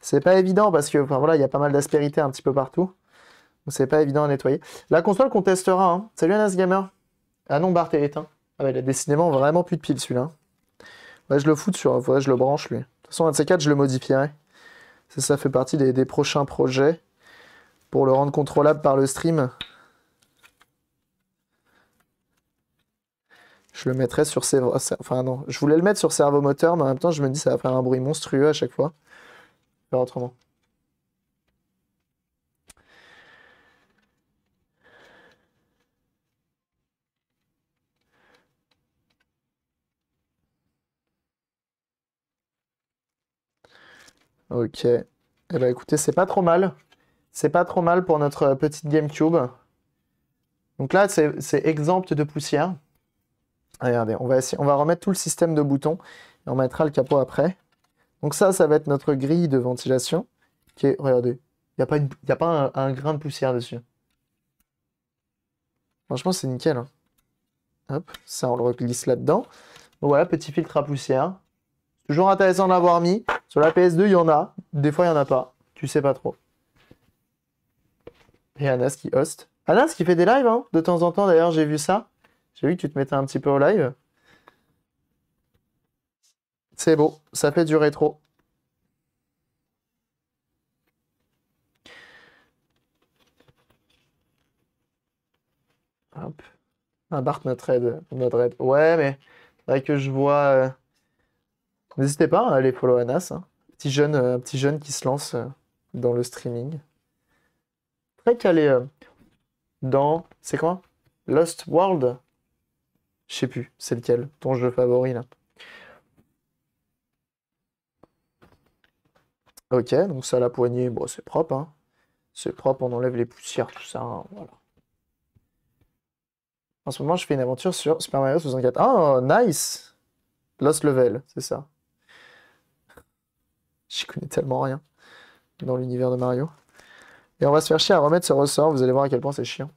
C'est pas évident parce que voilà, il y a pas mal d'aspérité un petit peu partout. Donc c'est pas évident à nettoyer. La console qu'on testera. Hein. Salut Anas Gamer. Ah non, Bart est éteint. Ah ouais, il a décidément vraiment plus de piles celui-là. Ouais, je le fous sur. Ouais, je le branche lui. De toute façon, un je le modifierai. Ça, ça fait partie des, prochains projets pour le rendre contrôlable par le stream. Je le mettrais sur servo... Enfin non, je voulais le mettre sur servomoteur, mais en même temps je me dis ça va faire un bruit monstrueux à chaque fois autrement. Ok. Eh bien, écoutez, c'est pas trop mal. C'est pas trop mal pour notre petite GameCube. Donc là, c'est exempt de poussière. Regardez, on va, on va remettre tout le système de boutons et on mettra le capot après. Donc ça, ça va être notre grille de ventilation qui est, regardez, il n'y a pas, a pas un, grain de poussière dessus. Franchement, c'est nickel. Hein. Hop, ça, on le glisse là-dedans. voilà, petit filtre à poussière. Toujours intéressant d'avoir mis. Sur la PS2, il y en a. Des fois, il n'y en a pas. Tu sais pas trop. Et Anas qui host. Anas qui fait des lives, hein. de temps en temps. D'ailleurs, j'ai vu ça. J'ai vu que tu te mettais un petit peu au live. C'est beau, ça fait du rétro. Hop. un Bart, notre aide. Notre Ouais, mais vrai que je vois. Euh, n'hésitez pas hein, à aller follow Anas. Hein. Petit jeune, euh, un petit jeune qui se lance euh, dans le streaming. Très calé dans. C'est quoi Lost World Je sais plus, c'est lequel, ton jeu favori là. Ok, donc ça, la poignée, bon, c'est propre. Hein. C'est propre, on enlève les poussières, tout ça. Hein, voilà. En ce moment, je fais une aventure sur Super Mario 64. Oh, nice Lost Level, c'est ça. J'y connais tellement rien dans l'univers de Mario. Et on va se faire chier à remettre ce ressort. Vous allez voir à quel point c'est chiant.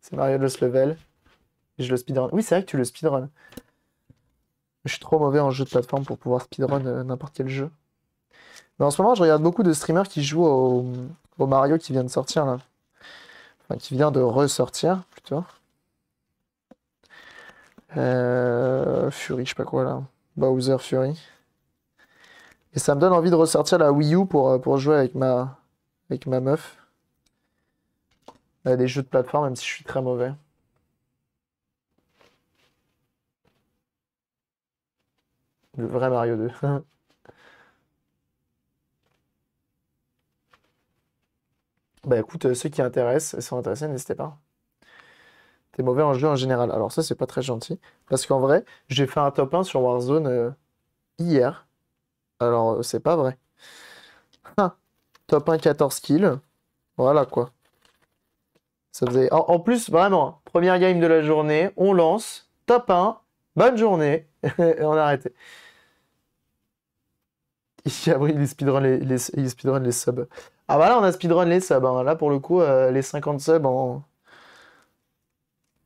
C'est Mario Lost Level. Et je le speedrun. Oui, c'est vrai que tu le speedrun. Je suis trop mauvais en jeu de plateforme pour pouvoir speedrun euh, n'importe quel jeu en ce moment, je regarde beaucoup de streamers qui jouent au, Mario qui vient de sortir là. Enfin, qui vient de ressortir plutôt. Euh, Fury, je sais pas quoi là. Bowser Fury. Et ça me donne envie de ressortir la Wii U pour, euh, pour jouer avec ma, avec ma meuf. Des jeux de plateforme, même si je suis très mauvais. Le vrai Mario 2. Bah écoute, euh, ceux qui intéressent, sont intéressés, n'hésitez pas. T'es mauvais en jeu en général. Alors ça, c'est pas très gentil. Parce qu'en vrai, j'ai fait un top 1 sur Warzone euh, hier. Alors, euh, c'est pas vrai. top 1, 14 kills. Voilà quoi. Ça faisait... en, plus, vraiment, hein, première game de la journée, on lance, top 1, bonne journée, et on a arrêté. les, il speedrun les subs. Ah bah là, on a speedrun les subs. Hein. Là, pour le coup, euh, les 50 subs en...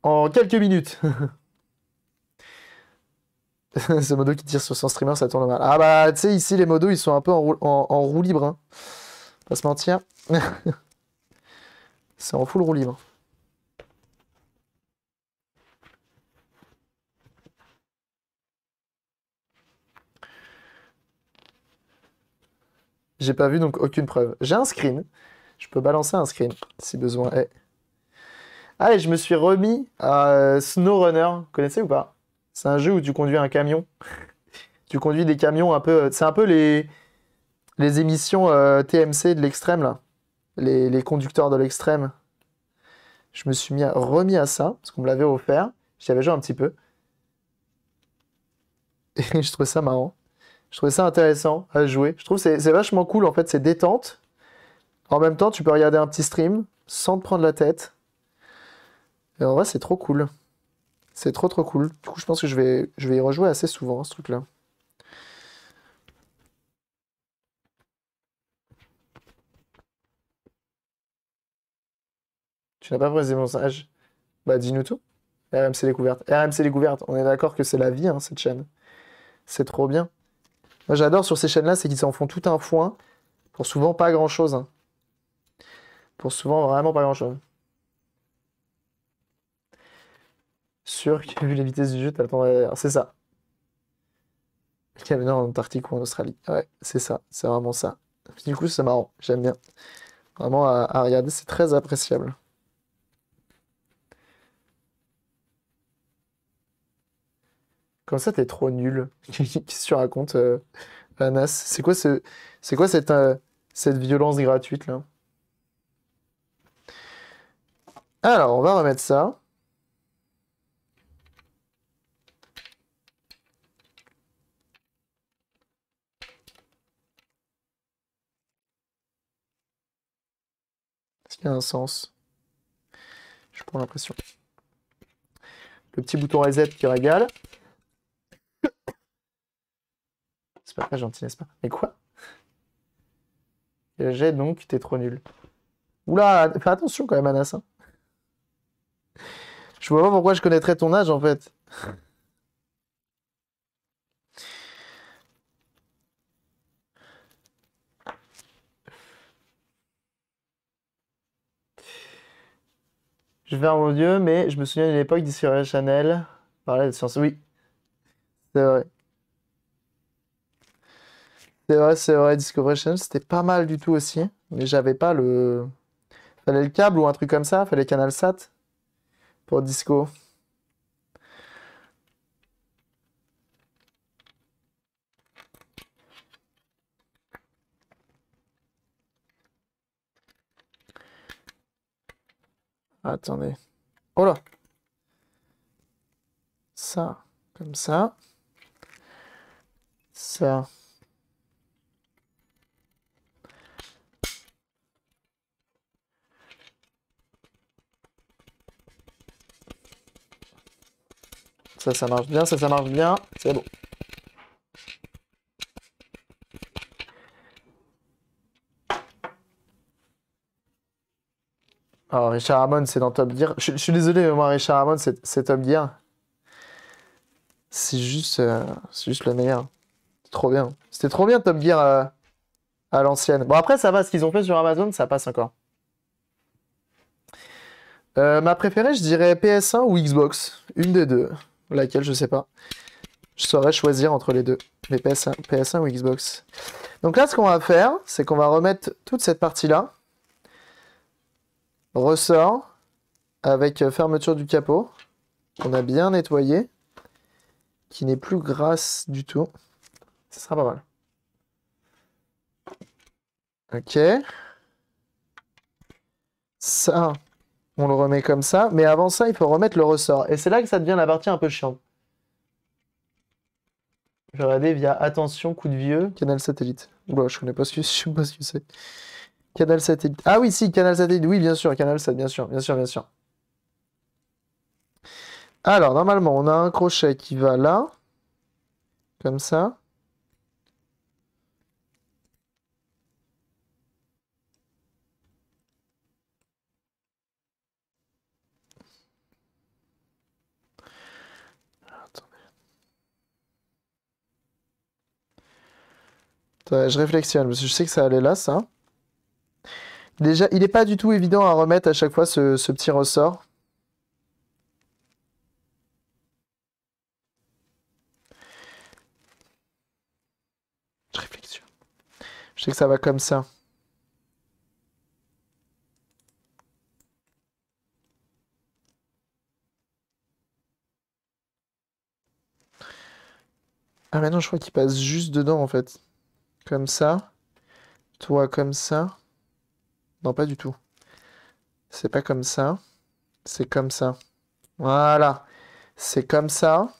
en quelques minutes. Ce modo qui tire sur son streamer, ça tourne mal. Ah bah, tu sais, ici, les modos, ils sont un peu en roue, libre. Hein. Pas se mentir. C'est en full roue libre. J'ai pas vu donc aucune preuve. J'ai un screen. Je peux balancer un screen si besoin est. Ah, je me suis remis à euh, SnowRunner. connaissez ou pas C'est un jeu où tu conduis un camion. tu conduis des camions un peu. Euh, c'est un peu les, les émissions euh, TMC de l'extrême, là. Les, les conducteurs de l'extrême. Je me suis mis remis à ça, parce qu'on me l'avait offert. J'y avais joué un petit peu. Et je trouvais ça marrant. Je trouvais ça intéressant à jouer. Je trouve que c'est vachement cool, en fait, c'est détente. En même temps, tu peux regarder un petit stream sans te prendre la tête. Et en vrai, c'est trop cool. C'est trop trop cool. Du coup, je pense que je vais, je vais y rejouer assez souvent, hein, ce truc-là. Tu n'as pas pris mon messages Bah, dis-nous tout. RMC Découverte. RMC Découverte, on est d'accord que c'est la vie, hein, cette chaîne. C'est trop bien. Moi, j'adore sur ces chaînes-là, c'est qu'ils s'en font tout un foin pour souvent pas grand-chose. Hein. Pour souvent vraiment pas grand-chose. Sûr que vu la vitesse du jeu, t'attends. C'est ça. Camionneur en Antarctique ou en Australie. Ouais, c'est ça. C'est vraiment ça. Du coup, c'est marrant. J'aime bien. Vraiment à regarder, c'est très appréciable. Comme ça, t'es trop nul qui ce que tu racontes, euh, Anas C'est quoi, c'est quoi cette, euh, cette violence gratuite, là Alors, on va remettre ça. Est-ce qu'il y a un sens Je prends l'impression. Le petit bouton reset qui régale. pas gentil, n'est-ce pas Mais quoi J'ai donc, t'es trop nul. Oula, fais attention quand même, à hein. Je vois pas pourquoi je connaîtrais ton âge en fait. Je vais mon dieu, mais je me souviens de l'époque du Chanel. Parler de science. Oui, c'est vrai. C'est vrai, c'est vrai. Discovery Channel, c'était pas mal du tout aussi. Mais j'avais pas le. Fallait le câble ou un truc comme ça. Fallait Canal Sat pour Disco. Attendez. Oh là Ça, comme ça. Ça. Ça, ça marche bien, ça, ça marche bien. C'est bon. Alors, Richard Hammond, c'est dans Top Gear. Je, suis désolé, mais moi, Richard Hammond, c'est Top Gear. C'est juste, euh, juste le meilleur. C'est trop bien. C'était trop bien, Top Gear euh, à l'ancienne. Bon, après, ça va. Ce qu'ils ont fait sur Amazon, ça passe encore. Euh, ma préférée, je dirais PS1 ou Xbox. Une des deux. Laquelle, je sais pas. Je saurais choisir entre les deux, les PS1, ou Xbox. Donc là, ce qu'on va faire, c'est qu'on va remettre toute cette partie-là. Ressort avec euh, fermeture du capot, qu'on a bien nettoyé, qui n'est plus grasse du tout. Ce sera pas mal. Ok. Ça, on le remet comme ça. Mais avant ça, il faut remettre le ressort. Et c'est là que ça devient la partie un peu chiante. Je vais regarder via Attention, coup de vieux, Canal Satellite. Oula, je connais pas ce que, je sais pas ce que c'est. Canal Satellite. Ah oui, si, Canal Satellite. Oui, bien sûr, Canal Satellite, bien sûr, bien sûr, bien sûr. Alors, normalement, on a un crochet qui va là. Comme ça. Je réflexionne, parce que je sais que ça allait là, ça. Déjà, il n'est pas du tout évident à remettre à chaque fois ce, petit ressort. Je réflexionne. Je sais que ça va comme ça. Ah mais non, je crois qu'il passe juste dedans en fait. Comme ça. Toi comme ça. Non, pas du tout. C'est pas comme ça. C'est comme ça. Voilà. C'est comme ça.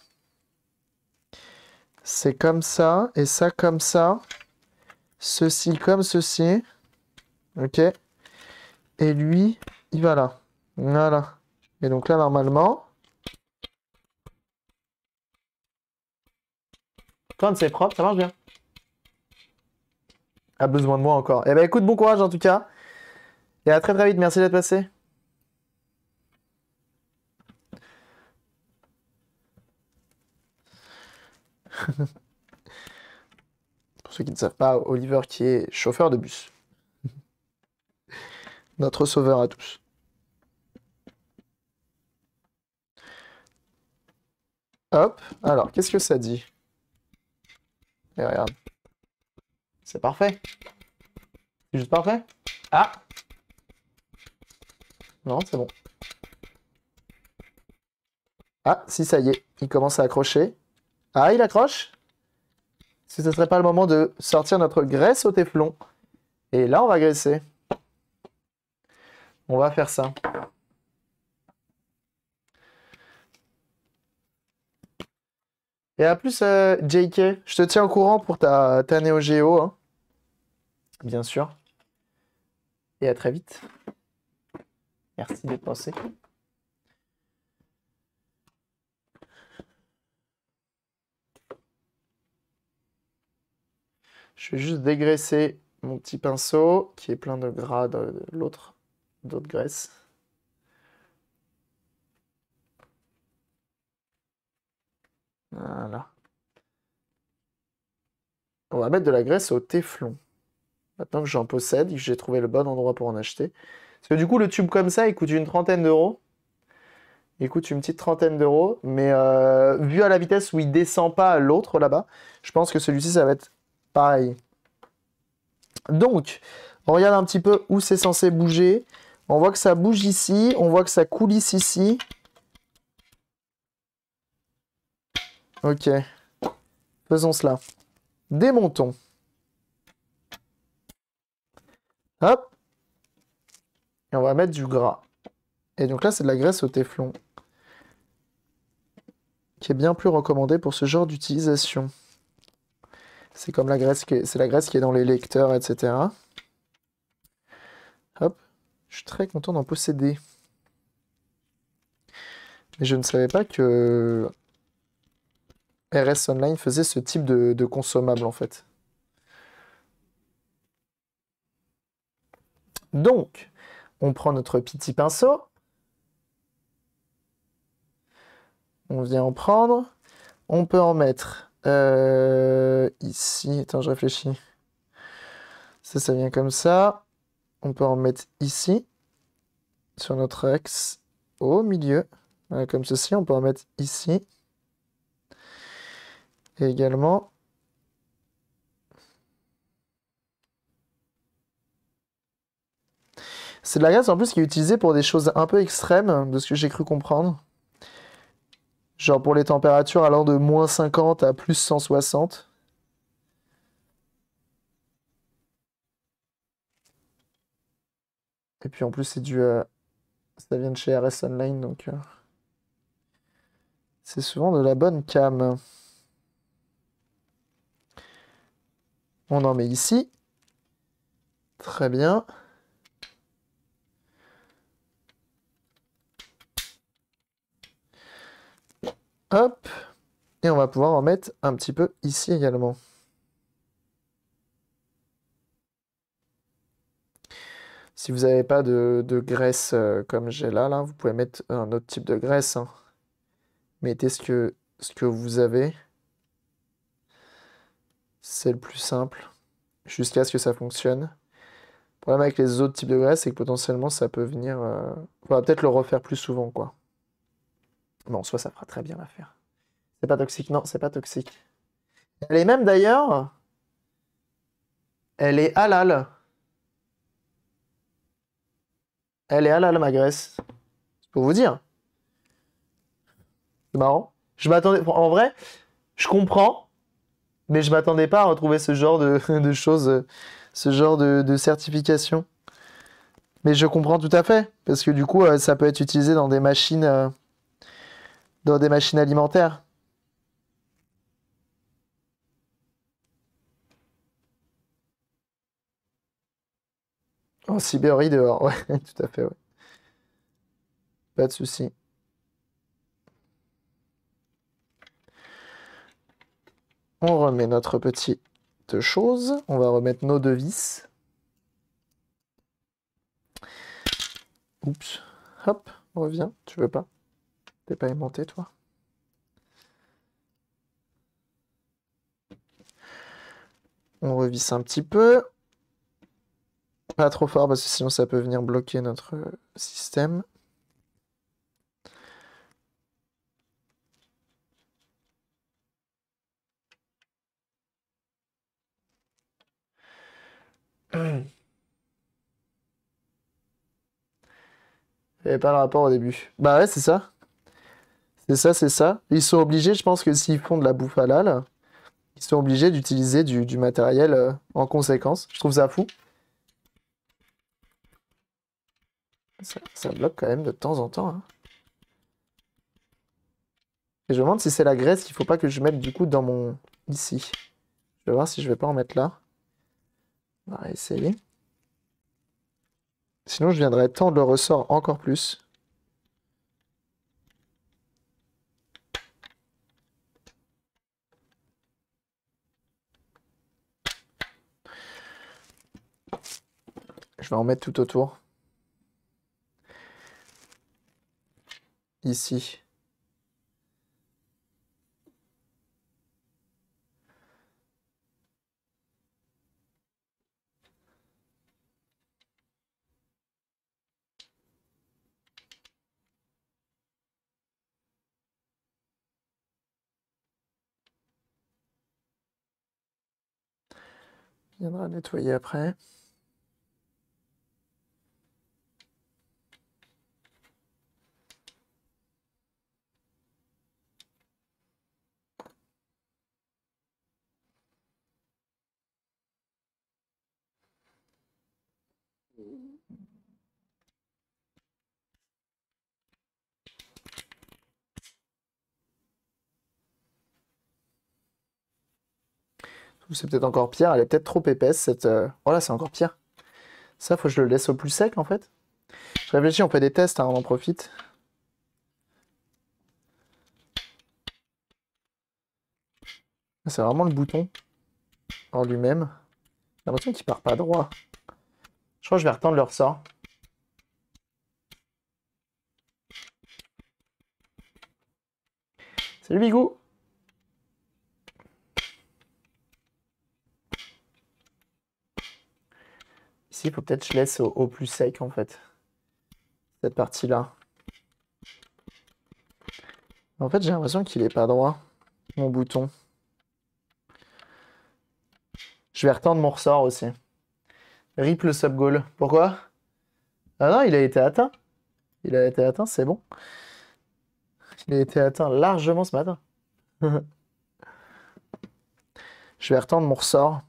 C'est comme ça. Et ça comme ça. Ceci comme ceci. Ok. Et lui, il va là. Voilà. Et donc là, normalement... Quand c'est propre, ça marche bien a besoin de moi encore. Eh ben écoute, bon courage en tout cas. Et à très très vite, merci d'être passé. Pour ceux qui ne savent pas, Oliver qui est chauffeur de bus. Notre sauveur à tous. Hop, alors qu'est-ce que ça dit Et eh, regarde. C'est parfait. C'est juste parfait. Ah Non, c'est bon. Ah, si, ça y est. Il commence à accrocher. Ah, il accroche Est-ce ne serait pas le moment de sortir notre graisse au téflon Et là, on va graisser. On va faire ça. Et à plus, euh, JK. Je te tiens au courant pour ta, ta hein bien sûr. Et à très vite. Merci d'être passé. Je vais juste dégraisser mon petit pinceau qui est plein de gras de l'autre, d'autres graisses. Voilà. On va mettre de la graisse au téflon maintenant que j'en possède que j'ai trouvé le bon endroit pour en acheter. Parce que du coup, le tube comme ça, il coûte une trentaine d'euros. Il coûte une petite trentaine d'euros, mais euh, vu à la vitesse où il descend pas l'autre là-bas, je pense que celui-ci, ça va être pareil. Donc, on regarde un petit peu où c'est censé bouger. On voit que ça bouge ici, on voit que ça coulisse ici. Ok. Faisons cela. Démontons. Hop. Et on va mettre du gras. Et donc là, c'est de la graisse au téflon. Qui est bien plus recommandée pour ce genre d'utilisation. C'est comme la graisse, qui est, la graisse qui est dans les lecteurs, etc. Hop. Je suis très content d'en posséder. Mais je ne savais pas que RS Online faisait ce type de, de consommable en fait. Donc, on prend notre petit pinceau. On vient en prendre. On peut en mettre euh, ici. Attends, je réfléchis. Ça, ça vient comme ça. On peut en mettre ici, sur notre axe, au milieu, comme ceci. On peut en mettre ici. Et également C'est de la graisse en plus qui est utilisée pour des choses un peu extrêmes, de ce que j'ai cru comprendre. Genre pour les températures allant de moins 50 à plus 160. Et puis en plus, c'est du. Euh, ça vient de chez RS Online, donc. Euh, c'est souvent de la bonne cam. On en met ici. Très bien. Hop. Et on va pouvoir en mettre un petit peu ici également. Si vous n'avez pas de, graisse euh, comme j'ai là, là, vous pouvez mettre un autre type de graisse. Hein. Mettez ce que, ce que vous avez. C'est le plus simple. Jusqu'à ce que ça fonctionne. Le problème avec les autres types de graisse, c'est que potentiellement, ça peut venir... Euh, on va peut-être le refaire plus souvent, quoi. Bon, soit ça fera très bien l'affaire. C'est pas toxique, non, c'est pas toxique. Elle est même d'ailleurs. Elle est halal. Elle est halal, ma C'est Pour vous dire. C'est marrant. Je m'attendais. En vrai, je comprends, mais je m'attendais pas à retrouver ce genre de, choses, ce genre de, de, certification. Mais je comprends tout à fait, parce que du coup, euh, ça peut être utilisé dans des machines. Euh, dans des machines alimentaires. En Sibérie dehors, ouais, tout à fait, ouais. Pas de souci. On remet notre petite chose. On va remettre nos vis. Oups. Hop, reviens. Tu veux pas T'es pas aimanté, toi On revisse un petit peu. Pas trop fort parce que sinon ça peut venir bloquer notre euh, système. Il n'y avait pas le rapport au début. Bah ouais, c'est ça. C'est ça, c'est ça. Ils sont obligés, je pense que s'ils font de la bouffe à halal, ils sont obligés d'utiliser du, matériel euh, en conséquence. Je trouve ça fou. Ça, bloque quand même de temps en temps. Hein. Et je me demande si c'est la graisse qu'il faut pas que je mette du coup dans mon... Ici. Je vais voir si je vais pas en mettre là. On va essayer. Sinon, je viendrai tendre le ressort encore plus. Je vais en mettre tout autour. Ici. viendra nettoyer après. c'est peut-être encore pire, elle est peut-être trop épaisse cette... Euh, voilà, c'est encore pire. Ça, faut que je le laisse au plus sec en fait. Je réfléchis, on fait des tests, hein, on en profite. Ah, c'est vraiment le bouton en lui-même. J'ai l'impression qu'il part pas droit. Je crois que je vais retendre le ressort. Salut Bigou peut-être je laisse au, plus sec en fait. Cette partie-là. En fait, j'ai l'impression qu'il est pas droit, mon bouton. Je vais retendre mon ressort aussi. Rip le sub goal. Pourquoi Ah non, il a été atteint. Il a été atteint, c'est bon. Il a été atteint largement ce matin. je vais retendre mon ressort.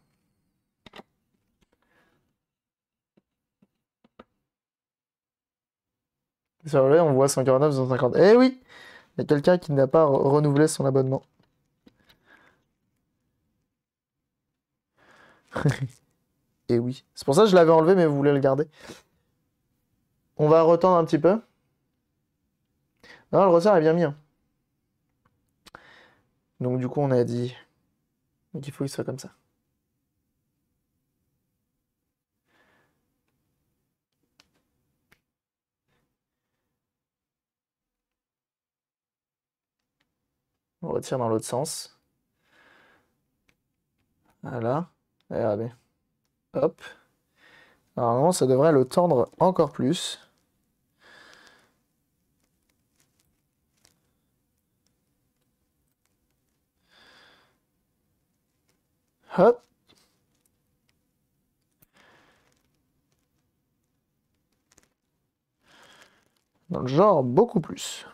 on voit 149, 150... Eh oui Il y a quelqu'un qui n'a pas renouvelé son abonnement. Et eh oui. C'est pour ça que je l'avais enlevé, mais vous voulez le garder. On va retendre un petit peu. Non, le ressort est bien mis. Hein. Donc du coup, on a dit qu'il faut qu'il soit comme ça. dans l'autre sens. Voilà. Hop. Normalement, ça devrait le tendre encore plus. Hop. Dans le genre, beaucoup plus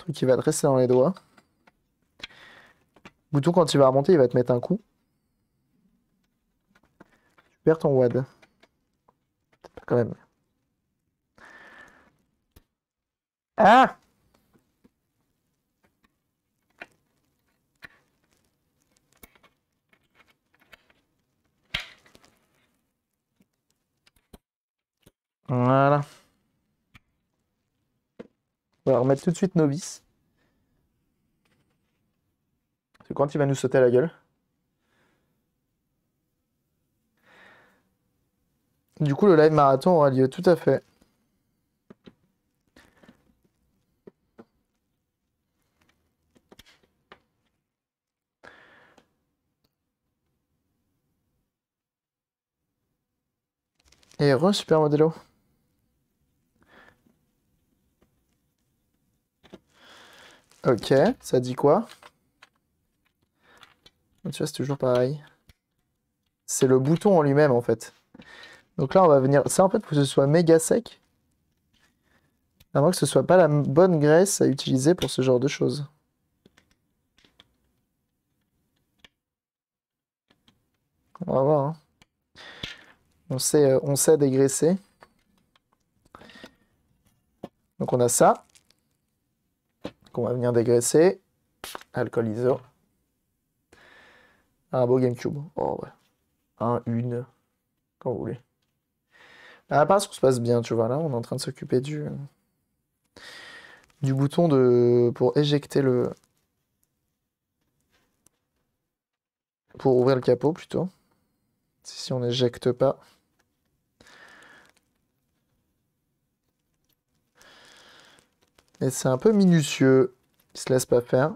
truc qui va te rester dans les doigts. Bouton, quand il va remonter, il va te mettre un coup. Tu perds ton WAD. quand même. Ah Voilà. On va remettre tout de suite nos vis. C'est quand il va nous sauter à la gueule. Du coup, le live marathon aura lieu tout à fait. Et re, Supermodelo. Ok, ça dit quoi Tu vois, c'est toujours pareil. C'est le bouton en lui-même, en fait. Donc là, on va venir... Ça, en fait, pour que ce soit méga sec. À moins que ce soit pas la bonne graisse à utiliser pour ce genre de choses. On va voir. Hein. On, sait, euh, on sait dégraisser. Donc on a ça qu'on va venir dégraisser. Alcool Un beau Gamecube. Oh ouais. Un, une, quand vous voulez. Là, ce qu'on se passe bien, tu vois. Là, on est en train de s'occuper du, du bouton de, pour éjecter le. Pour ouvrir le capot plutôt. si on n'éjecte pas. Et c'est un peu minutieux. Il se laisse pas faire.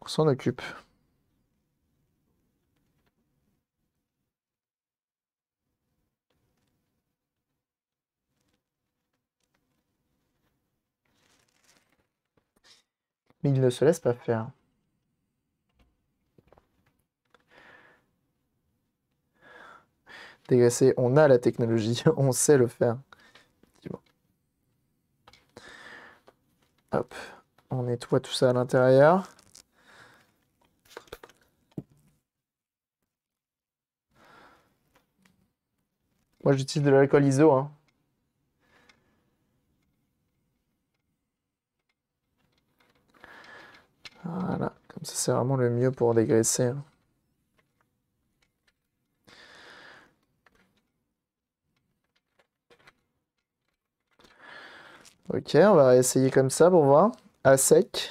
On s'en occupe. Mais il ne se laisse pas faire. Dégraisser, on a la technologie, on sait le faire. on nettoie tout ça à l'intérieur. Moi, j'utilise de l'alcool iso. Hein. Voilà, comme ça, c'est vraiment le mieux pour dégraisser. Hein. Ok, on va essayer comme ça pour voir. À sec.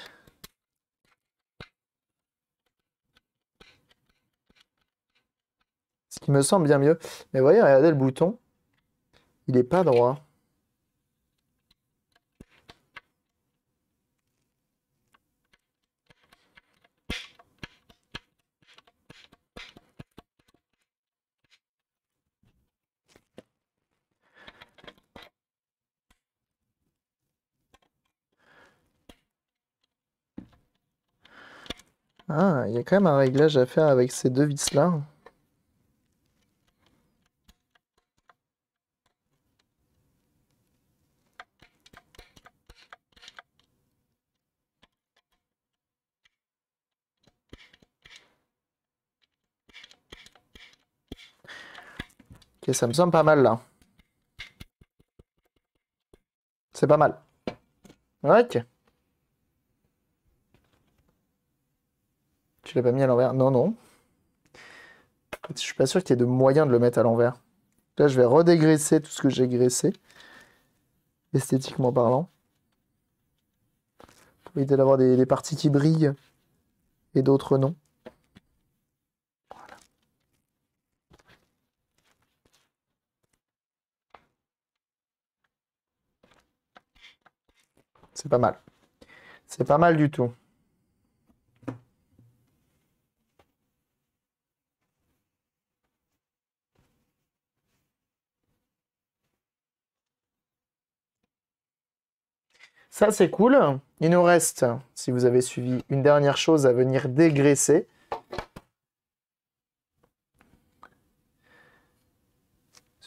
Ce qui me semble bien mieux. Mais voyez, regardez le bouton. Il n'est pas droit. Ah, il y a quand même un réglage à faire avec ces deux vis-là. Ok, ça me semble pas mal là. C'est pas mal. Ok. l'ai pas mis à l'envers. Non, non. Je suis pas sûr qu'il y ait de moyen de le mettre à l'envers. Là, je vais redégraisser tout ce que j'ai graissé, esthétiquement parlant. Pour éviter d'avoir des, des parties qui brillent et d'autres non. C'est pas mal. C'est pas mal du tout. Ça, c'est cool. Il nous reste, si vous avez suivi, une dernière chose à venir dégraisser.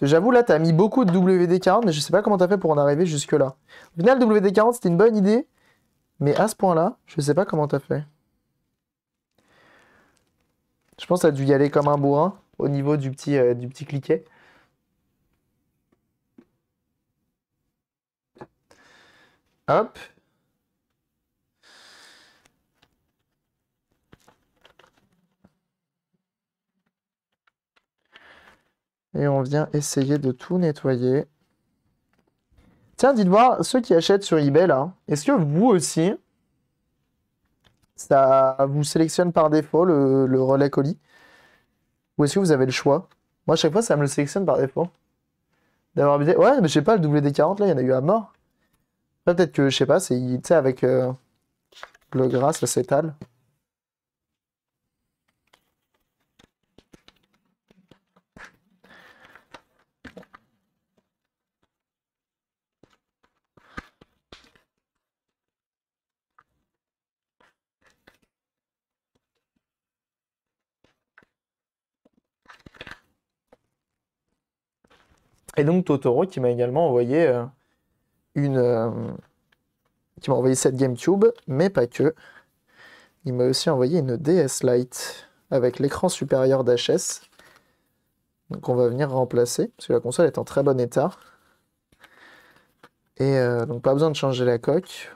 J'avoue, là, tu as mis beaucoup de WD-40, mais je sais pas comment tu as fait pour en arriver jusque-là. Au final, WD-40, c'était une bonne idée, mais à ce point-là, je ne sais pas comment tu as fait. Je pense que tu dû y aller comme un bourrin au niveau du petit, euh, du petit cliquet. Hop. Et on vient essayer de tout nettoyer. Tiens, dites-moi, ceux qui achètent sur eBay, là, est-ce que vous aussi, ça vous sélectionne par défaut le, relais colis Ou est-ce que vous avez le choix Moi, à chaque fois, ça me le sélectionne par défaut. D'avoir Ouais, mais je sais pas, le WD-40, là, il y en a eu à mort. Peut-être que, je sais pas, c'est, avec euh, le gras, ça s'étale. Et donc Totoro qui m'a également envoyé euh, euh, qui m'a envoyé cette GameCube, mais pas que. Il m'a aussi envoyé une DS Lite avec l'écran supérieur d'HS. Donc on va venir remplacer, parce que la console est en très bon état. Et euh, donc pas besoin de changer la coque.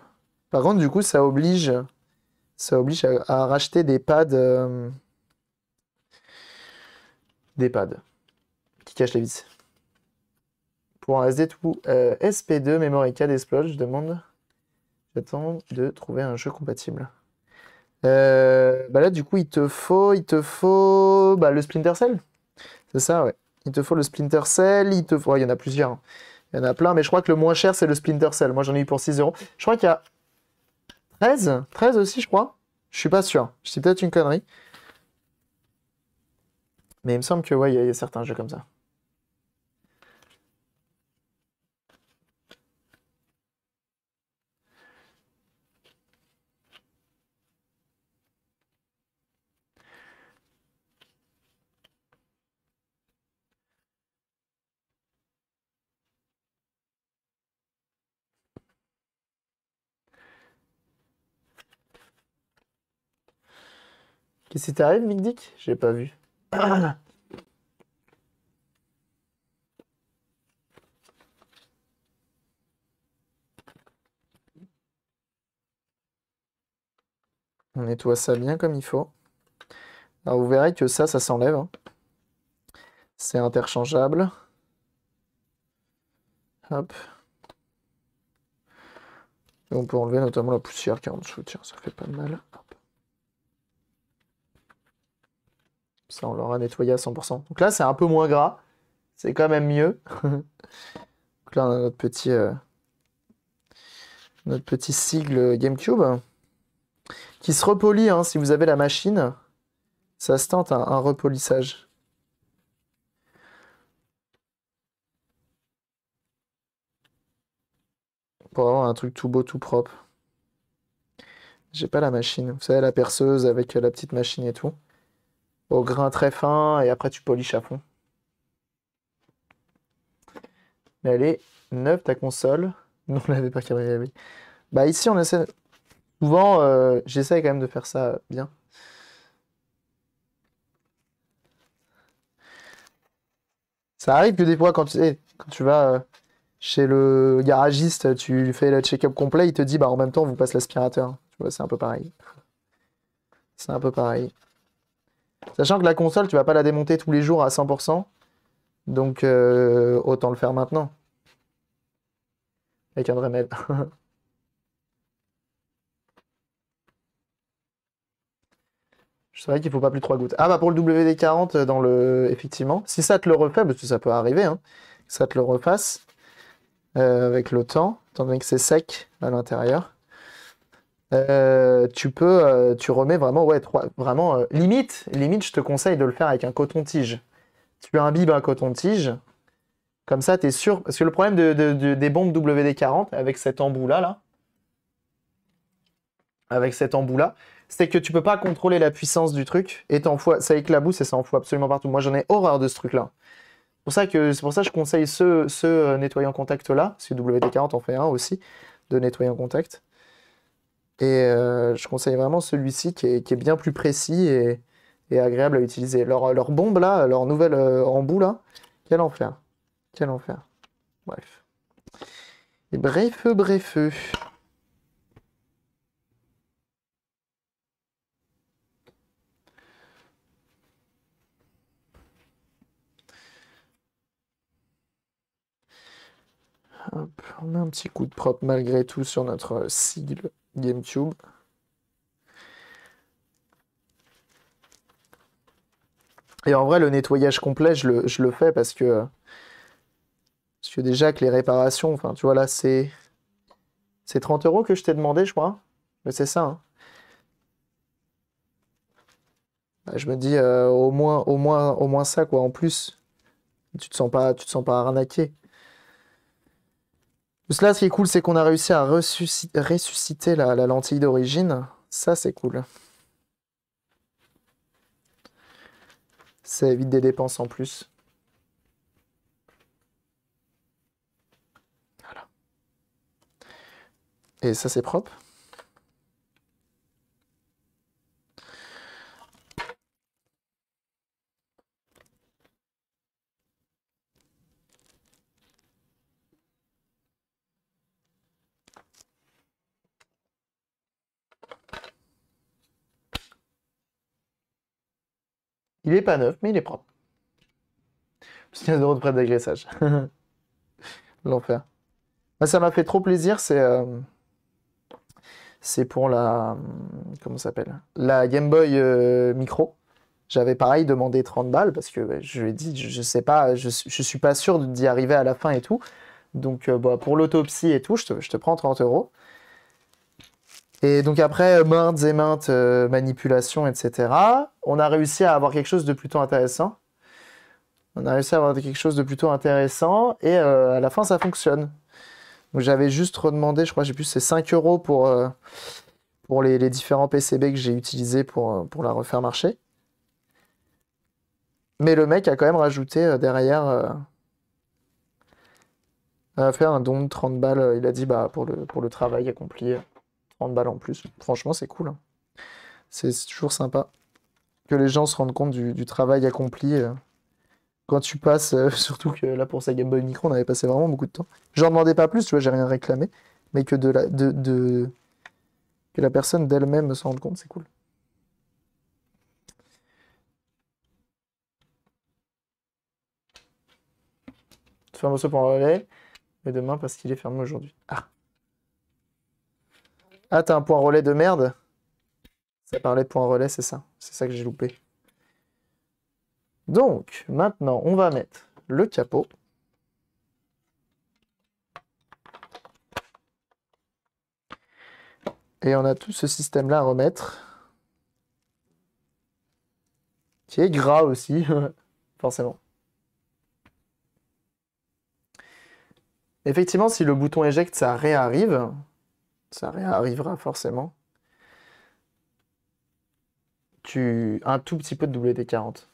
Par contre, du coup, ça oblige, ça oblige à, racheter des pads. Euh, des pads qui cachent les vis pour un SD2 euh, SP2 Memory Card Explode, je demande. J'attends de trouver un jeu compatible. Euh, bah là, du coup, il te faut, il te faut bah, le Splinter Cell. C'est ça, ouais. Il te faut le Splinter Cell, il te faut... il y en a plusieurs. Hein. Il y en a plein, mais je crois que le moins cher, c'est le Splinter Cell. Moi, j'en ai eu pour 6 euros. Je crois qu'il y a 13, 13 aussi, je crois. Je suis pas sûr. C'est peut-être une connerie. Mais il me semble que, ouais, il y a certains jeux comme ça. Qu'est-ce qui t'arrive, Big Dick J'ai pas vu. On nettoie ça bien comme il faut. Alors vous verrez que ça, ça s'enlève. Hein. C'est interchangeable. Hop. on peut enlever notamment la poussière qui est en dessous. Tiens, ça fait pas de mal. Ça, on l'aura nettoyé à 100%. Donc là, c'est un peu moins gras. C'est quand même mieux. Donc là, on a notre petit, euh, notre petit sigle GameCube qui se repolit. Hein, si vous avez la machine, ça se tente un, un repolissage. Pour avoir un truc tout beau, tout propre. J'ai pas la machine. Vous savez, la perceuse avec la petite machine et tout au grain très fin et après tu polis à fond. Mais elle est neuve ta console. Non, l'avait pas oui. Bah ici on essaie souvent euh, j'essaie quand même de faire ça bien. Ça arrive que des fois quand tu, eh, quand tu vas euh, chez le garagiste, tu fais le check-up complet, il te dit bah en même temps on vous passe l'aspirateur. Tu vois, c'est un peu pareil. C'est un peu pareil. Sachant que la console, tu vas pas la démonter tous les jours à 100%. Donc, euh, autant le faire maintenant. Avec un vrai mail. Je savais qu'il faut pas plus de 3 gouttes. Ah bah pour le WD-40, euh, dans le... effectivement. Si ça te le refait, parce que ça peut arriver, hein, ça te le refasse euh, avec le temps, étant que c'est sec à l'intérieur. Euh, tu peux, euh, tu remets vraiment, ouais, vraiment, euh, limite, limite, je te conseille de le faire avec un coton-tige. Tu imbibes un coton-tige, comme ça, tu es sûr. Parce que le problème de, des bombes WD-40 avec cet embout-là, là, avec cet embout-là, c'est que tu peux pas contrôler la puissance du truc et ça éclabousse et ça fout absolument partout. Moi, j'en ai horreur de ce truc-là. C'est pour ça que c'est pour ça que je conseille ce, ce nettoyant contact là, parce que WD-40 en fait un aussi de nettoyant contact. Et euh, je conseille vraiment celui-ci qui, est, bien plus précis et, agréable à utiliser. Leur, bombe là, leur nouvelle euh, embout là, quel enfer. Quel enfer. Bref. Et bref, bref. Hop, on a un petit coup de propre malgré tout sur notre sigle. GameTube. Et en vrai, le nettoyage complet, je le, fais parce que, parce que déjà que les réparations, enfin, tu vois, là, c'est, c'est 30 euros que je t'ai demandé, je crois. Mais c'est ça. Hein. Bah, je me dis, euh, au, moins, au, moins, au moins ça, quoi. En plus, tu te sens pas, tu te sens pas arnaqué là, ce qui est cool, c'est qu'on a réussi à ressusciter la, la lentille d'origine. Ça, c'est cool. Ça évite des dépenses en plus. Voilà. Et ça, c'est propre. Il est pas neuf, mais il est propre. Parce qu'il y a de prêt d'agressage. L'enfer. ça m'a fait trop plaisir, c'est. Euh, c'est pour la. Comment s'appelle La Game Boy euh, Micro. J'avais pareil demandé 30 balles parce que je lui ai dit, je, sais pas, je, je suis pas sûr d'y arriver à la fin et tout. Donc, euh, bah, pour l'autopsie et tout, je te, je te prends 30 euros. Et donc après, euh, maintes et maintes euh, manipulations, etc., on a réussi à avoir quelque chose de plutôt intéressant. On a réussi à avoir quelque chose de plutôt intéressant et euh, à la fin, ça fonctionne. Donc j'avais juste redemandé, je crois, j'ai plus c'est 5 euros pour, pour les, les, différents PCB que j'ai utilisés pour, pour la refaire marcher. Mais le mec a quand même rajouté derrière a fait un don de 30 balles. Il a dit bah, pour, le, pour le travail accompli balles en plus. Franchement, c'est cool. Hein. C'est toujours sympa que les gens se rendent compte du, travail accompli. Euh, quand tu passes, euh, surtout que là pour sa Game Boy Micro, on avait passé vraiment beaucoup de temps. J'en demandais pas plus, tu vois, j'ai rien réclamé, mais que de la, de, que la personne d'elle-même se rende compte, c'est cool. Ferme ce pour un mais demain parce qu'il est fermé aujourd'hui. Ah. Ah, t'as un point relais de merde Ça parlait de point relais, c'est ça. C'est ça que j'ai loupé. Donc, maintenant, on va mettre le capot. Et on a tout ce système-là à remettre. Qui est gras aussi, forcément. Effectivement, si le bouton éjecte, ça réarrive ça arrivera forcément. Tu un tout petit peu de WD40.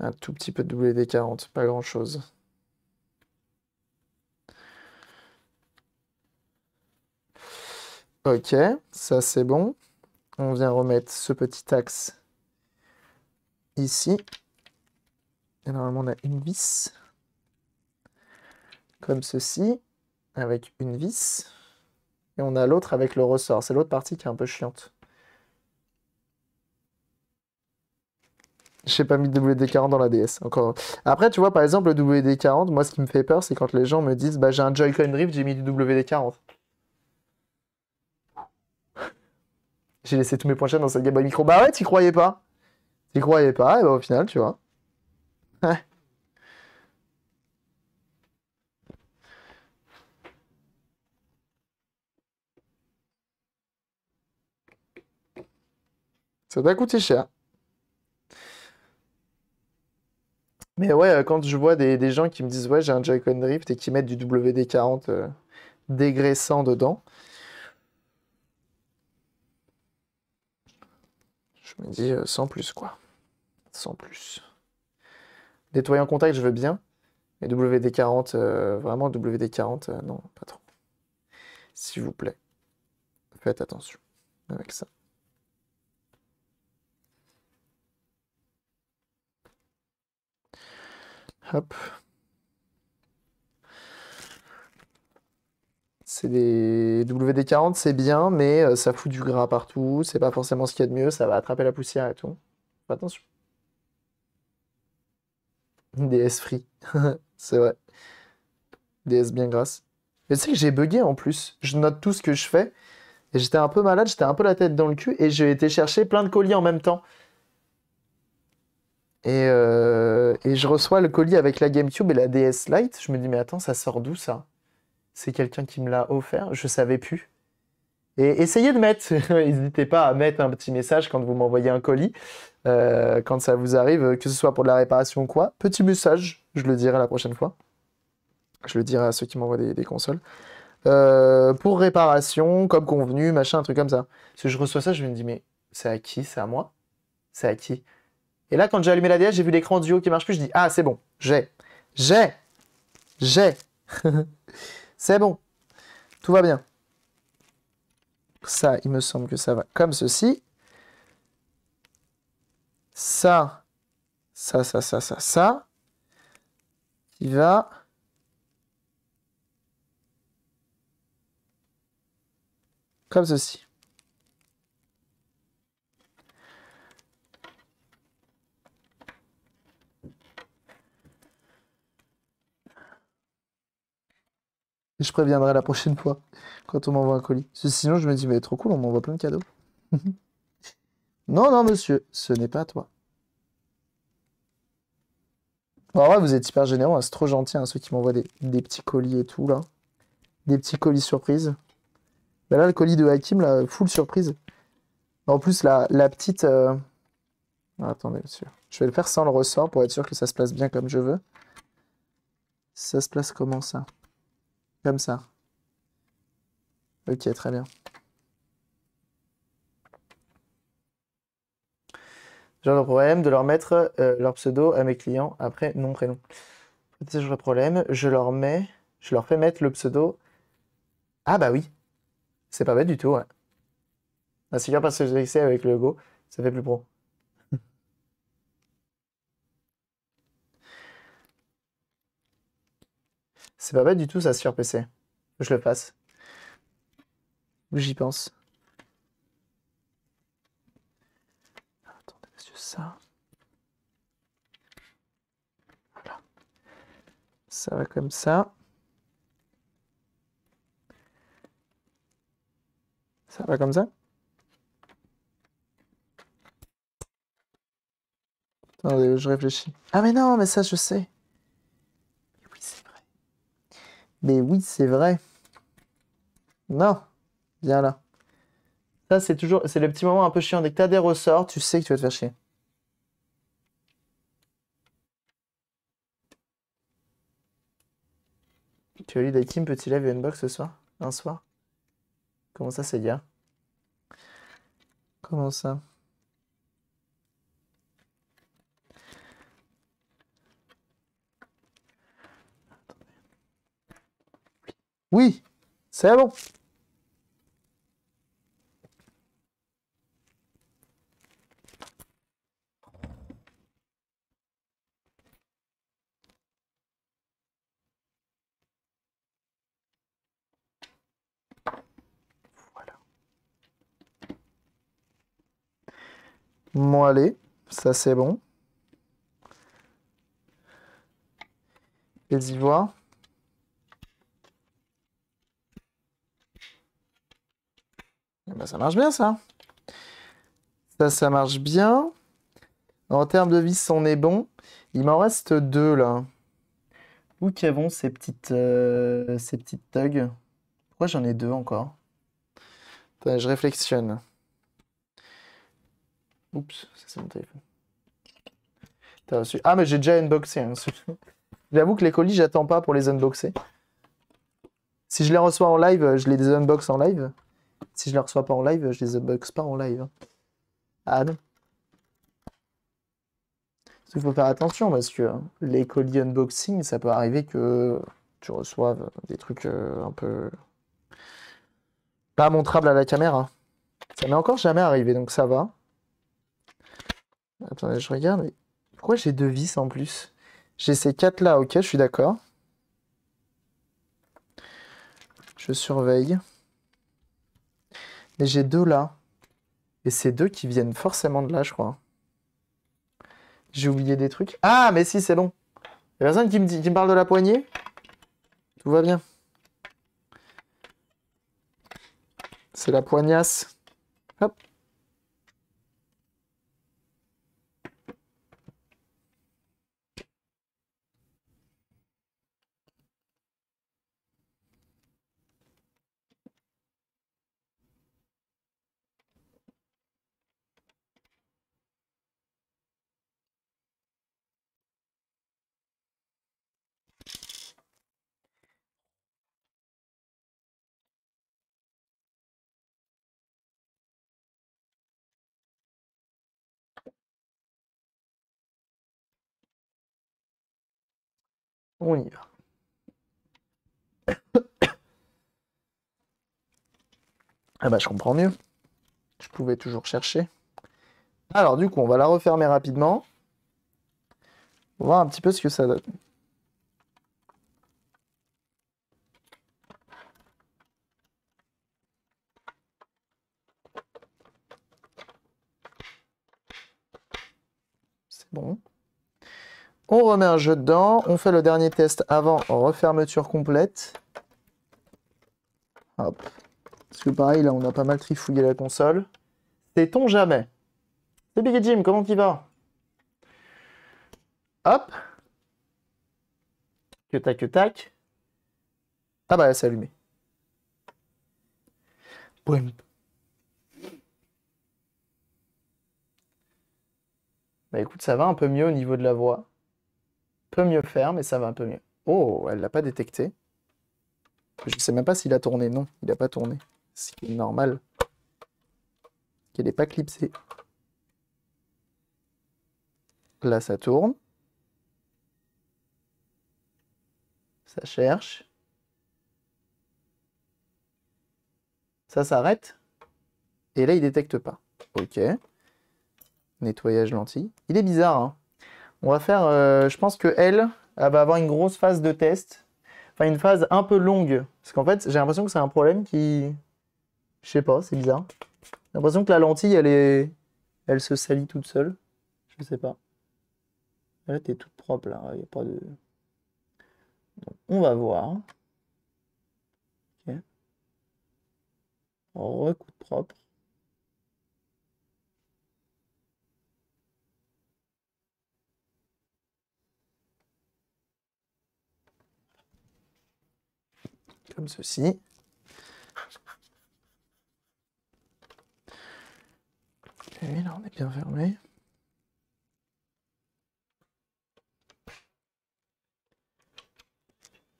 Un tout petit peu de WD40, pas grand-chose. Ok, ça c'est bon. On vient remettre ce petit axe ici. Et normalement on a une vis. Comme ceci avec une vis. Et on a l'autre avec le ressort. C'est l'autre partie qui est un peu chiante. J'ai pas mis de WD-40 dans la DS. Après, tu vois, par exemple, le WD-40, moi, ce qui me fait peur, c'est quand les gens me disent bah, j'ai un Joy-Con Drift, j'ai mis du WD-40. j'ai laissé tous mes points dans cette Game Micro. Bah ouais, t'y croyais pas. T'y croyais pas, et bah au final, tu vois. Ça doit coûter cher. Mais ouais, euh, quand je vois des, gens qui me disent Ouais, j'ai un Joy-Con Drift et qui mettent du WD-40 euh, dégraissant dedans, je me dis euh, sans plus quoi. Sans plus. Nettoyant contact, je veux bien. Mais WD-40, vraiment WD-40, non, pas trop. S'il vous plaît, faites attention avec ça. Hop. C'est des WD-40, c'est bien, mais euh, ça fout du gras partout. C'est pas forcément ce qu'il y a de mieux. Ça va attraper la poussière et tout. Attention. DS free. c'est vrai. DS bien grasse. Mais tu sais que j'ai bugué en plus. Je note tout ce que je fais. Et j'étais un peu malade, j'étais un peu la tête dans le cul. Et j'ai été chercher plein de colis en même temps. Euh, et, je reçois le colis avec la GameCube et la DS Lite. Je me dis, mais attends, ça sort d'où ça C'est quelqu'un qui me l'a offert Je savais plus. Et essayez de mettre, n'hésitez pas à mettre un petit message quand vous m'envoyez un colis, euh, quand ça vous arrive, que ce soit pour de la réparation ou quoi. Petit message, je le dirai la prochaine fois. Je le dirai à ceux qui m'envoient des, consoles. Euh, pour réparation, comme convenu, machin, un truc comme ça. Si je reçois ça, je me dis, mais c'est à qui C'est à moi C'est à qui et là, quand j'ai allumé la DS, j'ai vu l'écran du haut qui marche plus. Je dis Ah, c'est bon, j'ai, j'ai, j'ai. c'est bon, tout va bien. Ça, il me semble que ça va comme ceci. Ça, ça, ça, ça, ça, ça. Il va. Comme ceci. Je préviendrai la prochaine fois quand on m'envoie un colis. sinon, je me dis, mais trop cool, on m'envoie plein de cadeaux. non, non, monsieur, ce n'est pas toi. vous êtes hyper généreux, hein, c'est trop gentil, hein, ceux qui m'envoient des, petits colis et tout, là. Des petits colis surprises. Bah là, le colis de Hakim, là, full surprise. En plus, la, la petite... Euh, ah, attendez, monsieur. Je vais le faire sans le ressort pour être sûr que ça se place bien comme je veux. Ça se place comment, ça comme ça. Ok, très bien. j'ai le problème de leur mettre euh, leur pseudo à mes clients après nom, prénom. C'est le problème, je leur mets, je leur fais mettre le pseudo. Ah bah oui, c'est pas bête du tout. Bah, c'est bien parce que j'ai avec le logo, ça fait plus pro. C'est pas bête du tout ça sur PC. Je le passe. J'y pense. Attendez, est ça Ça va comme ça. Ça va comme ça Attendez, je réfléchis. Ah mais non, mais ça je sais. Mais oui, c'est vrai. Non, viens là. Ça, c'est toujours, c'est le petit moment un peu chiant. Dès que t'as des ressorts, tu sais que tu vas te faire chier. Tu as lu teams petit live unbox ce soir Un soir Comment ça, c'est bien. Comment ça Oui, c'est bon. Voilà. Bon, allez, ça c'est bon. Les ivoires. Eh ben, ça marche bien, ça. Ça, ça marche bien. En termes de vis, on est bon. Il m'en reste deux, là. Où qu'avons ces petites, euh, ces petites tugs Pourquoi j'en ai deux encore Je réflexionne. Oups, ça c'est mon téléphone. Ah, mais j'ai déjà unboxé. Hein. J'avoue que les colis, j'attends pas pour les unboxer. Si je les reçois en live, je les unbox en live. Si je ne les reçois pas en live, je les unbox pas en live. Hein. Ah Il faut faire attention parce que les colis unboxing, ça peut arriver que tu reçoives des trucs euh, un peu pas montrables à la caméra. Ça m'est encore jamais arrivé, donc ça va. Attendez, je regarde. Pourquoi j'ai deux vis en plus J'ai ces quatre là, ok, je suis d'accord. Je surveille. Mais j'ai deux là. Et ces deux qui viennent forcément de là, je crois. J'ai oublié des trucs. Ah, mais si, c'est bon. Y'a personne qui me, dit, qui me parle de la poignée Tout va bien. C'est la poignasse. Hop. On ah bah je comprends mieux. Je pouvais toujours chercher. Alors du coup, on va la refermer rapidement. On va voir un petit peu ce que ça donne. C'est bon. On remet un jeu dedans. On fait le dernier test avant refermeture complète. Hop. Parce que pareil, là, on a pas mal trifouillé la console. cest on jamais C'est Biggie Jim, comment tu vas Hop. Que tac, que tac. Ah bah, elle s'est allumée. Boum. Bah écoute, ça va un peu mieux au niveau de la voix peut mieux faire, mais ça va un peu mieux. Oh, elle l'a pas détecté. Je sais même pas s'il a tourné. Non, il a pas tourné. C'est normal. Qu'elle n'est pas clipsé. Là, ça tourne. Ça cherche. Ça s'arrête. Et là, il détecte pas. Ok. Nettoyage lentille. Il est bizarre, hein on va faire, euh, je pense que elle, va avoir une grosse phase de test. Enfin, une phase un peu longue. Parce qu'en fait, j'ai l'impression que c'est un problème qui. Je sais pas, c'est bizarre. J'ai l'impression que la lentille, elle est. Elle se salit toute seule. Je ne sais pas. Là, t'es toute propre, là. Il a pas de. on va voir. Ok. recoute oh, propre. comme ceci. Et là, on est bien fermé.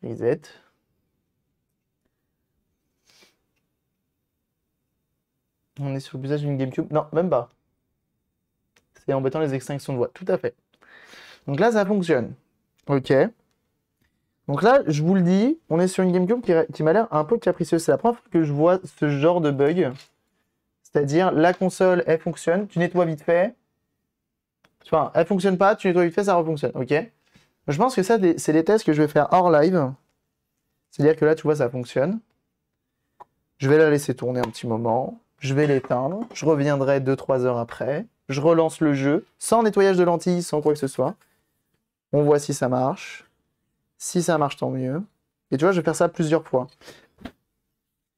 Reset. On est sur le visage d'une GameCube. Non, même pas. C'est embêtant les extinctions de voix. Tout à fait. Donc là, ça fonctionne. Ok. Donc là, je vous le dis, on est sur une GameCube qui, m'a l'air un peu capricieuse. C'est la première fois que je vois ce genre de bug. C'est-à-dire, la console, elle fonctionne, tu nettoies vite fait. Enfin, elle fonctionne pas, tu nettoies vite fait, ça refonctionne, ok Je pense que ça, c'est des tests que je vais faire hors live. C'est-à-dire que là, tu vois, ça fonctionne. Je vais la laisser tourner un petit moment. Je vais l'éteindre. Je reviendrai 2-3 heures après. Je relance le jeu, sans nettoyage de lentilles, sans quoi que ce soit. On voit si ça marche. Si ça marche, tant mieux. Et tu vois, je vais faire ça plusieurs fois.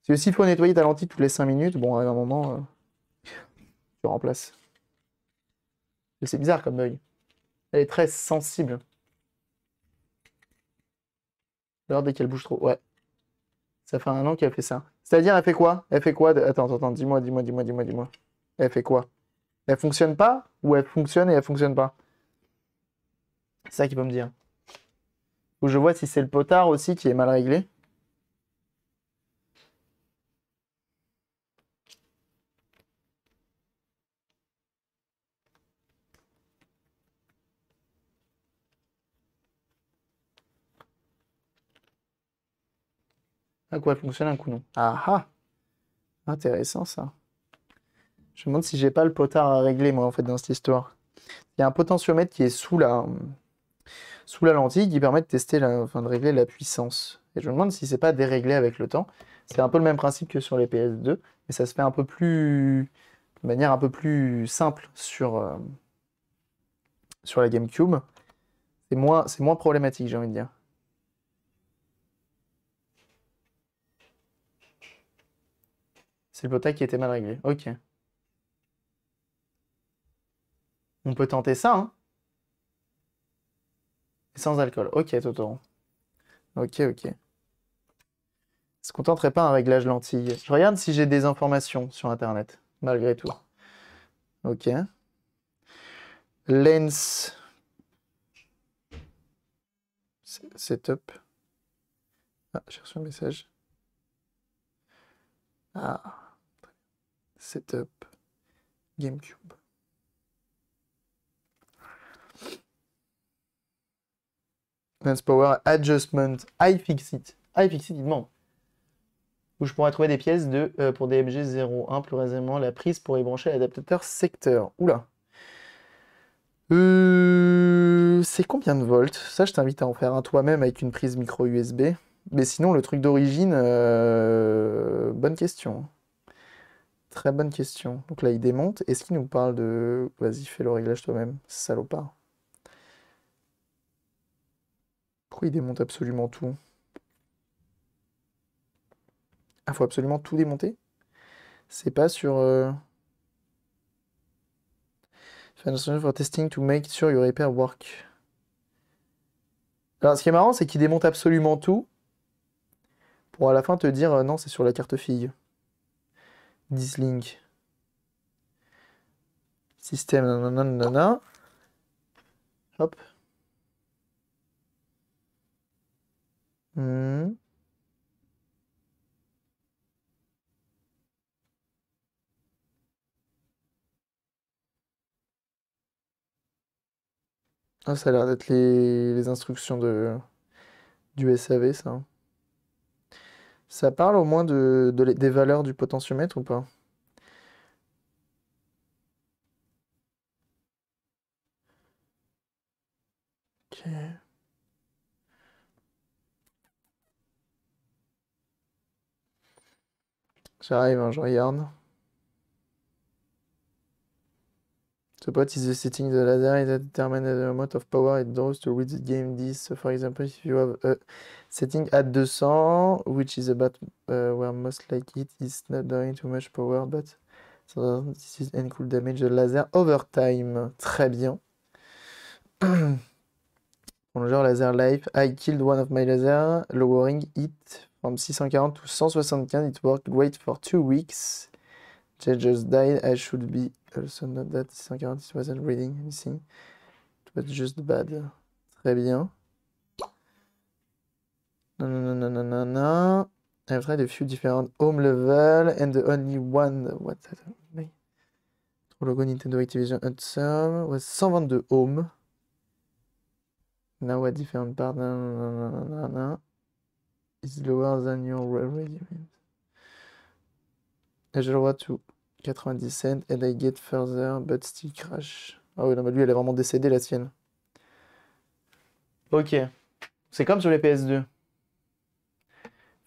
Si que faut nettoyer ta lentille toutes les 5 minutes, bon, à un moment, euh, tu remplaces. C'est bizarre comme œil. Elle est très sensible. Alors, dès qu'elle bouge trop. Ouais. Ça fait un an qu'elle fait ça. C'est-à-dire, elle fait quoi Elle fait quoi Attends, Attends, attends, dis-moi, dis-moi, dis-moi, dis-moi, dis-moi. Elle fait quoi Elle fonctionne pas Ou elle fonctionne et elle fonctionne pas C'est ça qu'il peut me dire. Ou je vois si c'est le potard aussi qui est mal réglé. À ah, quoi, fonctionne, un coup non. Ah ah Intéressant ça. Je me demande si j'ai pas le potard à régler moi en fait dans cette histoire. Il y a un potentiomètre qui est sous la, sous la lentille qui permet de tester, enfin de régler la puissance. Et je me demande si c'est pas déréglé avec le temps. C'est un peu le même principe que sur les PS2, mais ça se fait un peu plus, de manière un peu plus simple sur, euh, sur la GameCube. C'est moins, c'est moins problématique, j'ai envie de dire. C'est le botac qui était mal réglé. Ok. On peut tenter ça, hein sans alcool. Ok, Totoro. Ok, ok. Se contenterait pas un réglage lentille. Je regarde si j'ai des informations sur Internet, malgré tout. Ok. Lens setup. Ah, j'ai reçu un message. Ah. Setup. GameCube. Power Adjustment I fix it fix it il demande. Où je pourrais trouver des pièces de, euh, pour dmg 01 plus récemment la prise pour y brancher l'adaptateur secteur. Oula. Euh, c'est combien de volts Ça, je t'invite à en faire un toi-même avec une prise micro USB. Mais sinon, le truc d'origine, euh, bonne question. Très bonne question. Donc là, il démonte. Est-ce qu'il nous parle de... Vas-y, fais le réglage toi-même, salopard. il démonte absolument tout Il ah, faut absolument tout démonter C'est pas sur... Euh, for testing to make sure your repair work. Alors, ce qui est marrant, c'est qu'il démonte absolument tout pour à la fin te dire euh, non, c'est sur la carte fille. Dislink. Système, nanana. Hop. Hmm. Ah, ça a l'air d'être les, instructions de, du SAV, ça. Ça parle au moins de, des valeurs du potentiomètre ou pas? J'arrive, hein, je regarde. So what is the setting the laser is that determines the amount of power it draws to read the game this. So for example, if you have a setting at 200, which is about uh, where most like it is not drawing too much power, but so this is and cool damage the laser over time. Très bien. Bonjour laser life. I killed one of my laser, lowering it 640 ou 175. It worked great for two weeks. Jay just died. I should be also not that 640. It wasn't reading anything. It was just bad. Très bien. Non, non, non, non, non, non. I've tried a few different home level and the only one what that logo Nintendo Activision Hudson was 122 home. Now a different part. Non, non, non, non, non, non lower than your Et je le vois tout. 90 cents and I get further but still crash. Ah oui, non, mais lui, elle est vraiment décédée, la sienne. Ok. C'est comme sur les PS2.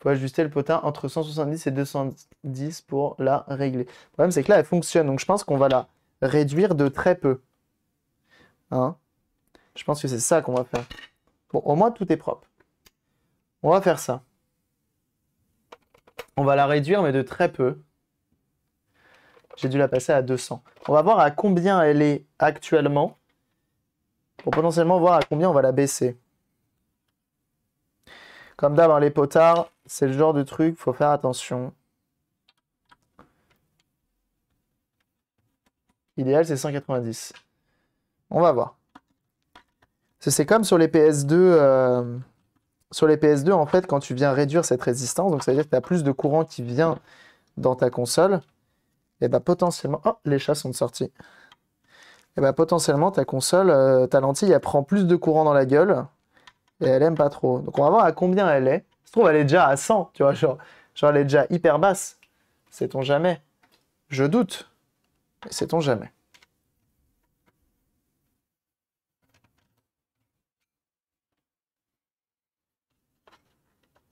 Faut ajuster le potin entre 170 et 210 pour la régler. Le problème, c'est que là, elle fonctionne. Donc, je pense qu'on va la réduire de très peu. Hein Je pense que c'est ça qu'on va faire. Bon, au moins, tout est propre. On va faire ça. On va la réduire, mais de très peu. J'ai dû la passer à 200. On va voir à combien elle est actuellement, pour potentiellement voir à combien on va la baisser. Comme d'hab, hein, les potards, c'est le genre de truc, faut faire attention. Idéal, c'est 190. On va voir. C'est comme sur les PS2 sur les PS2, en fait, quand tu viens réduire cette résistance, donc ça veut dire que tu as plus de courant qui vient dans ta console, et eh bah ben, potentiellement. Oh, les chats sont sortis. Et eh bah ben, potentiellement, ta console, euh, ta lentille, elle prend plus de courant dans la gueule, et elle aime pas trop. Donc on va voir à combien elle est. se trouve, elle est déjà à 100, tu vois, genre, genre elle est déjà hyper basse. Sait-on jamais Je doute, mais sait-on jamais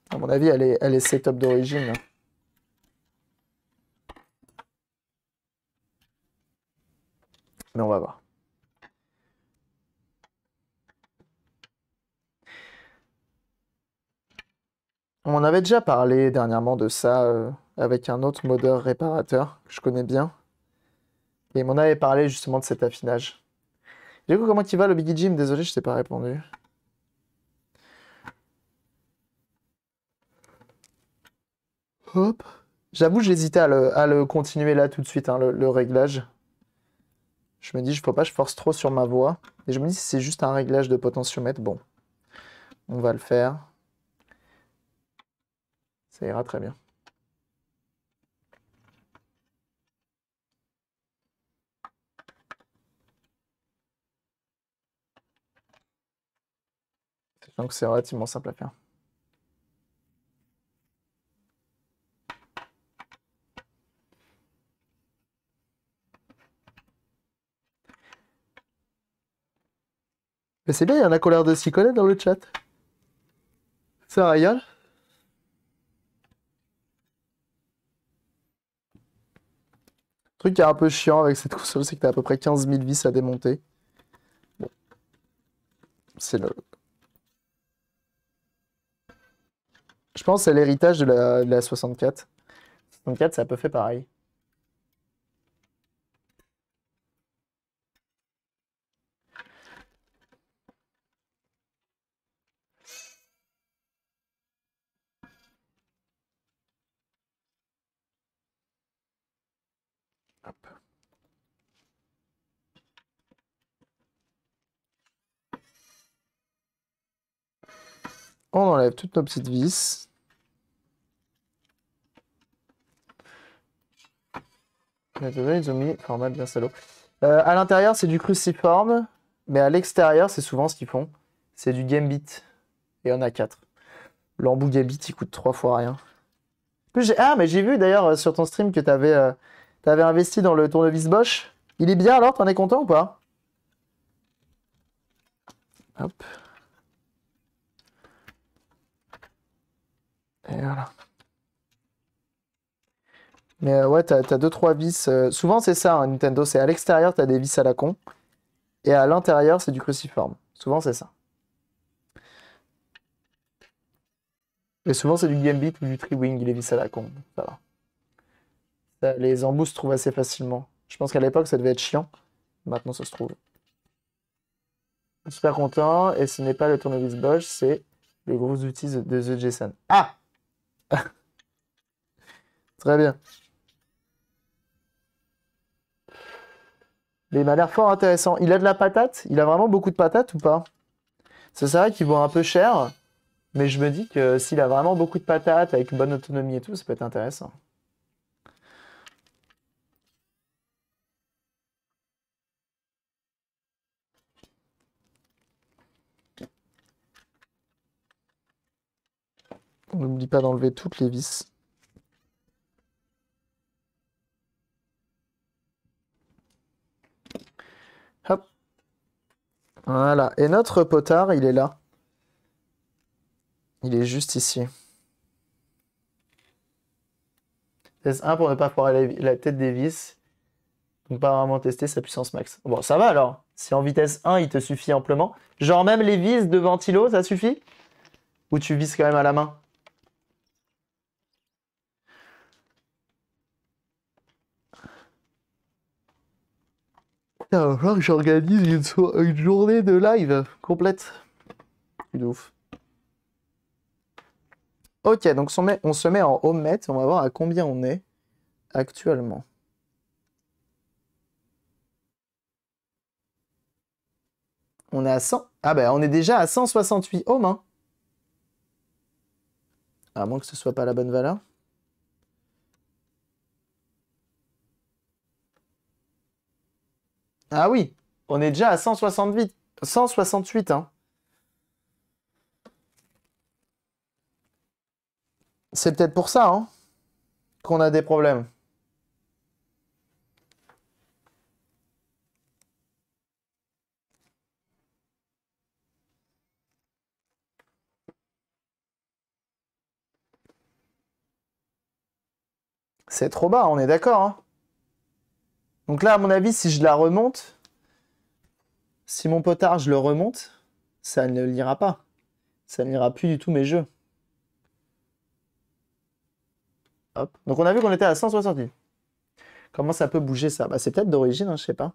À mon avis, elle est, elle est setup d'origine. Mais on va voir. On avait déjà parlé dernièrement de ça euh, avec un autre modeur réparateur que je connais bien. Et il m'en avait parlé justement de cet affinage. Du coup, comment tu vas, le Biggie Jim Désolé, je t'ai pas répondu. Hop. J'avoue, j'hésitais à le, continuer là tout de suite, hein, le, réglage. Je me dis, je ne pas je force trop sur ma voix. Et je me dis, c'est juste un réglage de potentiomètre, bon, on va le faire. Ça ira très bien. Donc c'est relativement simple à faire. Mais c'est bien, il y en a qui l'air de s'y connaître dans le chat. Ça rigole Le truc qui est un peu chiant avec cette console, c'est que t'as à peu près 15 000 vis à démonter. Bon. C'est le... Je pense que c'est l'héritage de la, de la 64. 64, ça à peu fait pareil. On enlève toutes nos petites vis. ils format bien euh, à l'intérieur, c'est du cruciforme, mais à l'extérieur, c'est souvent ce qu'ils font. C'est du gambit. Et on a quatre. L'embout gambit, il coûte trois fois rien. ah, mais j'ai vu d'ailleurs euh, sur ton stream que tu avais, euh, investi dans le tournevis Bosch. Il est bien alors T'en es content ou pas Hop. voilà. Mais euh, ouais, t'as 2-3 vis. Euh, souvent, c'est ça, hein, Nintendo. C'est à l'extérieur, t'as des vis à la con. Et à l'intérieur, c'est du cruciforme. Souvent, c'est ça. Et souvent, c'est du Beat ou du Tree-Wing, les vis à la con. Ça les embouts se trouvent assez facilement. Je pense qu'à l'époque, ça devait être chiant. Maintenant, ça se trouve. Super content. Et ce n'est pas le tournevis Bosch, c'est les gros outils de The Jason. Ah Très bien. Mais il m'a l'air fort intéressant. Il a de la patate Il a vraiment beaucoup de patate ou pas C'est vrai qu'il vaut un peu cher, mais je me dis que s'il a vraiment beaucoup de patate avec une bonne autonomie et tout, ça peut être intéressant. On n'oublie pas d'enlever toutes les vis. Hop. Voilà. Et notre potard, il est là. Il est juste ici. Vitesse 1 pour ne pas foirer la, la, tête des vis. Donc pas vraiment tester sa puissance max. Bon, ça va alors. Si en vitesse 1, il te suffit amplement. Genre même les vis de ventilo, ça suffit Ou tu vises quand même à la main va j'organise une, j'organise une, journée de live complète. De ouf. Ok, donc on, se met en home On va voir à combien on est actuellement. On est à 100. Ah ben, on est déjà à 168 hommes. Hein. À moins que ce soit pas la bonne valeur. Ah oui, on est déjà à 168. 168 hein. C'est peut-être pour ça hein, qu'on a des problèmes. C'est trop bas, on est d'accord. Hein donc là, à mon avis, si je la remonte, si mon potard, je le remonte, ça ne l'ira pas. Ça ne lira plus du tout mes jeux. Hop. Donc on a vu qu'on était à 160 Comment ça peut bouger ça bah, C'est peut-être d'origine, je hein, je sais pas.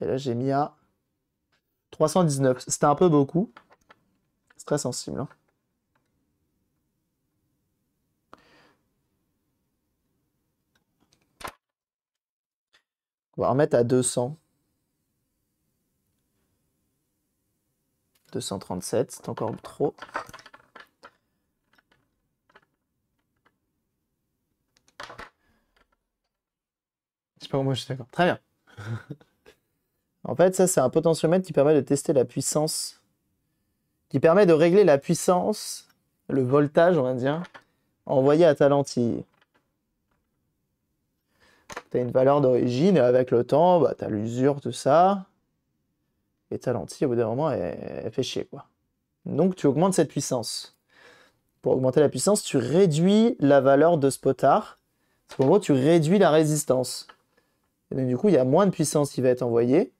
Et là, j'ai mis à 319. C'était un peu beaucoup. C'est très sensible. Hein. On bah, va remettre à 200. 237, c'est encore trop. Je sais pas moi je suis d'accord. Très bien. en fait, ça c'est un potentiomètre qui permet de tester la puissance, qui permet de régler la puissance, le voltage on va dire, envoyé à lentille une valeur d'origine et avec le temps, bah, tu as l'usure, tout ça. Et ta lentille, au bout d'un moment, elle, fait chier. Quoi. Donc tu augmentes cette puissance. Pour augmenter la puissance, tu réduis la valeur de ce potard. Parce gros, tu réduis la résistance. Et du coup, il y a moins de puissance qui va être envoyée.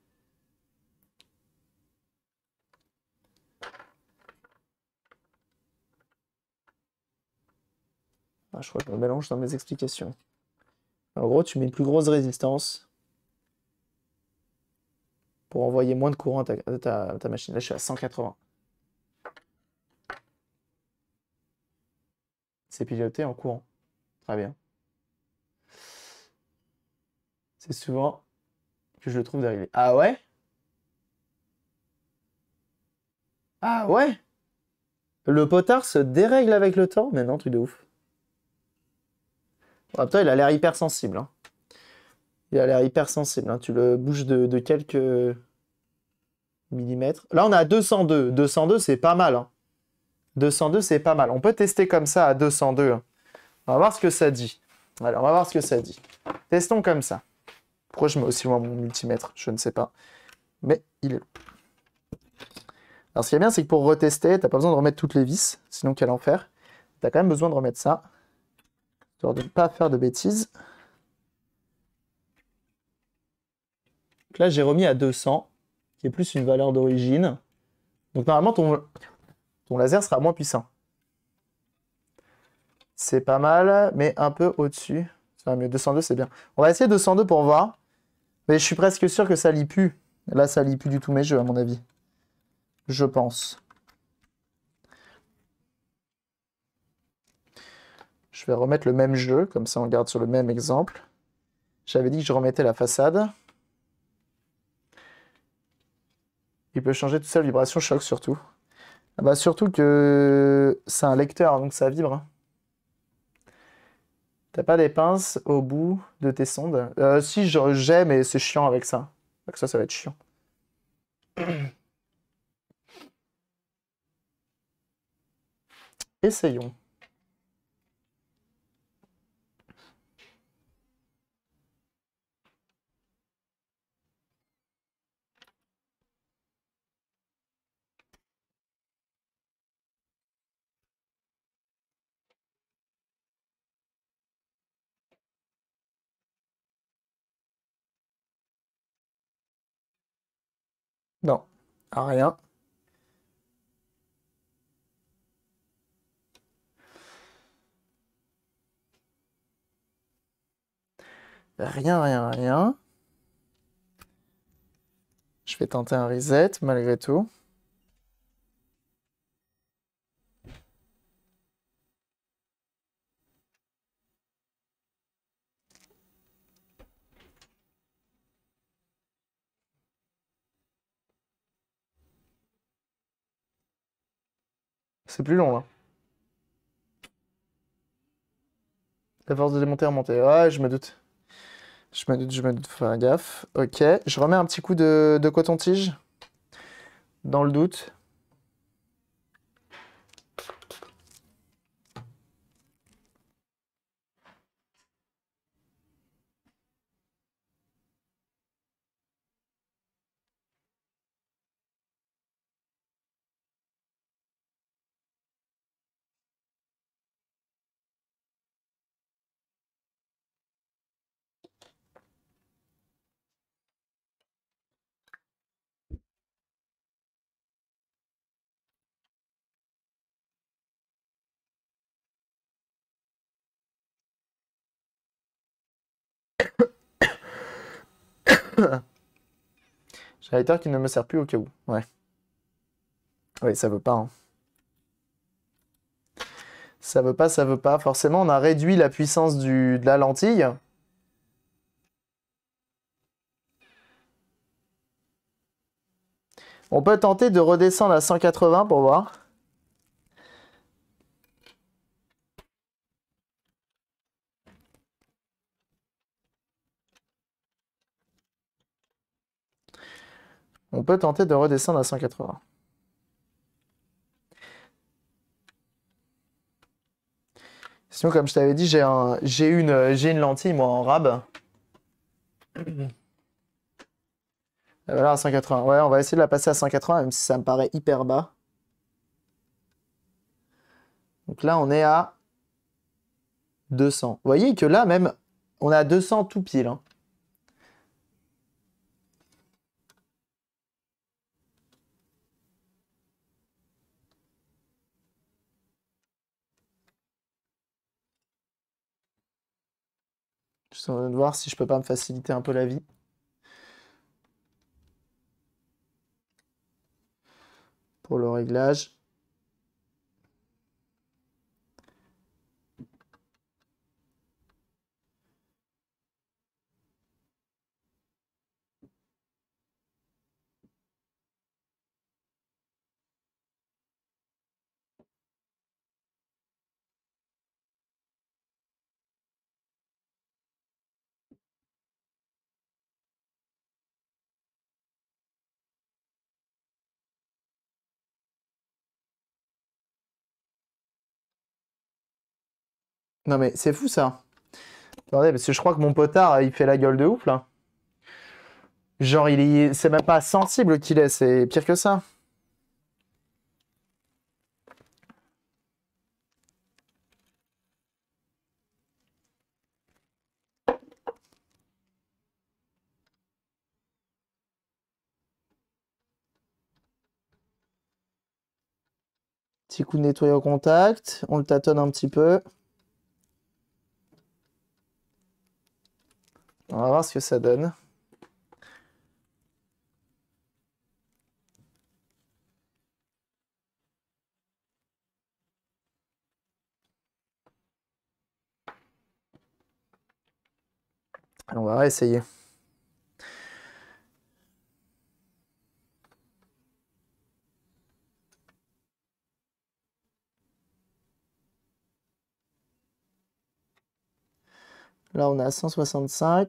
Ah, je crois que je me mélange dans mes explications. En gros, tu mets une plus grosse résistance pour envoyer moins de courant à ta, machine. Là, je suis à 180. C'est piloté en courant. Très bien. C'est souvent que je le trouve d'arriver. Ah ouais Ah ouais Le potard se dérègle avec le temps Mais non, truc de ouf. Ah, il a l'air hypersensible. sensible, hein. Il a l'air hypersensible. sensible. Hein. Tu le bouges de, quelques millimètres. Là, on a 202. 202, c'est pas mal. 202, hein. c'est pas mal. On peut tester comme ça à 202. On va voir ce que ça dit. Alors, on va voir ce que ça dit. Testons comme ça. Pourquoi je mets aussi loin mon multimètre Je ne sais pas. Mais il est Alors, ce qui est bien, c'est que pour retester, tu n'as pas besoin de remettre toutes les vis. Sinon, quel enfer. Tu as quand même besoin de remettre ça de ne pas faire de bêtises. là, j'ai remis à 200, qui est plus une valeur d'origine. Donc normalement, ton, laser sera moins puissant. C'est pas mal, mais un peu au-dessus. Ça va mieux, 202, c'est bien. On va essayer 202 pour voir. Mais je suis presque sûr que ça lit plus. Là, ça lit plus du tout mes jeux, à mon avis. Je pense. Je vais remettre le même jeu, comme ça on garde sur le même exemple. J'avais dit que je remettais la façade. Il peut changer toute sa vibration choc surtout. Ah bah, surtout que c'est un lecteur, donc ça vibre. T'as pas des pinces au bout de tes sondes euh, Si, j'ai, mais c'est chiant avec ça. ça, ça va être chiant. Essayons. Non, rien. Rien, rien, rien. Je vais tenter un reset malgré tout. C'est plus long, là. La force de démonter, remonter. Ouais, je me doute. Je me doute, je me doute. Faut faire gaffe. Ok, je remets un petit coup de coton-tige. Dans le doute. J'ai qui ne me sert plus au cas où. Ouais. Oui, ça veut pas. Hein. Ça veut pas, ça veut pas. Forcément, on a réduit la puissance de la lentille. On peut tenter de redescendre à 180 pour voir. On peut tenter de redescendre à 180. Sinon, comme je t'avais dit, j'ai un, une, lentille, moi, en rab. Voilà, à 180. Ouais, on va essayer de la passer à 180, même si ça me paraît hyper bas. Donc là, on est à 200. Vous voyez que là, même, on a à 200 tout pile. Hein. va voir si je peux pas me faciliter un peu la vie. Pour le réglage. Non mais c'est fou ça. Attendez, parce que je crois que mon potard, il fait la gueule de ouf là. Genre, il est... c'est même pas sensible qu'il est, c'est pire que ça. Petit coup de au contact, on le tâtonne un petit peu. On va voir ce que ça donne. On va essayer. Là, on a 165.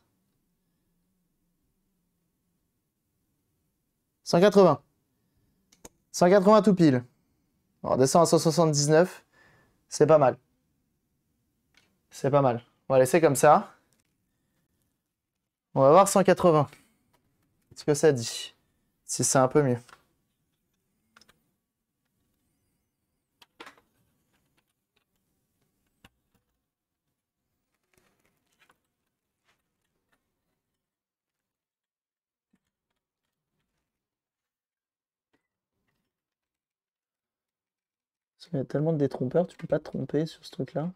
180. 180 tout pile. On descend à 179. C'est pas mal. C'est pas mal. On va laisser comme ça. On va voir 180. Ce que ça dit. Si c'est un peu mieux. Il y a tellement de détrompeurs, tu peux pas te tromper sur ce truc-là.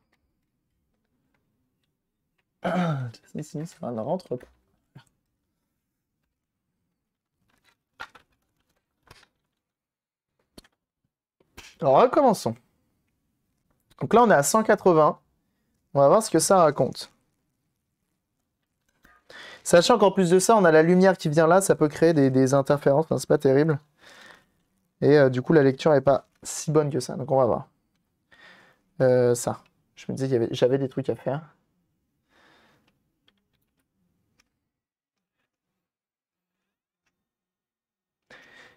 rentre Alors, recommençons. Donc là, on est à 180. On va voir ce que ça raconte. Sachant qu'en plus de ça, on a la lumière qui vient là, ça peut créer des, interférences, Ce c'est pas terrible. Et euh, du coup, la lecture n'est pas si bonne que ça, donc on va voir. Euh, ça. Je me disais que j'avais des trucs à faire.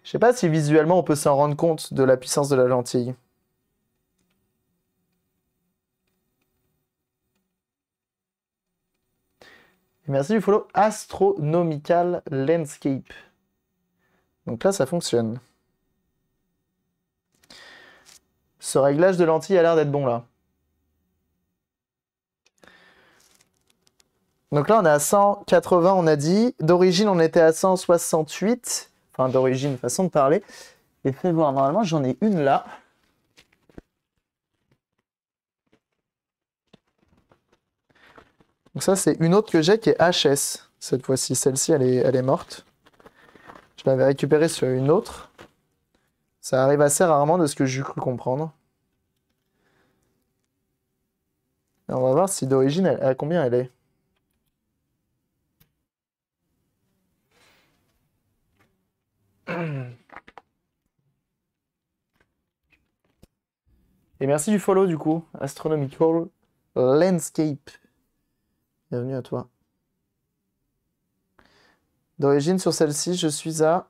Je sais pas si visuellement on peut s'en rendre compte de la puissance de la lentille. merci du follow Astronomical Landscape. Donc là, ça fonctionne. Ce réglage de lentilles a l'air d'être bon là. Donc là, on est à 180, on a dit. D'origine, on était à 168. Enfin, d'origine, façon de parler. Et fais voir, normalement, j'en ai une là. Donc ça, c'est une autre que j'ai qui est HS. Cette fois-ci, celle-ci, elle est, elle est morte. Je l'avais récupérée sur une autre. Ça arrive assez rarement de ce que j'ai cru comprendre. on va voir si d'origine, à combien elle est. Et merci du follow du coup, Astronomical Landscape. Bienvenue à toi. D'origine sur celle-ci, je suis à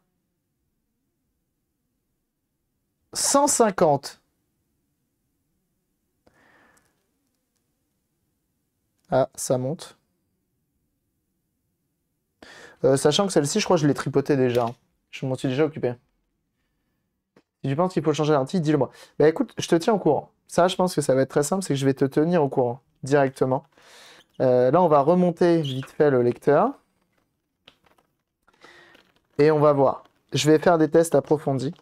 150. Ah, ça monte. Euh, sachant que celle-ci, je crois que je l'ai tripotée déjà. Hein. Je m'en suis déjà occupé. Si tu penses qu'il faut changer petit, dis-le-moi. Bah écoute, je te tiens au courant. Ça, je pense que ça va être très simple, c'est que je vais te tenir au courant directement. Euh, là, on va remonter vite fait le lecteur. Et on va voir. Je vais faire des tests approfondis.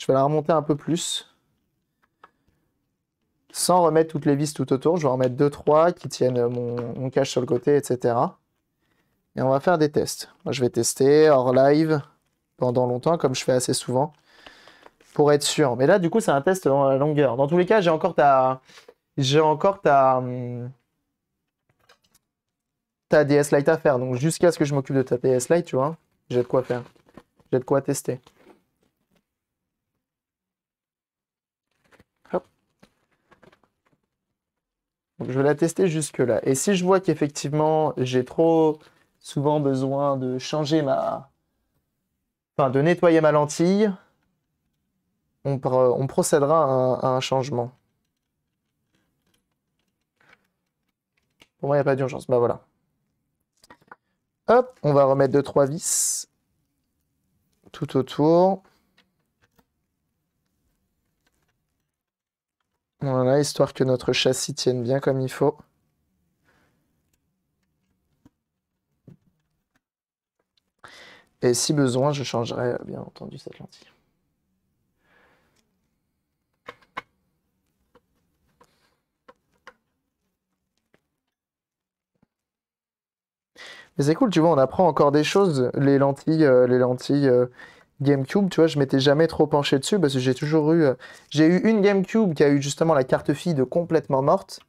Je vais la remonter un peu plus. Sans remettre toutes les vis tout autour, je vais en remettre 2-3 qui tiennent mon, cache sur le côté, etc. Et on va faire des tests. je vais tester hors live pendant longtemps, comme je fais assez souvent, pour être sûr. Mais là, du coup, c'est un test dans la longueur. Dans tous les cas, j'ai encore ta... J'ai encore ta... Hum, ta DS Lite à faire. Donc, jusqu'à ce que je m'occupe de ta DS Lite, tu vois, j'ai de quoi faire. J'ai de quoi tester. je vais la tester jusque-là. Et si je vois qu'effectivement, j'ai trop souvent besoin de changer ma... Enfin, de nettoyer ma lentille, on, procédera à un... changement. Pour moi, il n'y a pas d'urgence. Bah voilà. Hop, on va remettre 2-3 vis tout autour. Voilà, histoire que notre châssis tienne bien comme il faut. Et si besoin, je changerai bien entendu cette lentille. Mais c'est cool, tu vois, on apprend encore des choses. Les lentilles, euh, les lentilles euh, GameCube, tu vois, je m'étais jamais trop penché dessus parce que j'ai toujours eu. Euh, j'ai eu une GameCube qui a eu justement la carte fille de complètement morte.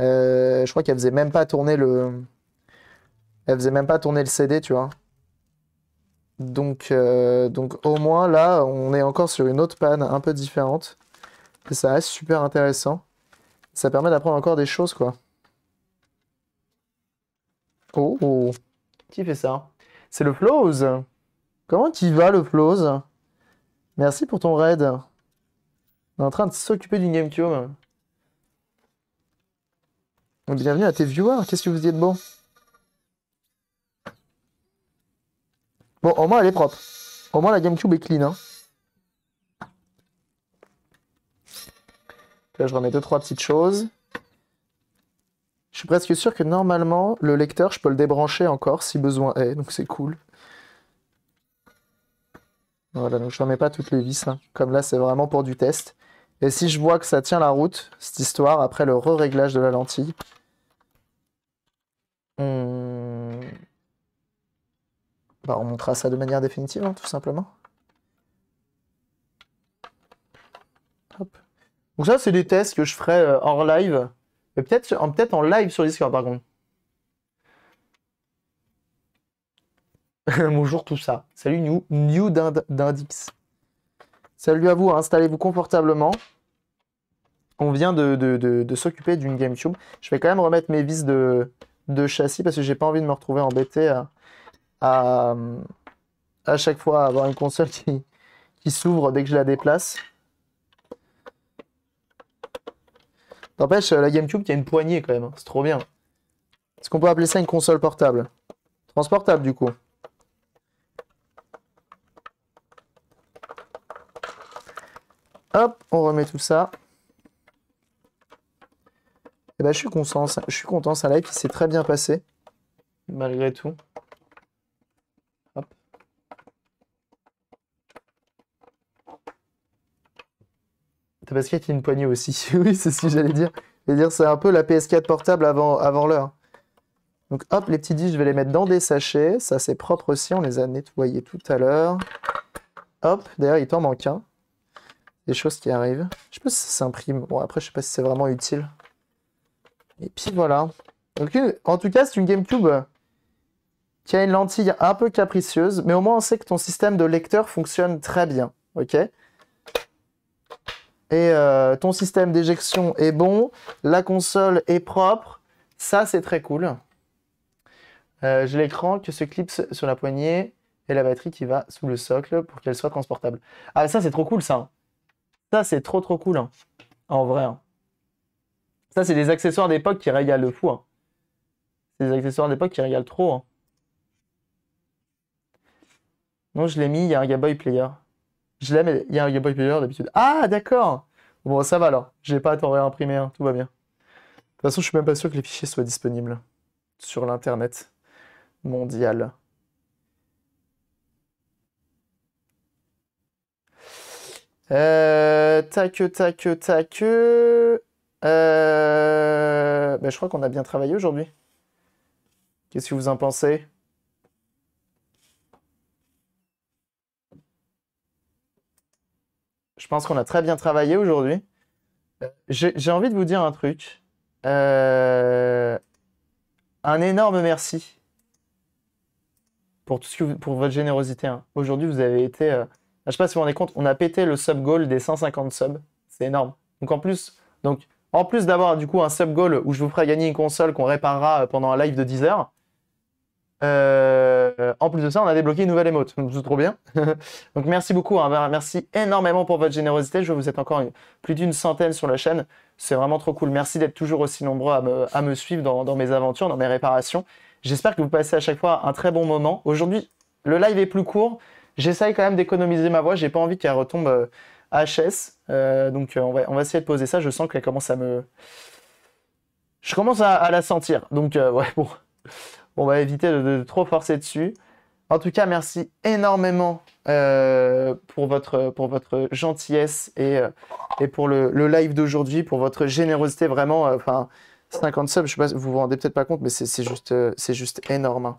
Euh, je crois qu'elle faisait même pas tourner le. Elle faisait même pas tourner le CD, tu vois. Donc, euh, donc au moins là, on est encore sur une autre panne un peu différente. Et ça reste super intéressant. Ça permet d'apprendre encore des choses, quoi. Oh, oh. Qui fait ça C'est le Flows Comment tu vas, le close Merci pour ton raid. On est en train de s'occuper d'une GameCube. Bienvenue à tes viewers, qu'est-ce que vous dites de bon Bon, au moins elle est propre. Au moins la GameCube est clean. Hein. Là, je remets deux, trois petites choses. Je suis presque sûr que normalement, le lecteur, je peux le débrancher encore si besoin est, donc c'est cool. Voilà, donc je remets pas toutes les vis. Comme là, c'est vraiment pour du test. Et si je vois que ça tient la route, cette histoire, après le re-réglage de la lentille, on... Bah, montrera ça de manière définitive, hein, tout simplement. Donc ça, c'est des tests que je ferai euh, hors live. peut peut -être en live sur Discord, par contre. Bonjour tout ça. Salut New, New Salut à vous, installez-vous confortablement. On vient de, s'occuper d'une GameCube. Je vais quand même remettre mes vis de, châssis parce que j'ai pas envie de me retrouver embêté à, chaque fois avoir une console qui, s'ouvre dès que je la déplace. N'empêche, la GameCube qui a une poignée quand même, hein. c'est trop bien. Est-ce qu'on peut appeler ça une console portable Transportable du coup. Hop, on remet tout ça. Et eh bah, ben, je suis content, ça, je suis content, ça live s'est très bien passé, malgré tout. Hop. qu'il y a une poignée aussi, oui, c'est ce que j'allais dire. dire, c'est un peu la PS4 portable avant, avant l'heure. Donc hop, les petits disques, je vais les mettre dans des sachets. Ça, c'est propre aussi, on les a nettoyés tout à l'heure. Hop, d'ailleurs, il t'en manque un des choses qui arrivent. Je sais pas si ça s'imprime. Bon, après, je sais pas si c'est vraiment utile. Et puis voilà. Euh, en tout cas, c'est une GameCube euh, qui a une lentille un peu capricieuse, mais au moins on sait que ton système de lecteur fonctionne très bien. Ok et euh, ton système d'éjection est bon, la console est propre, ça c'est très cool. Euh, J'ai l'écran que se clipse sur la poignée et la batterie qui va sous le socle pour qu'elle soit transportable. Ah ça c'est trop cool ça ça, c'est trop trop cool, hein. en vrai. Hein. Ça, c'est des accessoires d'époque qui régalent le fou. Hein. C'est des accessoires d'époque qui régalent trop. Non, je l'ai mis, il y a un gaboy Player. Je l'ai, mais il y a un gaboy Player d'habitude. Ah, d'accord Bon, ça va alors. Je n'ai pas à t'en réimprimer, tout va bien. De toute façon, je suis même pas sûr que les fichiers soient disponibles sur l'Internet mondial. Euh, tac, tac, tac. Euh, ben, je crois qu'on a bien travaillé aujourd'hui. Qu'est-ce que vous en pensez Je pense qu'on a très bien travaillé aujourd'hui. Euh, j'ai envie de vous dire un truc. un énorme merci pour, tout ce que pour votre générosité. Hein. Aujourd'hui, vous avez été je sais pas si vous vous rendez compte, on a pété le sub goal des 150 subs. C'est énorme. Donc en plus, donc en plus d'avoir du coup un sub goal où je vous ferai gagner une console qu'on réparera euh, pendant un live de 10 heures, euh, en plus de ça, on a débloqué une nouvelle émote. C'est trop bien. Donc merci beaucoup. Hein. Bah, merci énormément pour votre générosité. Je vous êtes encore plus d'une centaine sur la chaîne. C'est vraiment trop cool. Merci d'être toujours aussi nombreux à me, suivre dans, dans, mes aventures, dans mes réparations. J'espère que vous passez à chaque fois un très bon moment. Aujourd'hui, le live est plus court j'essaye quand même d'économiser ma voix. J'ai pas envie qu'elle retombe euh, HS. Euh, donc euh, on va, essayer de poser ça. Je sens qu'elle commence à me. Je commence à, la sentir. Donc ouais, bon. On va éviter de, trop forcer dessus. En tout cas, merci énormément pour, votre, gentillesse et, et pour le, live d'aujourd'hui, pour votre générosité. Vraiment, enfin, 50 subs, je sais pas, vous vous rendez peut-être pas compte, mais c'est juste, c'est juste énorme. Hein.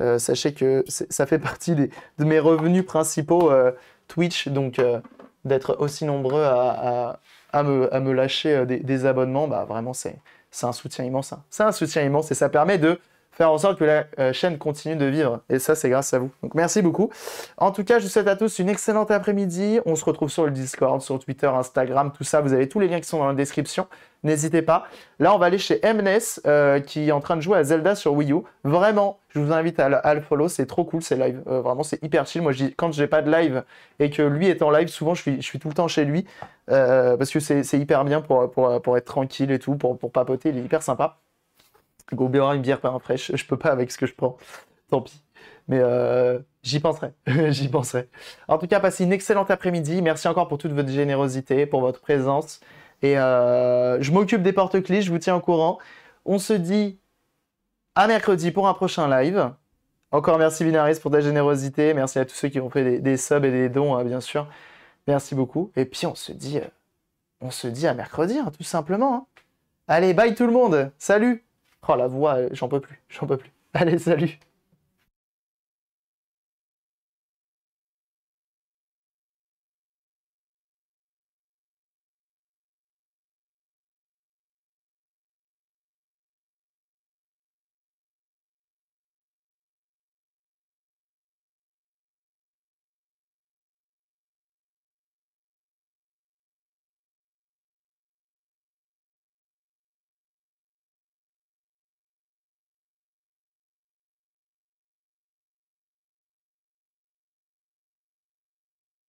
Euh, sachez que ça fait partie de mes revenus principaux euh, Twitch, donc euh, d'être aussi nombreux à, me, lâcher des, abonnements, bah, vraiment c'est un soutien immense. Hein. C'est un soutien immense et ça permet de faire en sorte que la euh, chaîne continue de vivre. Et ça, c'est grâce à vous. Donc merci beaucoup. En tout cas, je vous souhaite à tous une excellente après-midi. On se retrouve sur le Discord, sur Twitter, Instagram, tout ça. Vous avez tous les liens qui sont dans la description. N'hésitez pas. Là, on va aller chez MNES euh, qui est en train de jouer à Zelda sur Wii U. Vraiment, je vous invite à, le follow. C'est trop cool, c'est live. Euh, vraiment, c'est hyper chill. Moi, quand je n'ai pas de live et que lui est en live, souvent, je suis, tout le temps chez lui parce que c'est hyper bien pour, être tranquille et tout, pour papoter. Il est hyper sympa go boire une bière par fraîche. je, peux pas avec ce que je prends. Tant pis. Mais euh, j'y penserai, j'y penserai. En tout cas, passez une excellente après-midi. Merci encore pour toute votre générosité, pour votre présence. Et euh, je m'occupe des porte-clés, je vous tiens au courant. On se dit à mercredi pour un prochain live. Encore merci Binaris pour ta générosité. Merci à tous ceux qui ont fait des, subs et des dons, hein, bien sûr. Merci beaucoup. Et puis on se dit, euh, on se dit à mercredi, hein, tout simplement. Hein. Allez, bye tout le monde. Salut Oh la voix, euh, j'en peux plus, j'en peux plus. Allez, salut